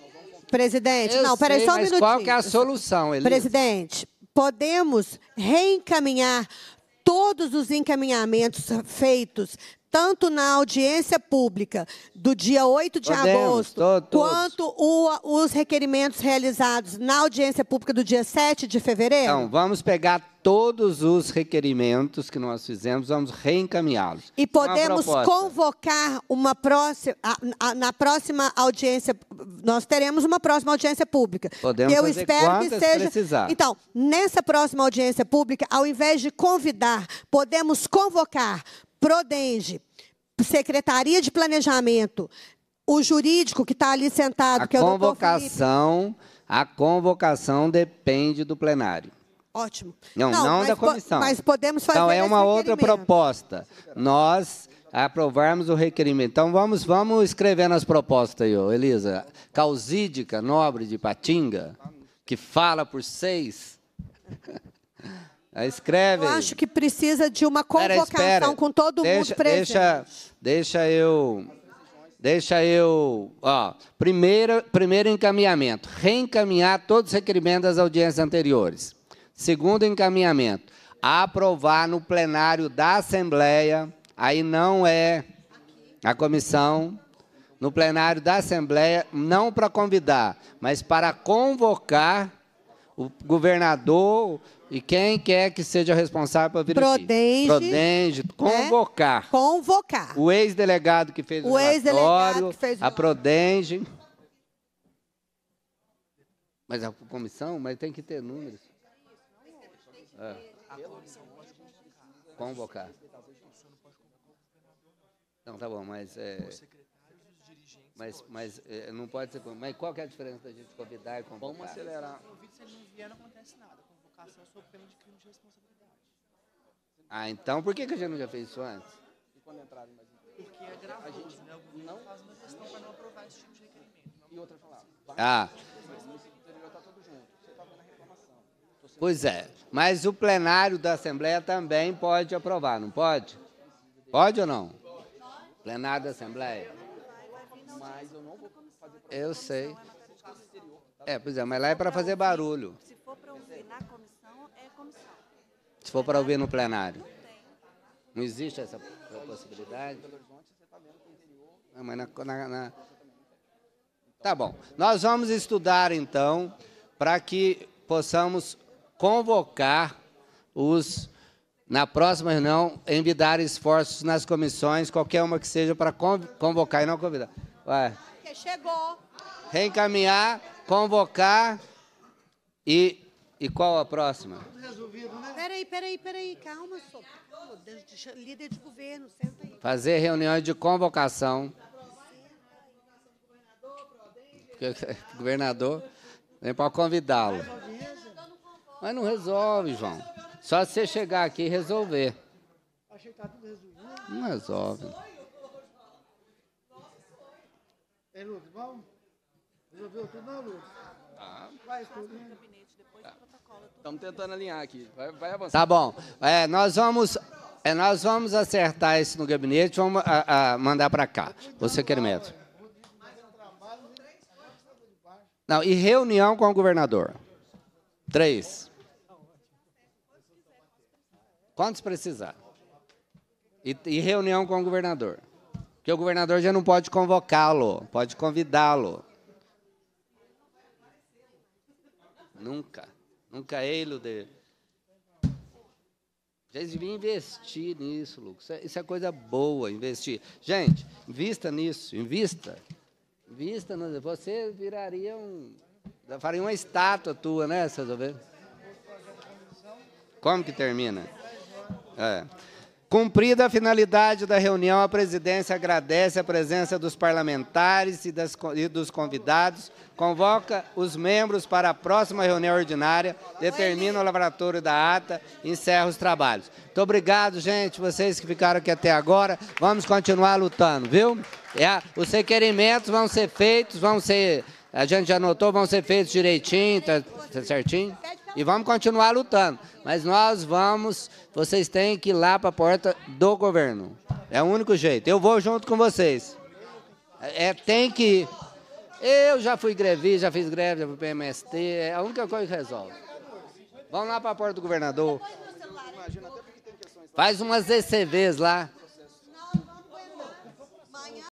Presidente, Eu não, peraí só um minutinho. Qual que é a solução, Elisa? Presidente, podemos reencaminhar todos os encaminhamentos feitos tanto na audiência pública do dia 8 de Podemos, agosto, todos. quanto o, os requerimentos realizados na audiência pública do dia 7 de fevereiro? Então, vamos pegar todos os requerimentos que nós fizemos, vamos reencaminhá-los. E podemos uma convocar uma próxima, a, a, na próxima audiência, nós teremos uma próxima audiência pública. Podemos Eu fazer espero que seja. Precisar. Então, nessa próxima audiência pública, ao invés de convidar, podemos convocar Prodenge, Secretaria de Planejamento, o jurídico que está ali sentado, a que é o convocação, A convocação depende do plenário. Ótimo. Não, não, não da comissão. Mas podemos fazer Então, é uma outra proposta. Nós aprovarmos o requerimento. Então, vamos, vamos escrevendo as propostas aí, Elisa. Causídica, nobre de Patinga, que fala por seis. [laughs] Ah, escreve. Eu acho que precisa de uma convocação espera, com todo deixa, mundo presente. Deixa, deixa eu. Deixa eu. Ó, primeiro, primeiro encaminhamento: reencaminhar todos os requerimentos das audiências anteriores. Segundo encaminhamento: aprovar no plenário da Assembleia. Aí não é a comissão. No plenário da Assembleia, não para convidar, mas para convocar o governador, e quem quer que seja responsável para vir Prodenge, aqui? Prodenge. Né? Convocar. Né? Convocar. O ex-delegado que fez o, o relatório. Que fez o a Prodenge. Mas a comissão, mas tem que ter números. É. Convocar. Não, tá bom, mas... É, mas, mas é, não pode ser... Mas qual que é a diferença da gente convidar e convocar? Vamos acelerar. Se o convite não vier, não acontece nada só sob de crime de responsabilidade. Ah, então por que, que a gente não já fez isso antes? E quando entraram mais Porque é gravoso, a gente né? não faz uma questão para não aprovar esse tipo de requerimento. E outra palavra. Ah. Tá tá pois é, mas o plenário da Assembleia também pode aprovar, não pode? Pode ou não? Plenário da Assembleia. Mas eu não vou fazer. Eu sei. É, tá? é, pois é, mas lá é para fazer barulho. Se for para ouvir no plenário. Não existe essa possibilidade? Não, mas na, na, na... Tá bom. Nós vamos estudar, então, para que possamos convocar os na próxima reunião, envidar esforços nas comissões, qualquer uma que seja, para convocar e não convidar. Ué. Chegou. Reencaminhar, convocar e e qual a próxima? Tudo resolvido, né? Peraí, peraí, peraí, calma, só. líder de governo, senta aí. Fazer reuniões de convocação. [laughs] Governador, nem para convidá-lo. Mas não resolve, João. Só se você chegar aqui e resolver. Achei que tá tudo resolvido. Não resolve. Ei, Lúcio, vamos? Resolveu tudo, não, Lúcio? Ah. Vai, tudo. Estamos tentando alinhar aqui. Vai, vai avançar. Tá bom. É, nós vamos. É, nós vamos acertar isso no gabinete, vamos a, a mandar para cá. Você quer mesmo. Não, e reunião com o governador. Três. Quantos precisar? E, e reunião com o governador. Porque o governador já não pode convocá-lo, pode convidá-lo. Nunca. Ancaelo de. Vocês deviam investir nisso, Lucas. É, isso é coisa boa, investir. Gente, invista nisso, invista. Invista, no... você viraria um. Faria uma estátua tua, né, essas Como que termina? É. Cumprida a finalidade da reunião, a presidência agradece a presença dos parlamentares e, das, e, dos convidados, convoca os membros para a próxima reunião ordinária, determina o laboratório da ata e encerra os trabalhos. Muito obrigado, gente, vocês que ficaram aqui até agora. Vamos continuar lutando, viu? É, os requerimentos vão ser feitos, vão ser... A gente já notou, vão ser feitos direitinho, tá, tá certinho? E vamos continuar lutando. Mas nós vamos, vocês têm que ir lá para a porta do governo. É o único jeito. Eu vou junto com vocês. É, é tem que ir. Eu já fui greve, já fiz greve, já fui PMST. É a única coisa que resolve. Vamos lá para a porta do governador. Faz umas ECVs lá.